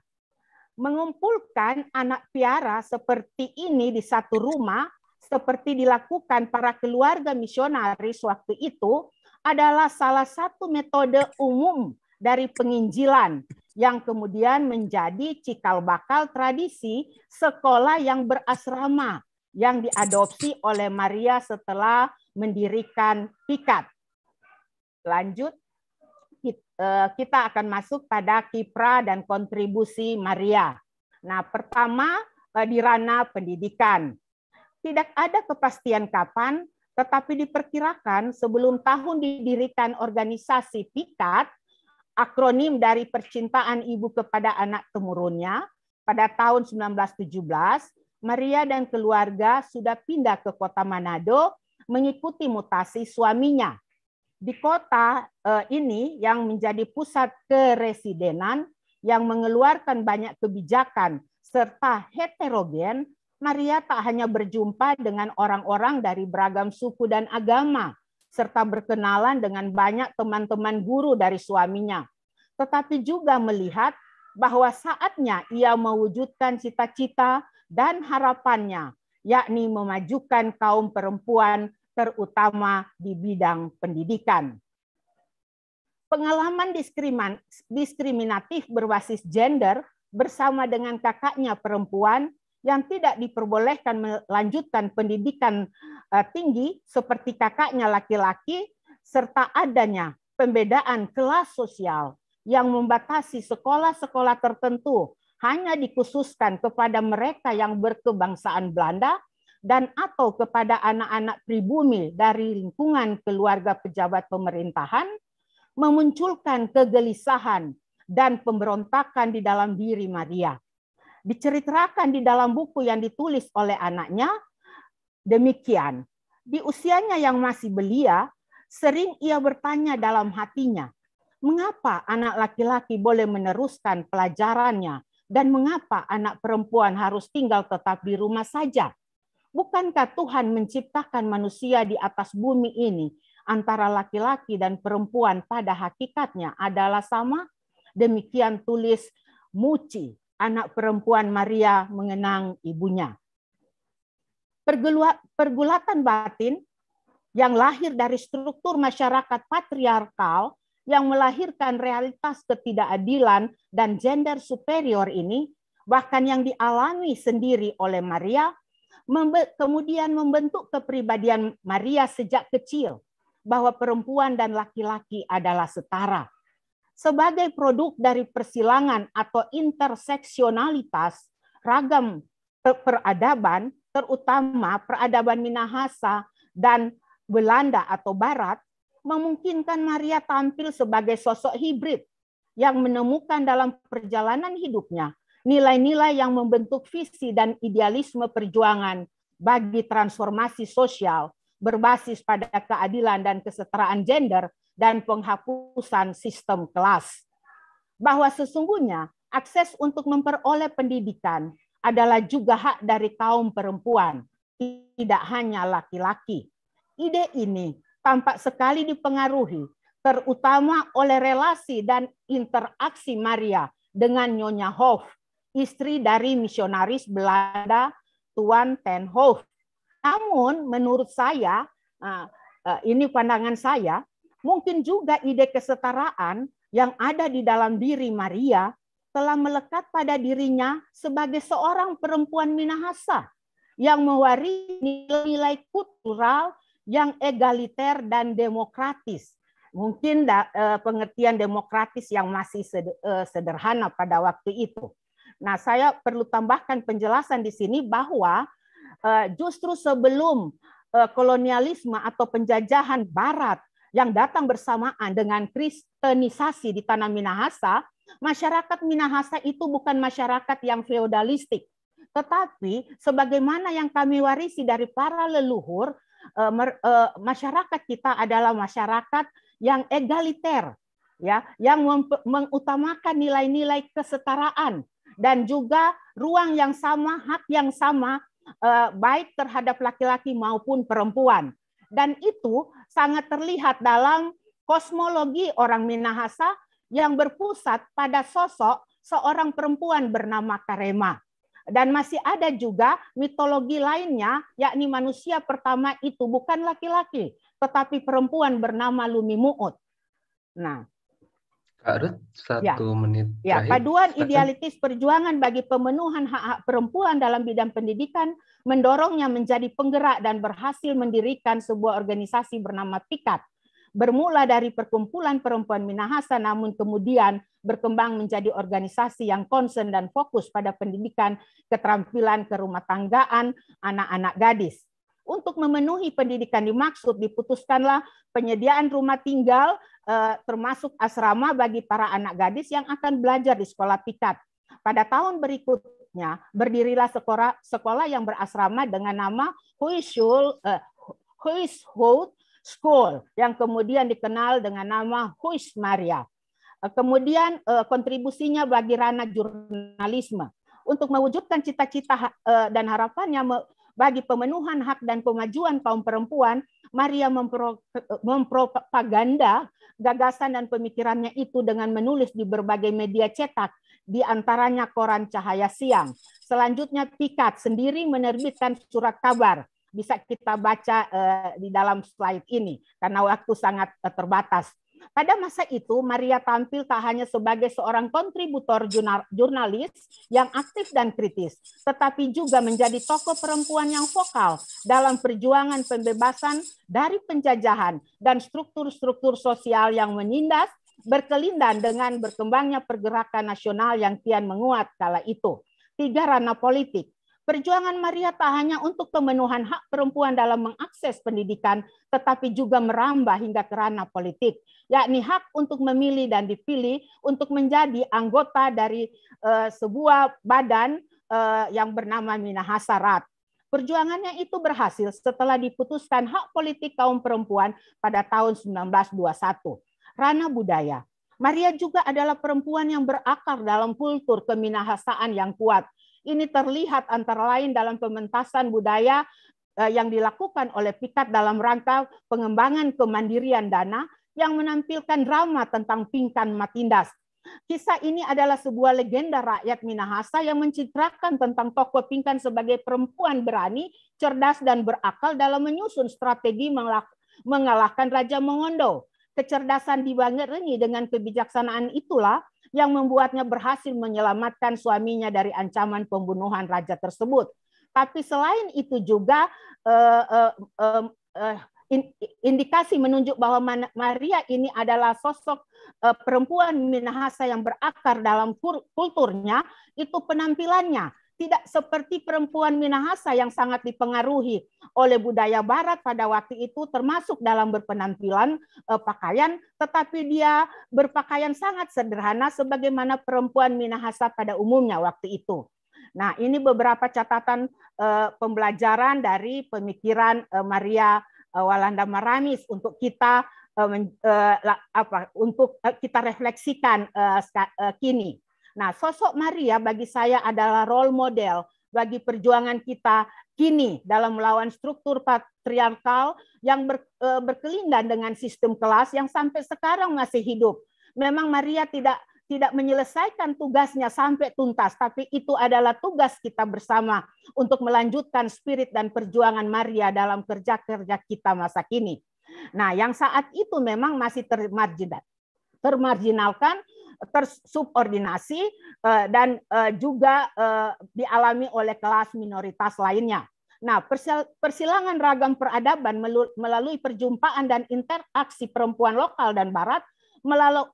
Mengumpulkan anak piara seperti ini di satu rumah seperti dilakukan para keluarga misionaris waktu itu adalah salah satu metode umum dari penginjilan yang kemudian menjadi cikal bakal tradisi sekolah yang berasrama yang diadopsi oleh Maria setelah mendirikan Pikat. Lanjut, eh, kita akan masuk pada kiprah dan kontribusi Maria. Nah, pertama eh, di ranah pendidikan. Tidak ada kepastian kapan, tetapi diperkirakan sebelum tahun didirikan organisasi Pikat, akronim dari percintaan ibu kepada anak temurunnya, pada tahun 1917, Maria dan keluarga sudah pindah ke kota Manado mengikuti mutasi suaminya. Di kota eh, ini yang menjadi pusat keresidenan yang mengeluarkan banyak kebijakan serta heterogen, Maria tak hanya berjumpa dengan orang-orang dari beragam suku dan agama, serta berkenalan dengan banyak teman-teman guru dari suaminya. Tetapi juga melihat bahwa saatnya ia mewujudkan cita-cita dan harapannya, yakni memajukan kaum perempuan terutama di bidang pendidikan. Pengalaman diskriminatif berbasis gender bersama dengan kakaknya perempuan yang tidak diperbolehkan melanjutkan pendidikan eh, tinggi seperti kakaknya laki-laki serta adanya pembedaan kelas sosial yang membatasi sekolah-sekolah tertentu hanya dikhususkan kepada mereka yang berkebangsaan Belanda dan atau kepada anak-anak pribumi dari lingkungan keluarga pejabat pemerintahan memunculkan kegelisahan dan pemberontakan di dalam diri Maria diceritakan di dalam buku yang ditulis oleh anaknya demikian. Di usianya yang masih belia, sering ia bertanya dalam hatinya, mengapa anak laki-laki boleh meneruskan pelajarannya dan mengapa anak perempuan harus tinggal tetap di rumah saja? Bukankah Tuhan menciptakan manusia di atas bumi ini antara laki-laki dan perempuan pada hakikatnya adalah sama? Demikian tulis Muci anak perempuan Maria mengenang ibunya. Pergulatan batin yang lahir dari struktur masyarakat patriarkal yang melahirkan realitas ketidakadilan dan gender superior ini, bahkan yang dialami sendiri oleh Maria, kemudian membentuk kepribadian Maria sejak kecil bahwa perempuan dan laki-laki adalah setara sebagai produk dari persilangan atau interseksionalitas ragam peradaban, terutama peradaban Minahasa dan Belanda atau Barat, memungkinkan Maria tampil sebagai sosok hibrid yang menemukan dalam perjalanan hidupnya nilai-nilai yang membentuk visi dan idealisme perjuangan bagi transformasi sosial berbasis pada keadilan dan kesetaraan gender dan penghapusan sistem kelas. Bahwa sesungguhnya akses untuk memperoleh pendidikan adalah juga hak dari kaum perempuan, tidak hanya laki-laki. Ide ini tampak sekali dipengaruhi terutama oleh relasi dan interaksi Maria dengan Nyonya Hof, istri dari misionaris Belanda Tuan Ten Hof namun menurut saya, ah, eh, ini pandangan saya, mungkin juga ide kesetaraan yang ada di dalam diri Maria telah melekat pada dirinya sebagai seorang perempuan Minahasa yang mewarisi nilai-nilai kultural yang egaliter dan demokratis. Mungkin eh, pengertian demokratis yang masih eh, sederhana pada waktu itu. Nah, saya perlu tambahkan penjelasan di sini bahwa Eh, justru sebelum eh, kolonialisme atau penjajahan barat yang datang bersamaan dengan kristenisasi di tanah Minahasa, masyarakat Minahasa itu bukan masyarakat yang feodalistik. Tetapi sebagaimana yang kami warisi dari para leluhur, eh, masyarakat kita adalah masyarakat yang egaliter, ya, yang mengutamakan nilai-nilai kesetaraan dan juga ruang yang sama, hak yang sama Eh, baik terhadap laki-laki maupun perempuan. Dan itu sangat terlihat dalam kosmologi orang Minahasa yang berpusat pada sosok seorang perempuan bernama Karema. Dan masih ada juga mitologi lainnya, yakni manusia pertama itu bukan laki-laki, tetapi perempuan bernama Lumimuut. Nah, Kak Ruth, satu ya. menit. Ya, terakhir. paduan Silakan. idealitis perjuangan bagi pemenuhan hak-hak perempuan dalam bidang pendidikan mendorongnya menjadi penggerak dan berhasil mendirikan sebuah organisasi bernama Pikat, Bermula dari perkumpulan perempuan Minahasa namun kemudian berkembang menjadi organisasi yang konsen dan fokus pada pendidikan, keterampilan kerumah tanggaan anak-anak gadis. Untuk memenuhi pendidikan dimaksud diputuskanlah penyediaan rumah tinggal Eh, termasuk asrama bagi para anak gadis yang akan belajar di sekolah pikat. Pada tahun berikutnya berdirilah sekolah sekolah yang berasrama dengan nama Huishul uh, eh, School yang kemudian dikenal dengan nama Huish Maria. Eh, kemudian kontribusinya bagi ranah jurnalisme untuk mewujudkan cita-cita dan harapannya bagi pemenuhan hak dan pemajuan kaum perempuan, Maria mempropaganda gagasan dan pemikirannya itu dengan menulis di berbagai media cetak, di antaranya koran Cahaya Siang. Selanjutnya Pikat sendiri menerbitkan surat kabar. Bisa kita baca uh, di dalam slide ini karena waktu sangat uh, terbatas. Pada masa itu, Maria tampil tak hanya sebagai seorang kontributor jurnalis yang aktif dan kritis, tetapi juga menjadi tokoh perempuan yang vokal dalam perjuangan pembebasan dari penjajahan dan struktur-struktur sosial yang menindas. berkelindan dengan berkembangnya pergerakan nasional yang kian menguat kala itu. Tiga ranah politik, Perjuangan Maria tak hanya untuk pemenuhan hak perempuan dalam mengakses pendidikan, tetapi juga merambah hingga ke ranah politik, yakni hak untuk memilih dan dipilih untuk menjadi anggota dari uh, sebuah badan uh, yang bernama Minahasa Rat. Perjuangannya itu berhasil setelah diputuskan hak politik kaum perempuan pada tahun 1921. Rana budaya. Maria juga adalah perempuan yang berakar dalam kultur keminahasaan yang kuat, ini terlihat antara lain dalam pementasan budaya eh, yang dilakukan oleh Pikat dalam rangka pengembangan kemandirian dana yang menampilkan drama tentang Pingkan Matindas. Kisah ini adalah sebuah legenda rakyat Minahasa yang mencitrakan tentang tokoh Pingkan sebagai perempuan berani, cerdas, dan berakal dalam menyusun strategi mengalahkan Raja Mongondo. Kecerdasan dibangirengi dengan kebijaksanaan itulah yang membuatnya berhasil menyelamatkan suaminya dari ancaman pembunuhan raja tersebut. Tapi selain itu juga eh, eh, eh, indikasi menunjuk bahwa Maria ini adalah sosok eh, perempuan Minahasa yang berakar dalam kulturnya itu penampilannya tidak seperti perempuan Minahasa yang sangat dipengaruhi oleh budaya barat pada waktu itu termasuk dalam berpenampilan eh, pakaian tetapi dia berpakaian sangat sederhana sebagaimana perempuan Minahasa pada umumnya waktu itu. Nah, ini beberapa catatan eh, pembelajaran dari pemikiran eh, Maria eh, Walanda Maramis untuk kita eh, eh, apa untuk kita refleksikan kini. Nah, sosok Maria bagi saya adalah role model bagi perjuangan kita kini dalam melawan struktur patriarkal yang ber, e, berkelindan dengan sistem kelas yang sampai sekarang masih hidup. Memang Maria tidak tidak menyelesaikan tugasnya sampai tuntas, tapi itu adalah tugas kita bersama untuk melanjutkan spirit dan perjuangan Maria dalam kerja-kerja kita masa kini. Nah, yang saat itu memang masih termarginal, termarginalkan tersubordinasi eh, dan eh, juga eh, dialami oleh kelas minoritas lainnya. Nah, persilangan ragam peradaban melalui perjumpaan dan interaksi perempuan lokal dan barat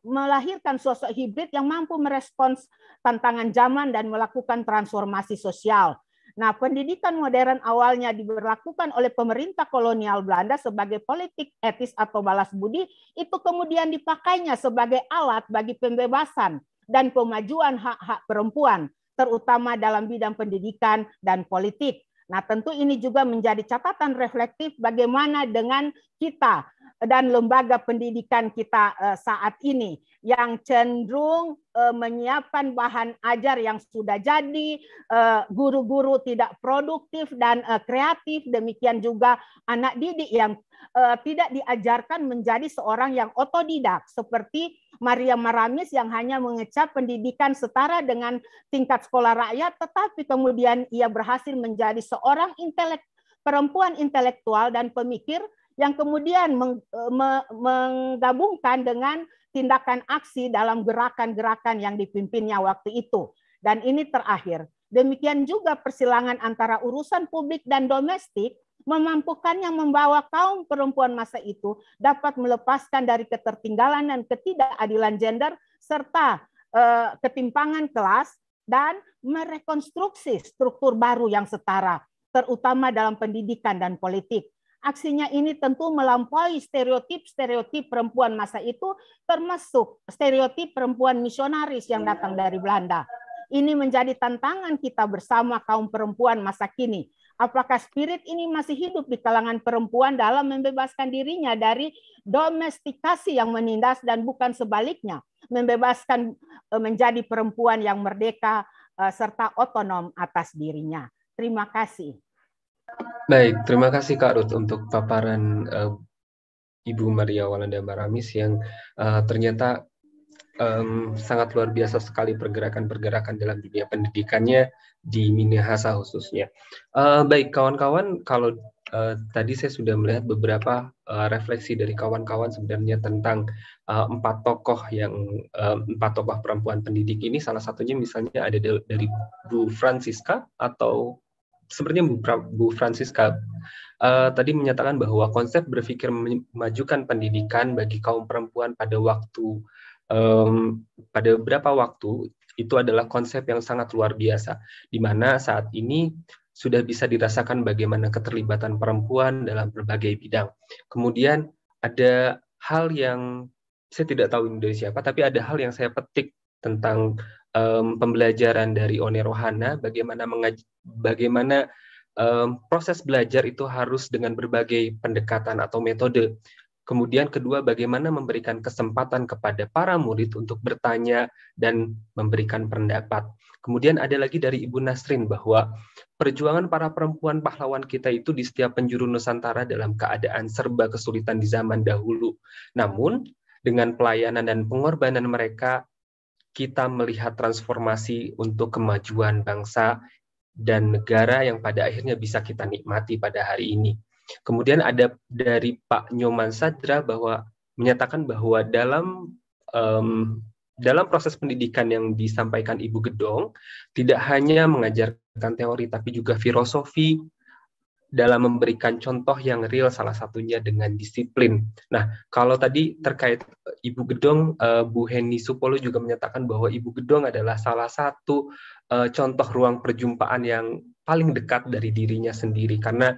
melahirkan sosok hibrid yang mampu merespons tantangan zaman dan melakukan transformasi sosial. Nah, pendidikan modern awalnya diberlakukan oleh pemerintah kolonial Belanda sebagai politik etis atau balas budi, itu kemudian dipakainya sebagai alat bagi pembebasan dan pemajuan hak-hak perempuan, terutama dalam bidang pendidikan dan politik. Nah, tentu ini juga menjadi catatan reflektif bagaimana dengan kita dan lembaga pendidikan kita eh, saat ini yang cenderung eh, menyiapkan bahan ajar yang sudah jadi, eh, guru-guru tidak produktif dan eh, kreatif, demikian juga anak didik yang tidak diajarkan menjadi seorang yang otodidak seperti Maria Maramis yang hanya mengecap pendidikan setara dengan tingkat sekolah rakyat tetapi kemudian ia berhasil menjadi seorang intelek perempuan intelektual dan pemikir yang kemudian menggabungkan dengan tindakan aksi dalam gerakan-gerakan yang dipimpinnya waktu itu. Dan ini terakhir, demikian juga persilangan antara urusan publik dan domestik memampukan yang membawa kaum perempuan masa itu dapat melepaskan dari ketertinggalan dan ketidakadilan gender serta eh, ketimpangan kelas dan merekonstruksi struktur baru yang setara terutama dalam pendidikan dan politik Aksinya ini tentu melampaui stereotip-stereotip perempuan masa itu, termasuk stereotip perempuan misionaris yang datang dari Belanda. Ini menjadi tantangan kita bersama kaum perempuan masa kini. Apakah spirit ini masih hidup di kalangan perempuan dalam membebaskan dirinya dari domestikasi yang menindas dan bukan sebaliknya, membebaskan eh, menjadi perempuan yang merdeka eh, serta otonom atas dirinya. Terima kasih. Baik, terima kasih Kak Ruth untuk paparan uh, Ibu Maria Walanda Maramis yang uh, ternyata um, sangat luar biasa sekali pergerakan-pergerakan dalam dunia pendidikannya di Minahasa khususnya. Uh, baik kawan-kawan, kalau uh, tadi saya sudah melihat beberapa uh, refleksi dari kawan-kawan sebenarnya tentang uh, empat tokoh yang uh, empat tokoh perempuan pendidik ini. Salah satunya misalnya ada dari Bu Francisca atau sepertinya Bu, Francisca uh, tadi menyatakan bahwa konsep berpikir memajukan pendidikan bagi kaum perempuan pada waktu um, pada beberapa waktu itu adalah konsep yang sangat luar biasa, di mana saat ini sudah bisa dirasakan bagaimana keterlibatan perempuan dalam berbagai bidang. Kemudian ada hal yang saya tidak tahu ini dari siapa, tapi ada hal yang saya petik tentang um, pembelajaran dari One Rohana, bagaimana mengaj bagaimana um, proses belajar itu harus dengan berbagai pendekatan atau metode. Kemudian kedua, bagaimana memberikan kesempatan kepada para murid untuk bertanya dan memberikan pendapat. Kemudian ada lagi dari Ibu Nasrin bahwa perjuangan para perempuan pahlawan kita itu di setiap penjuru Nusantara dalam keadaan serba kesulitan di zaman dahulu. Namun, dengan pelayanan dan pengorbanan mereka, kita melihat transformasi untuk kemajuan bangsa dan negara yang pada akhirnya bisa kita nikmati pada hari ini. Kemudian ada dari Pak Nyoman Sadra bahwa menyatakan bahwa dalam um, dalam proses pendidikan yang disampaikan Ibu Gedong tidak hanya mengajarkan teori tapi juga filosofi, dalam memberikan contoh yang real salah satunya dengan disiplin. Nah, kalau tadi terkait eh, Ibu Gedong, eh, Bu Heni Supolo juga menyatakan bahwa Ibu Gedong adalah salah satu eh, contoh ruang perjumpaan yang paling dekat dari dirinya sendiri karena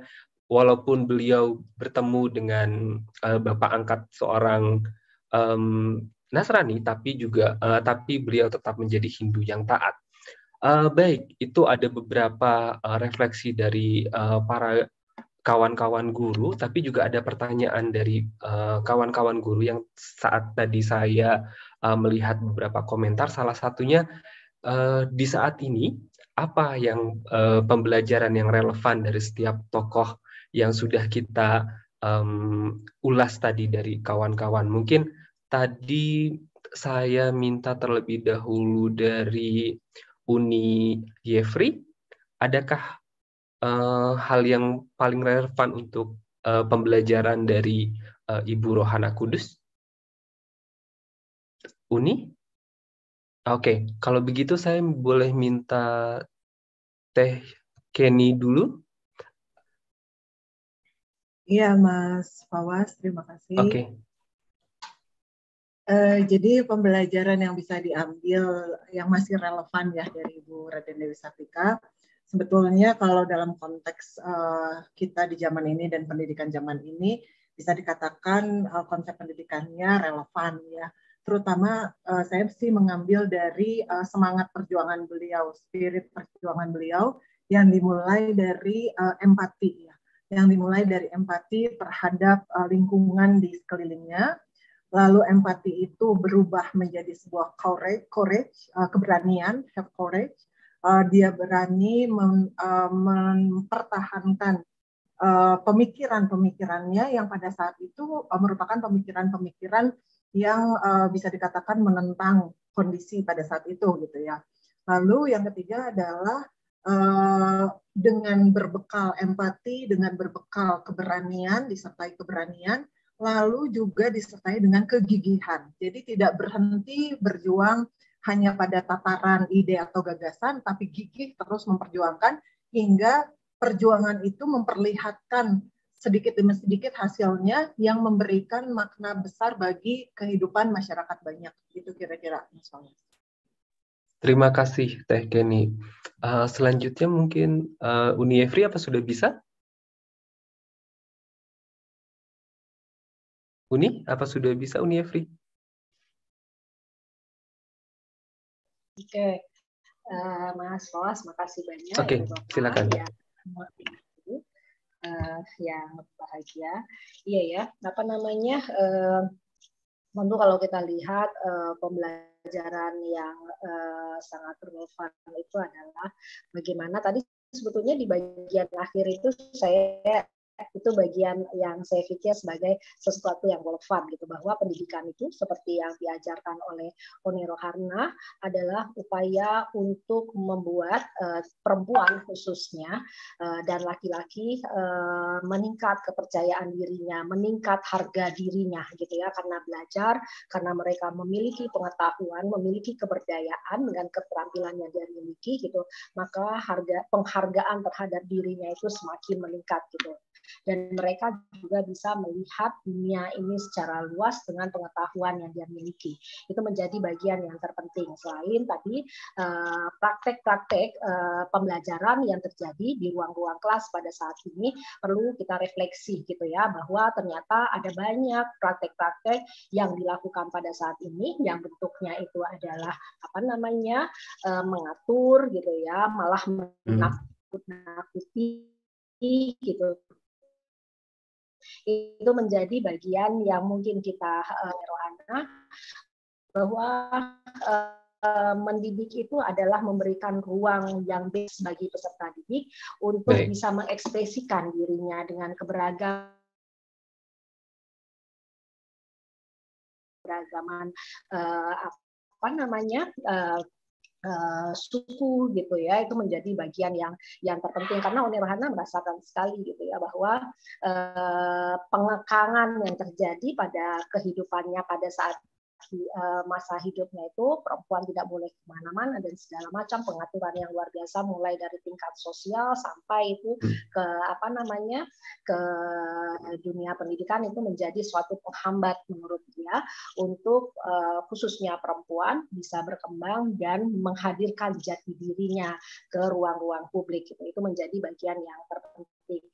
walaupun beliau bertemu dengan bapak angkat seorang Nasrani, tapi juga tapi beliau tetap menjadi Hindu yang taat. Uh, baik, itu ada beberapa uh, refleksi dari uh, para kawan-kawan guru, tapi juga ada pertanyaan dari kawan-kawan uh, guru yang saat tadi saya uh, melihat beberapa komentar, salah satunya uh, di saat ini apa yang uh, pembelajaran yang relevan dari setiap tokoh yang sudah kita um, ulas tadi dari kawan-kawan. Mungkin tadi saya minta terlebih dahulu dari Uni Jeffrey, adakah uh, hal yang paling relevan untuk uh, pembelajaran dari uh, Ibu Rohana Kudus? Uni? Oke, okay. kalau begitu saya boleh minta Teh Kenny dulu. Iya, Mas Fawas, terima kasih. Oke. Okay. Eh, jadi pembelajaran yang bisa diambil yang masih relevan ya dari Ibu Raden Dewi Sartika, sebetulnya kalau dalam konteks uh, kita di zaman ini dan pendidikan zaman ini bisa dikatakan uh, konsep pendidikannya relevan ya. Terutama uh, saya sih mengambil dari uh, semangat perjuangan beliau, spirit perjuangan beliau yang dimulai dari uh, empati ya, yang dimulai dari empati terhadap uh, lingkungan di sekelilingnya Lalu empati itu berubah menjadi sebuah courage, courage uh, keberanian, have courage. Uh, dia berani mem, uh, eh, mempertahankan uh, pemikiran-pemikirannya yang pada saat itu uh, merupakan pemikiran-pemikiran yang uh, bisa dikatakan menentang kondisi pada saat itu gitu ya. Lalu yang ketiga adalah Uh, dengan berbekal empati, dengan berbekal keberanian, disertai keberanian, lalu juga disertai dengan kegigihan. Jadi tidak berhenti berjuang hanya pada tataran ide atau gagasan, tapi gigih terus memperjuangkan hingga perjuangan itu memperlihatkan sedikit demi sedikit hasilnya yang memberikan makna besar bagi kehidupan masyarakat banyak. Itu kira-kira misalnya. Terima kasih Teh Kenny. Uh, selanjutnya mungkin uh, Uni Efri apa sudah bisa? Uni, apa sudah bisa Uni Efri? Oke, okay. uh, eh, Mas Roas, makasih banyak. Oke, okay, ya, silakan. Ya, uh, ya. eh, yang bahagia. Iya ya, apa namanya? Uh, tentu kalau kita lihat uh, pembelajaran yang uh, sangat relevan itu adalah bagaimana tadi sebetulnya di bagian akhir itu saya itu bagian yang saya pikir sebagai sesuatu yang relevan gitu bahwa pendidikan itu seperti yang diajarkan oleh Onero Harna adalah upaya untuk membuat uh, perempuan khususnya uh, dan laki-laki uh, meningkat kepercayaan dirinya, meningkat harga dirinya gitu ya karena belajar, karena mereka memiliki pengetahuan, memiliki keberdayaan dengan keterampilan yang dia miliki gitu, maka harga penghargaan terhadap dirinya itu semakin meningkat gitu dan mereka juga bisa melihat dunia ini secara luas dengan pengetahuan yang dia miliki. Itu menjadi bagian yang terpenting selain tadi eh, praktek-praktek eh, pembelajaran yang terjadi di ruang-ruang kelas pada saat ini perlu kita refleksi gitu ya bahwa ternyata ada banyak praktek-praktek yang dilakukan pada saat ini yang bentuknya itu adalah apa namanya eh, mengatur gitu ya malah hmm. menakut-nakuti gitu itu menjadi bagian yang mungkin kita uh, bahwa eh, mendidik itu adalah memberikan ruang yang best bagi peserta didik untuk Baik. bisa mengekspresikan dirinya dengan keberagaman keberagaman eh, apa namanya Eh, suku gitu ya itu menjadi bagian yang yang terpenting karena Uni Rahana merasakan sekali gitu ya bahwa uh, pengekangan yang terjadi pada kehidupannya pada saat di eh, masa hidupnya itu perempuan tidak boleh kemana-mana dan segala macam pengaturan yang luar biasa mulai dari tingkat sosial sampai itu hmm. ke apa namanya ke dunia pendidikan itu menjadi suatu penghambat menurut dia untuk eh, khususnya perempuan bisa berkembang dan menghadirkan jati dirinya ke ruang-ruang publik gitu. itu menjadi bagian yang terpenting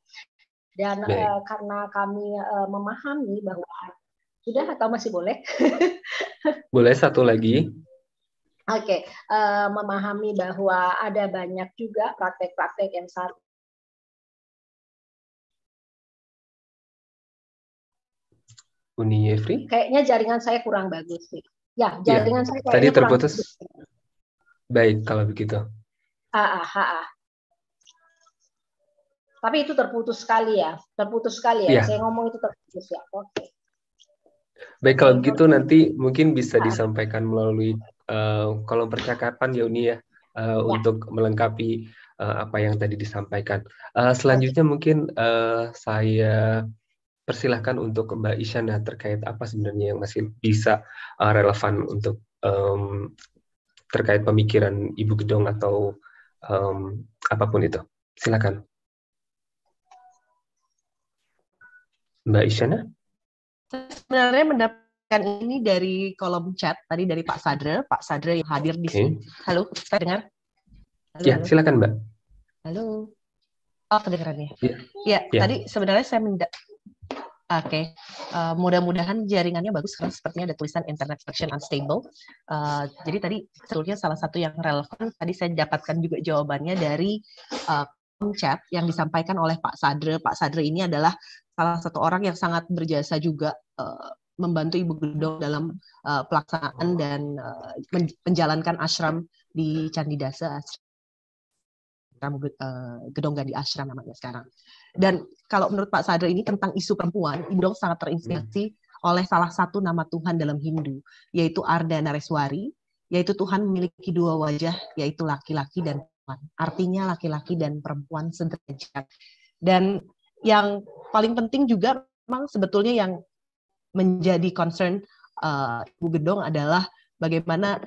dan uh, karena kami memahami bahwa sudah atau masih boleh? boleh satu lagi. Oke, okay. uh, eh, memahami bahwa ada banyak juga praktek-praktek yang saat Uni Yefri? Kayaknya jaringan saya kurang bagus sih. Ya, iya, jaringan ya, saya tadi terputus. Kurang bagus. Baik, kalau begitu. Ah, ah, ah, ah. Tapi itu terputus sekali ya, terputus sekali ya. ya. Saya ngomong itu terputus ya. Oke. Okay. Baik kalau gitu nanti mungkin bisa disampaikan melalui uh, kolom percakapan ya Uni ya, uh, untuk melengkapi uh, apa yang tadi disampaikan. Uh, selanjutnya mungkin uh, saya persilahkan untuk Mbak Isyana terkait apa sebenarnya yang masih bisa uh, relevan untuk um, terkait pemikiran Ibu Gedong atau um, apapun itu. Silakan. Mbak Isyana? sebenarnya mendapatkan ini dari kolom chat tadi dari Pak Sadre, Pak Sadre yang hadir di okay. sini. Halo, saya dengar. Halo, ya, halo. silakan Mbak. Halo. Oh, kedengarannya. Ya, ya, ya. tadi sebenarnya saya mendapat Oke, okay. uh, eh, mudah-mudahan jaringannya bagus karena sepertinya ada tulisan internet connection unstable. Uh, jadi tadi sebetulnya salah satu yang relevan tadi saya dapatkan juga jawabannya dari uh, konsep yang disampaikan oleh Pak Sadre. Pak Sadre ini adalah salah satu orang yang sangat berjasa juga uh, membantu Ibu Gedong dalam uh, pelaksanaan dan uh, menjalankan ashram di Candi Dasa ashram uh, Gedong Gandhi Ashram namanya sekarang. Dan kalau menurut Pak Sadre ini tentang isu perempuan, Ibu Gedong sangat terinspirasi oleh salah satu nama Tuhan dalam Hindu, yaitu Arda Nareswari, yaitu Tuhan memiliki dua wajah, yaitu laki-laki dan Artinya laki-laki dan perempuan sederajat. Dan yang paling penting juga memang sebetulnya yang menjadi concern uh, Ibu Gedong adalah bagaimana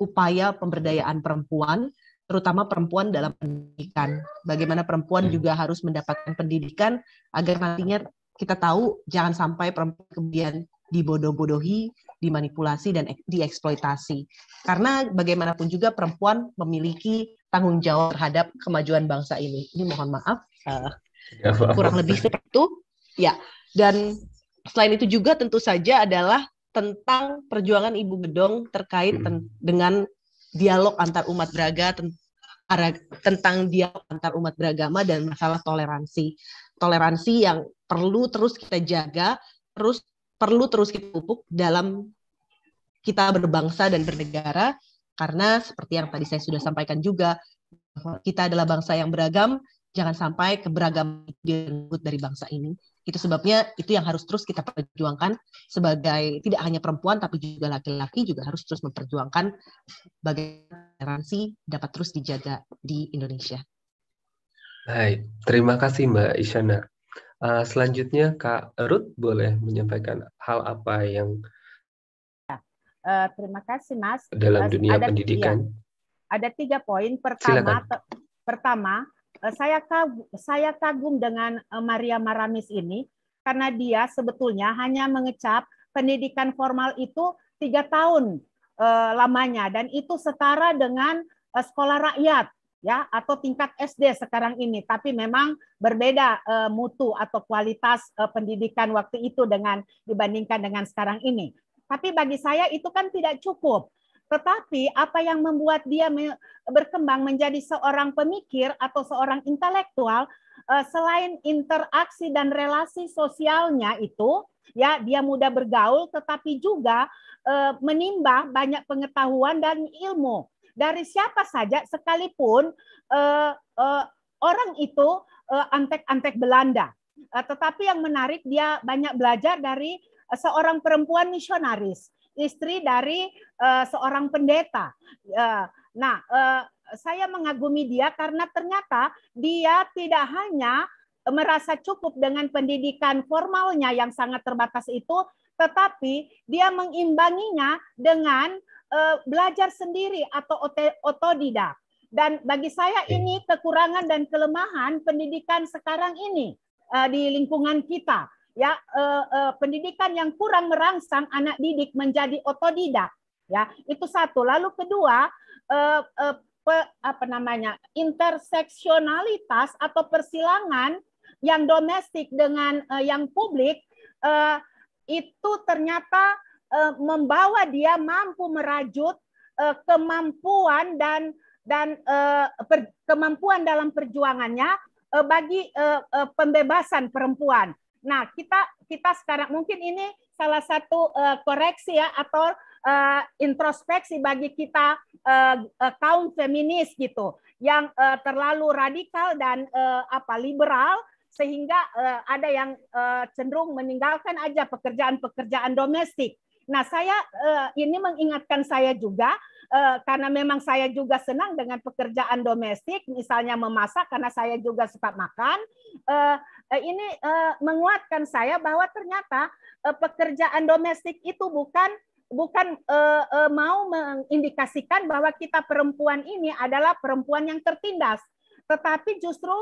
upaya pemberdayaan perempuan terutama perempuan dalam pendidikan. Bagaimana perempuan hmm. juga harus mendapatkan pendidikan agar nantinya kita tahu jangan sampai perempuan kemudian dibodoh-bodohi dimanipulasi dan dieksploitasi. Karena bagaimanapun juga perempuan memiliki tanggung jawab terhadap kemajuan bangsa ini. Ini mohon maaf, uh, kurang lebih seperti itu. Ya, dan selain itu juga tentu saja adalah tentang perjuangan Ibu Gedong terkait hmm. ten dengan dialog antar umat ten tentang dialog antar umat beragama dan masalah toleransi. Toleransi yang perlu terus kita jaga, terus perlu terus kita pupuk dalam kita berbangsa dan bernegara karena seperti yang tadi saya sudah sampaikan juga kita adalah bangsa yang beragam jangan sampai keberagaman direnggut dari bangsa ini itu sebabnya itu yang harus terus kita perjuangkan sebagai tidak hanya perempuan tapi juga laki-laki juga harus terus memperjuangkan bagaimana garansi dapat terus dijaga di Indonesia. Baik, terima kasih Mbak Isyana. Uh, selanjutnya Kak Ruth boleh menyampaikan hal apa yang ya. uh, terima kasih Mas dalam eh, dunia ada, pendidikan. Tiga. Ada tiga poin. Pertama, pertama uh, saya kagum, saya kagum dengan uh, Maria Maramis ini karena dia sebetulnya hanya mengecap pendidikan formal itu tiga tahun uh, lamanya dan itu setara dengan uh, sekolah rakyat ya atau tingkat SD sekarang ini tapi memang berbeda e, mutu atau kualitas e, pendidikan waktu itu dengan dibandingkan dengan sekarang ini tapi bagi saya itu kan tidak cukup tetapi apa yang membuat dia me, berkembang menjadi seorang pemikir atau seorang intelektual e, selain interaksi dan relasi sosialnya itu ya dia mudah bergaul tetapi juga e, menimba banyak pengetahuan dan ilmu dari siapa saja sekalipun uh, uh, orang itu antek eh, antek-antek Belanda. Uh, tetapi yang menarik dia banyak belajar dari uh, seorang perempuan misionaris, istri dari uh, seorang pendeta. Uh, nah, uh, saya mengagumi dia karena ternyata dia tidak hanya merasa cukup dengan pendidikan formalnya yang sangat terbatas itu, tetapi dia mengimbanginya dengan Eh, belajar sendiri atau otodidak. Dan bagi saya ini kekurangan dan kelemahan pendidikan sekarang ini eh, di lingkungan kita. Ya, eh, pendidikan yang kurang merangsang anak didik menjadi otodidak. Ya, itu satu. Lalu kedua, pe, apa namanya? interseksionalitas atau persilangan yang domestik dengan yang publik itu ternyata Eh, membawa dia mampu merajut eh, kemampuan dan dan eh, kemampuan dalam perjuangannya bagi pembebasan perempuan. Nah, kita kita sekarang mungkin ini salah satu koreksi ya atau introspeksi bagi kita kaum feminis gitu yang terlalu radikal dan apa liberal sehingga ada yang cenderung meninggalkan aja pekerjaan-pekerjaan domestik Nah, saya eh, ini mengingatkan saya juga eh, karena memang saya juga senang dengan pekerjaan domestik, misalnya memasak karena saya juga suka makan. Eh, ini menguatkan saya bahwa ternyata pekerjaan domestik itu bukan bukan mau mengindikasikan bahwa kita perempuan ini adalah perempuan yang tertindas, tetapi justru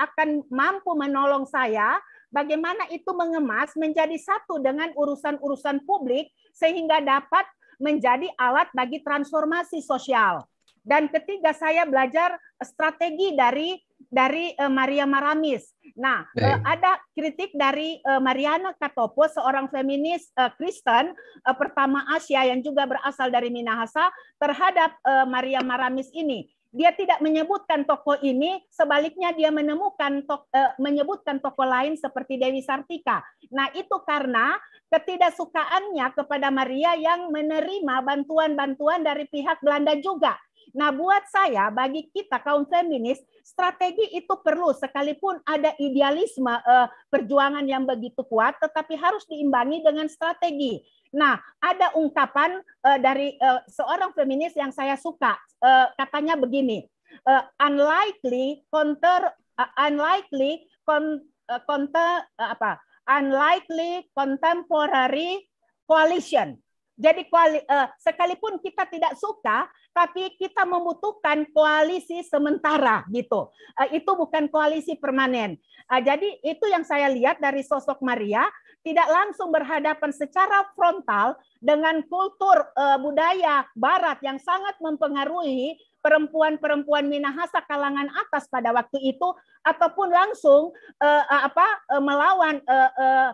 akan mampu menolong saya bagaimana itu mengemas menjadi satu dengan urusan-urusan publik sehingga dapat menjadi alat bagi transformasi sosial. Dan ketiga saya belajar strategi dari dari eh, Maria Maramis. Nah, uh, ada kritik dari eh, Mariana Katopo, seorang feminis Kristen pertama Asia yang juga berasal dari Minahasa terhadap Maria Maramis ini dia tidak menyebutkan toko ini, sebaliknya dia menemukan to, eh, menyebutkan toko lain seperti Dewi Sartika. Nah, itu karena ketidaksukaannya kepada Maria yang menerima bantuan-bantuan dari pihak Belanda juga. Nah, buat saya, bagi kita kaum feminis, strategi itu perlu sekalipun ada idealisme eh, perjuangan yang begitu kuat, tetapi harus diimbangi dengan strategi. Nah, ada ungkapan uh, dari uh, seorang feminis yang saya suka, uh, katanya begini, uh, unlikely counter uh, unlikely con, uh, counter uh, apa? unlikely contemporary coalition. Jadi koali, uh, sekalipun kita tidak suka, tapi kita membutuhkan koalisi sementara gitu. Uh, itu bukan koalisi permanen. Uh, jadi itu yang saya lihat dari sosok Maria tidak langsung berhadapan secara frontal dengan kultur uh, budaya barat yang sangat mempengaruhi perempuan-perempuan Minahasa kalangan atas pada waktu itu ataupun langsung uh, apa uh, melawan uh, uh,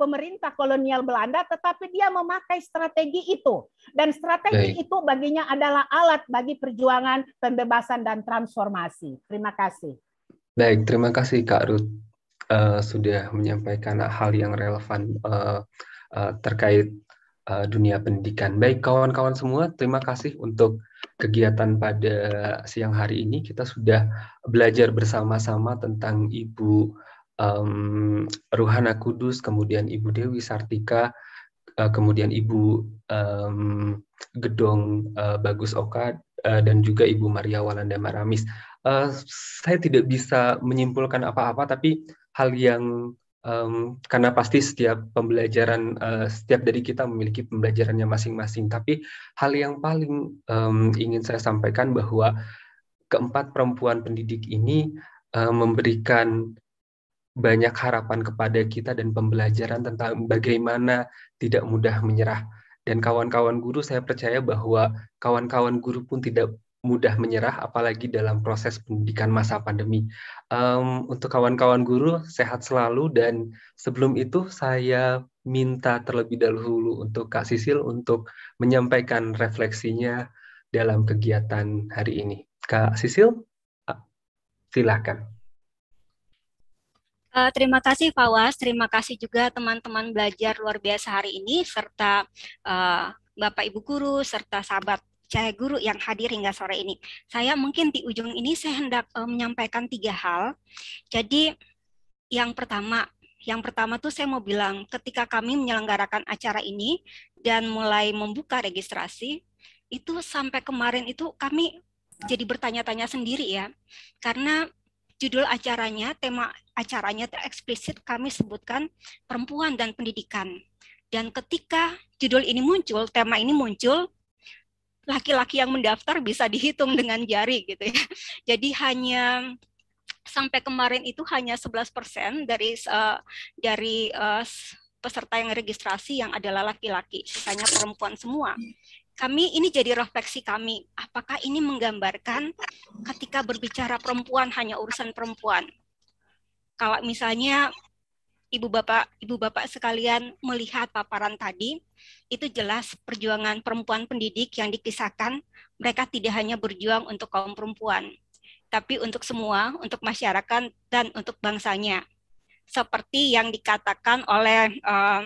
pemerintah kolonial Belanda tetapi dia memakai strategi itu dan strategi Baik. itu baginya adalah alat bagi perjuangan pembebasan dan transformasi. Terima kasih. Baik, terima kasih Kak Ruth. Eh, sudah menyampaikan hal yang relevan uh, uh, terkait uh, dunia pendidikan. Baik kawan-kawan semua, terima kasih untuk kegiatan pada siang hari ini. Kita sudah belajar bersama-sama tentang Ibu um, Ruhana Kudus, kemudian Ibu Dewi Sartika, uh, kemudian Ibu um, Gedong uh, Bagus Oka, uh, dan juga Ibu Maria Walanda Maramis. Uh, saya tidak bisa menyimpulkan apa-apa, tapi hal yang um, karena pasti setiap pembelajaran uh, setiap dari kita memiliki pembelajarannya masing-masing tapi hal yang paling um, ingin saya sampaikan bahwa keempat perempuan pendidik ini uh, memberikan banyak harapan kepada kita dan pembelajaran tentang bagaimana tidak mudah menyerah dan kawan-kawan guru saya percaya bahwa kawan-kawan guru pun tidak mudah menyerah, apalagi dalam proses pendidikan masa pandemi. Um, untuk kawan-kawan guru, sehat selalu. Dan sebelum itu, saya minta terlebih dahulu untuk Kak Sisil untuk menyampaikan refleksinya dalam kegiatan hari ini. Kak Sisil, silakan. Uh, terima kasih Fawas, terima kasih juga teman-teman belajar luar biasa hari ini, serta uh, Bapak Ibu guru serta sahabat Cahaya Guru yang hadir hingga sore ini. Saya mungkin di ujung ini saya hendak uh, menyampaikan tiga hal. Jadi yang pertama, yang pertama tuh saya mau bilang ketika kami menyelenggarakan acara ini dan mulai membuka registrasi, itu sampai kemarin itu kami jadi bertanya-tanya sendiri ya. Karena judul acaranya, tema acaranya eksplisit kami sebutkan perempuan dan pendidikan. Dan ketika judul ini muncul, tema ini muncul, laki-laki yang mendaftar bisa dihitung dengan jari gitu ya. Jadi hanya sampai kemarin itu hanya 11% dari uh, dari uh, peserta yang registrasi yang adalah laki-laki, sisanya perempuan semua. Kami ini jadi refleksi kami, apakah ini menggambarkan ketika berbicara perempuan hanya urusan perempuan? Kalau misalnya ibu bapak ibu bapak sekalian melihat paparan tadi, itu jelas perjuangan perempuan pendidik yang dikisahkan mereka tidak hanya berjuang untuk kaum perempuan, tapi untuk semua, untuk masyarakat dan untuk bangsanya. Seperti yang dikatakan oleh uh,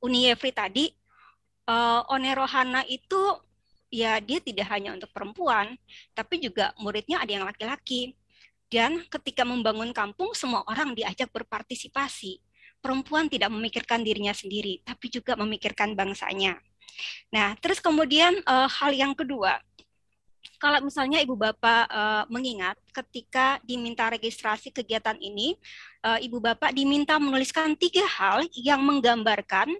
Uni Yevri tadi, uh, eh, Onerohana itu ya dia tidak hanya untuk perempuan, tapi juga muridnya ada yang laki-laki dan ketika membangun kampung, semua orang diajak berpartisipasi. Perempuan tidak memikirkan dirinya sendiri, tapi juga memikirkan bangsanya. Nah, terus kemudian uh, hal yang kedua, kalau misalnya ibu bapak uh, mengingat ketika diminta registrasi kegiatan ini, uh, ibu bapak diminta menuliskan tiga hal yang menggambarkan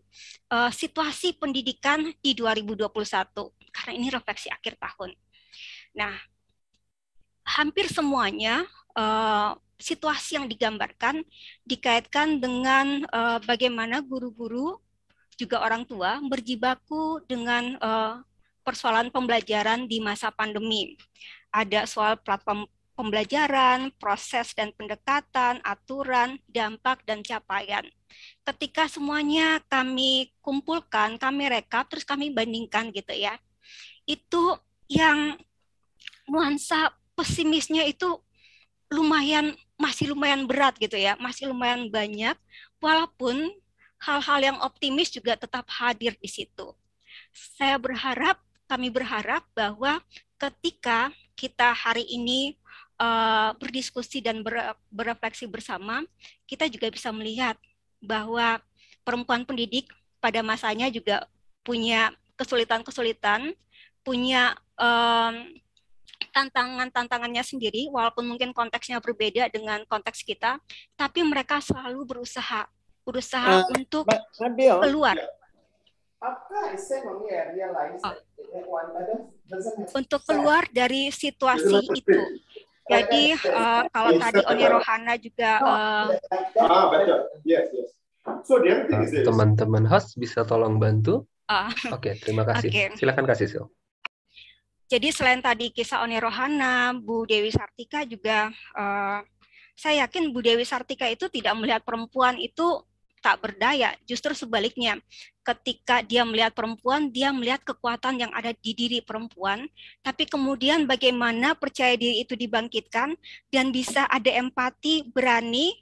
uh, situasi pendidikan di 2021 karena ini refleksi akhir tahun. Nah, hampir semuanya Eh, situasi yang digambarkan dikaitkan dengan uh, bagaimana guru-guru juga orang tua berjibaku dengan uh, persoalan pembelajaran di masa pandemi. Ada soal platform pembelajaran, proses dan pendekatan, aturan, dampak dan capaian. Ketika semuanya kami kumpulkan, kami rekap, terus kami bandingkan gitu ya. Itu yang nuansa pesimisnya itu lumayan masih lumayan berat gitu ya, masih lumayan banyak walaupun hal-hal yang optimis juga tetap hadir di situ. Saya berharap, kami berharap bahwa ketika kita hari ini uh, berdiskusi dan ber, berefleksi bersama, kita juga bisa melihat bahwa perempuan pendidik pada masanya juga punya kesulitan-kesulitan, punya um, tantangan-tantangannya sendiri, walaupun mungkin konteksnya berbeda dengan konteks kita, tapi mereka selalu berusaha, berusaha uh, untuk Nabil, keluar. Oh. Untuk keluar dari situasi itu. Jadi uh, kalau tadi Oni Rohana juga uh, betul. Yes, nah, teman-teman host bisa tolong bantu? Ah. Oke, okay, terima kasih. Okay. Silakan kasih, Sil. Jadi selain tadi kisah Oni Rohana, Bu Dewi Sartika juga eh, saya yakin Bu Dewi Sartika itu tidak melihat perempuan itu tak berdaya. Justru sebaliknya, ketika dia melihat perempuan, dia melihat kekuatan yang ada di diri perempuan. Tapi kemudian bagaimana percaya diri itu dibangkitkan dan bisa ada empati, berani,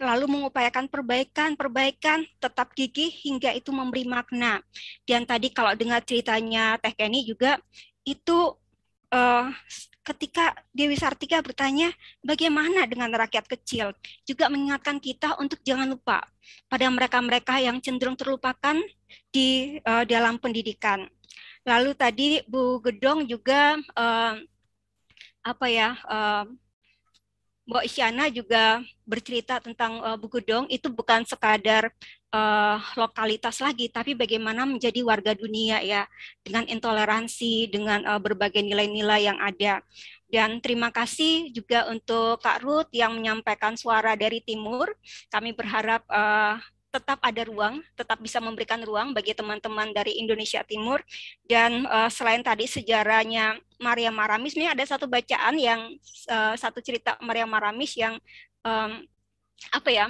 lalu mengupayakan perbaikan, perbaikan, tetap gigih hingga itu memberi makna. Dan tadi kalau dengar ceritanya Teh Kenny juga itu uh, ketika Dewi Sartika bertanya bagaimana dengan rakyat kecil, juga mengingatkan kita untuk jangan lupa pada mereka-mereka yang cenderung terlupakan di uh, dalam pendidikan. Lalu tadi Bu Gedong juga uh, apa ya uh, Mbak Isyana juga bercerita tentang uh, dong itu bukan sekadar uh, lokalitas lagi, tapi bagaimana menjadi warga dunia ya dengan intoleransi, dengan uh, berbagai nilai-nilai yang ada. Dan terima kasih juga untuk Kak Ruth yang menyampaikan suara dari timur. Kami berharap uh, tetap ada ruang, tetap bisa memberikan ruang bagi teman-teman dari Indonesia Timur. Dan uh, selain tadi sejarahnya Maria Maramis, ini ada satu bacaan yang uh, satu cerita Maria Maramis yang um, apa ya,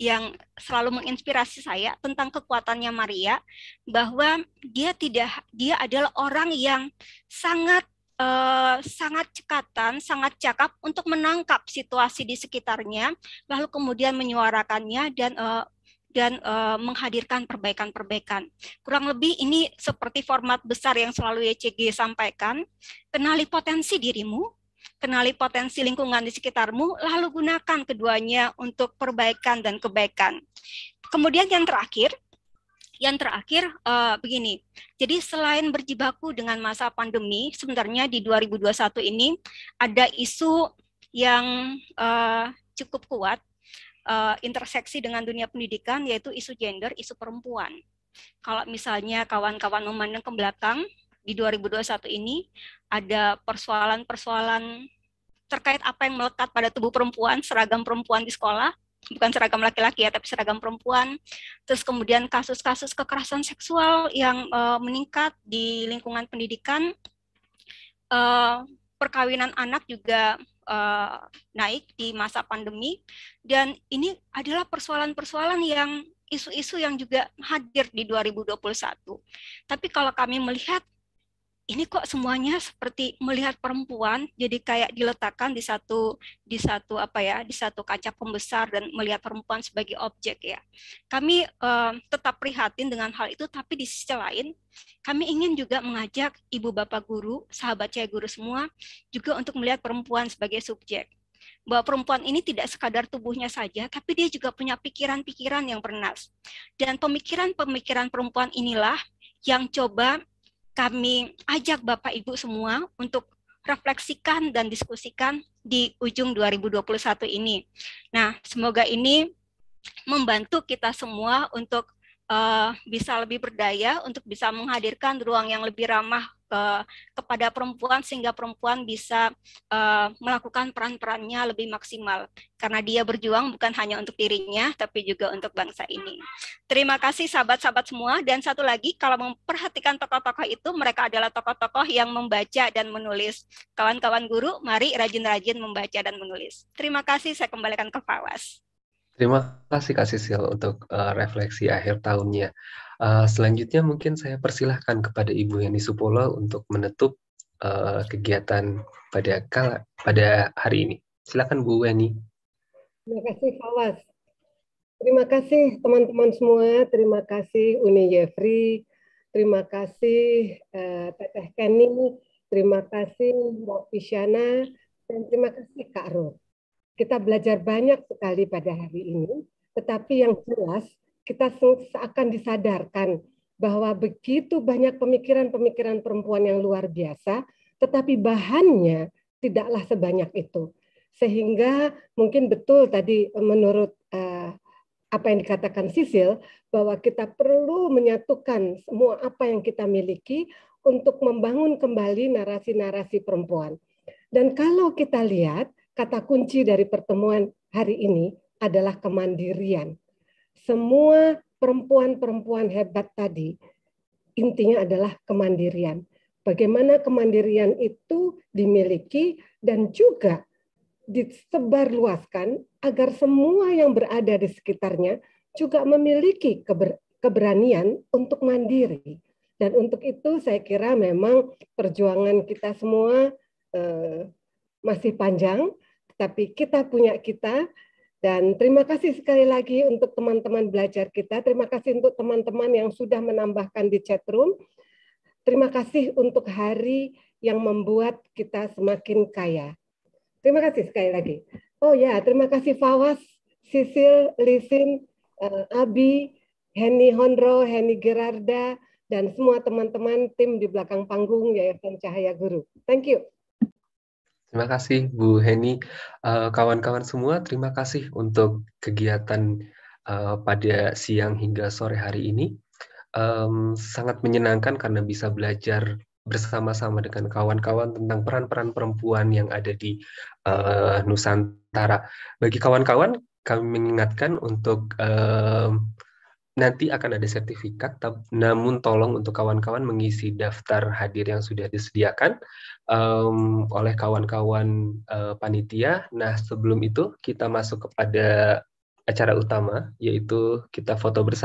yang selalu menginspirasi saya tentang kekuatannya Maria, bahwa dia tidak dia adalah orang yang sangat Uh, sangat cekatan, sangat cakap untuk menangkap situasi di sekitarnya, lalu kemudian menyuarakannya dan uh, dan uh, menghadirkan perbaikan-perbaikan. Kurang lebih ini seperti format besar yang selalu YCG e sampaikan. Kenali potensi dirimu, kenali potensi lingkungan di sekitarmu, lalu gunakan keduanya untuk perbaikan dan kebaikan. Kemudian yang terakhir, yang terakhir uh, begini. Jadi selain berjibaku dengan masa pandemi, sebenarnya di 2021 ini ada isu yang uh, cukup kuat uh, interseksi dengan dunia pendidikan yaitu isu gender, isu perempuan. Kalau misalnya kawan-kawan memandang ke belakang di 2021 ini ada persoalan-persoalan terkait apa yang melekat pada tubuh perempuan, seragam perempuan di sekolah, bukan seragam laki-laki ya, tapi seragam perempuan. Terus kemudian kasus-kasus kekerasan seksual yang uh, meningkat di lingkungan pendidikan, uh, perkawinan anak juga uh, naik di masa pandemi dan ini adalah persoalan-persoalan yang isu-isu yang juga hadir di 2021. Tapi kalau kami melihat ini kok semuanya seperti melihat perempuan jadi kayak diletakkan di satu di satu apa ya di satu kaca pembesar dan melihat perempuan sebagai objek ya kami uh, tetap prihatin dengan hal itu tapi di sisi lain kami ingin juga mengajak ibu bapak guru sahabat saya guru semua juga untuk melihat perempuan sebagai subjek bahwa perempuan ini tidak sekadar tubuhnya saja, tapi dia juga punya pikiran-pikiran yang bernas. Dan pemikiran-pemikiran perempuan inilah yang coba kami ajak Bapak Ibu semua untuk refleksikan dan diskusikan di ujung 2021 ini. Nah, semoga ini membantu kita semua untuk uh, bisa lebih berdaya untuk bisa menghadirkan ruang yang lebih ramah ke, eh, kepada perempuan sehingga perempuan bisa uh, melakukan peran-perannya lebih maksimal karena dia berjuang bukan hanya untuk dirinya tapi juga untuk bangsa ini. Terima kasih sahabat-sahabat semua dan satu lagi kalau memperhatikan tokoh-tokoh itu mereka adalah tokoh-tokoh yang membaca dan menulis. Kawan-kawan guru mari rajin-rajin membaca dan menulis. Terima kasih saya kembalikan ke Fawas. Terima kasih Kak Sisil untuk uh, refleksi akhir tahunnya. Uh, selanjutnya mungkin saya persilahkan kepada Ibu Yani Supolo untuk menutup uh, kegiatan pada kala pada hari ini. Silakan Bu Yani. Terima kasih Fawaz. Terima kasih teman-teman semua. Terima kasih Uni Jeffrey. Terima kasih uh, Teteh Kenny. Terima kasih Mbak Fisiana. Dan terima kasih Kak Ruth. Kita belajar banyak sekali pada hari ini, tetapi yang jelas kita seakan disadarkan bahwa begitu banyak pemikiran-pemikiran perempuan yang luar biasa, tetapi bahannya tidaklah sebanyak itu. Sehingga mungkin betul tadi menurut eh, apa yang dikatakan Sisil bahwa kita perlu menyatukan semua apa yang kita miliki untuk membangun kembali narasi-narasi perempuan. Dan kalau kita lihat kata kunci dari pertemuan hari ini adalah kemandirian. Semua perempuan-perempuan hebat tadi intinya adalah kemandirian. Bagaimana kemandirian itu dimiliki dan juga disebarluaskan agar semua yang berada di sekitarnya juga memiliki keber keberanian untuk mandiri. Dan untuk itu saya kira memang perjuangan kita semua eh, masih panjang tapi kita punya kita. Dan terima kasih sekali lagi untuk teman-teman belajar kita. Terima kasih untuk teman-teman yang sudah menambahkan di chat room. Terima kasih untuk hari yang membuat kita semakin kaya. Terima kasih sekali lagi. Oh ya, terima kasih Fawas, Sisil, Lisin, eh, Abi, Henny Honro, Henny Gerarda, dan semua teman-teman tim di belakang panggung Yayasan Cahaya Guru. Thank you. Terima kasih Bu Heni. Eh, kawan-kawan uh, semua, terima kasih untuk kegiatan uh, pada siang hingga sore hari ini. Um, sangat menyenangkan karena bisa belajar bersama-sama dengan kawan-kawan tentang peran-peran perempuan yang ada di uh, Nusantara. Bagi kawan-kawan, kami mengingatkan untuk uh, nanti akan ada sertifikat, namun tolong untuk kawan-kawan mengisi daftar hadir yang sudah disediakan um, oleh kawan-kawan uh, panitia. Nah, sebelum itu kita masuk kepada acara utama, yaitu kita foto bersama.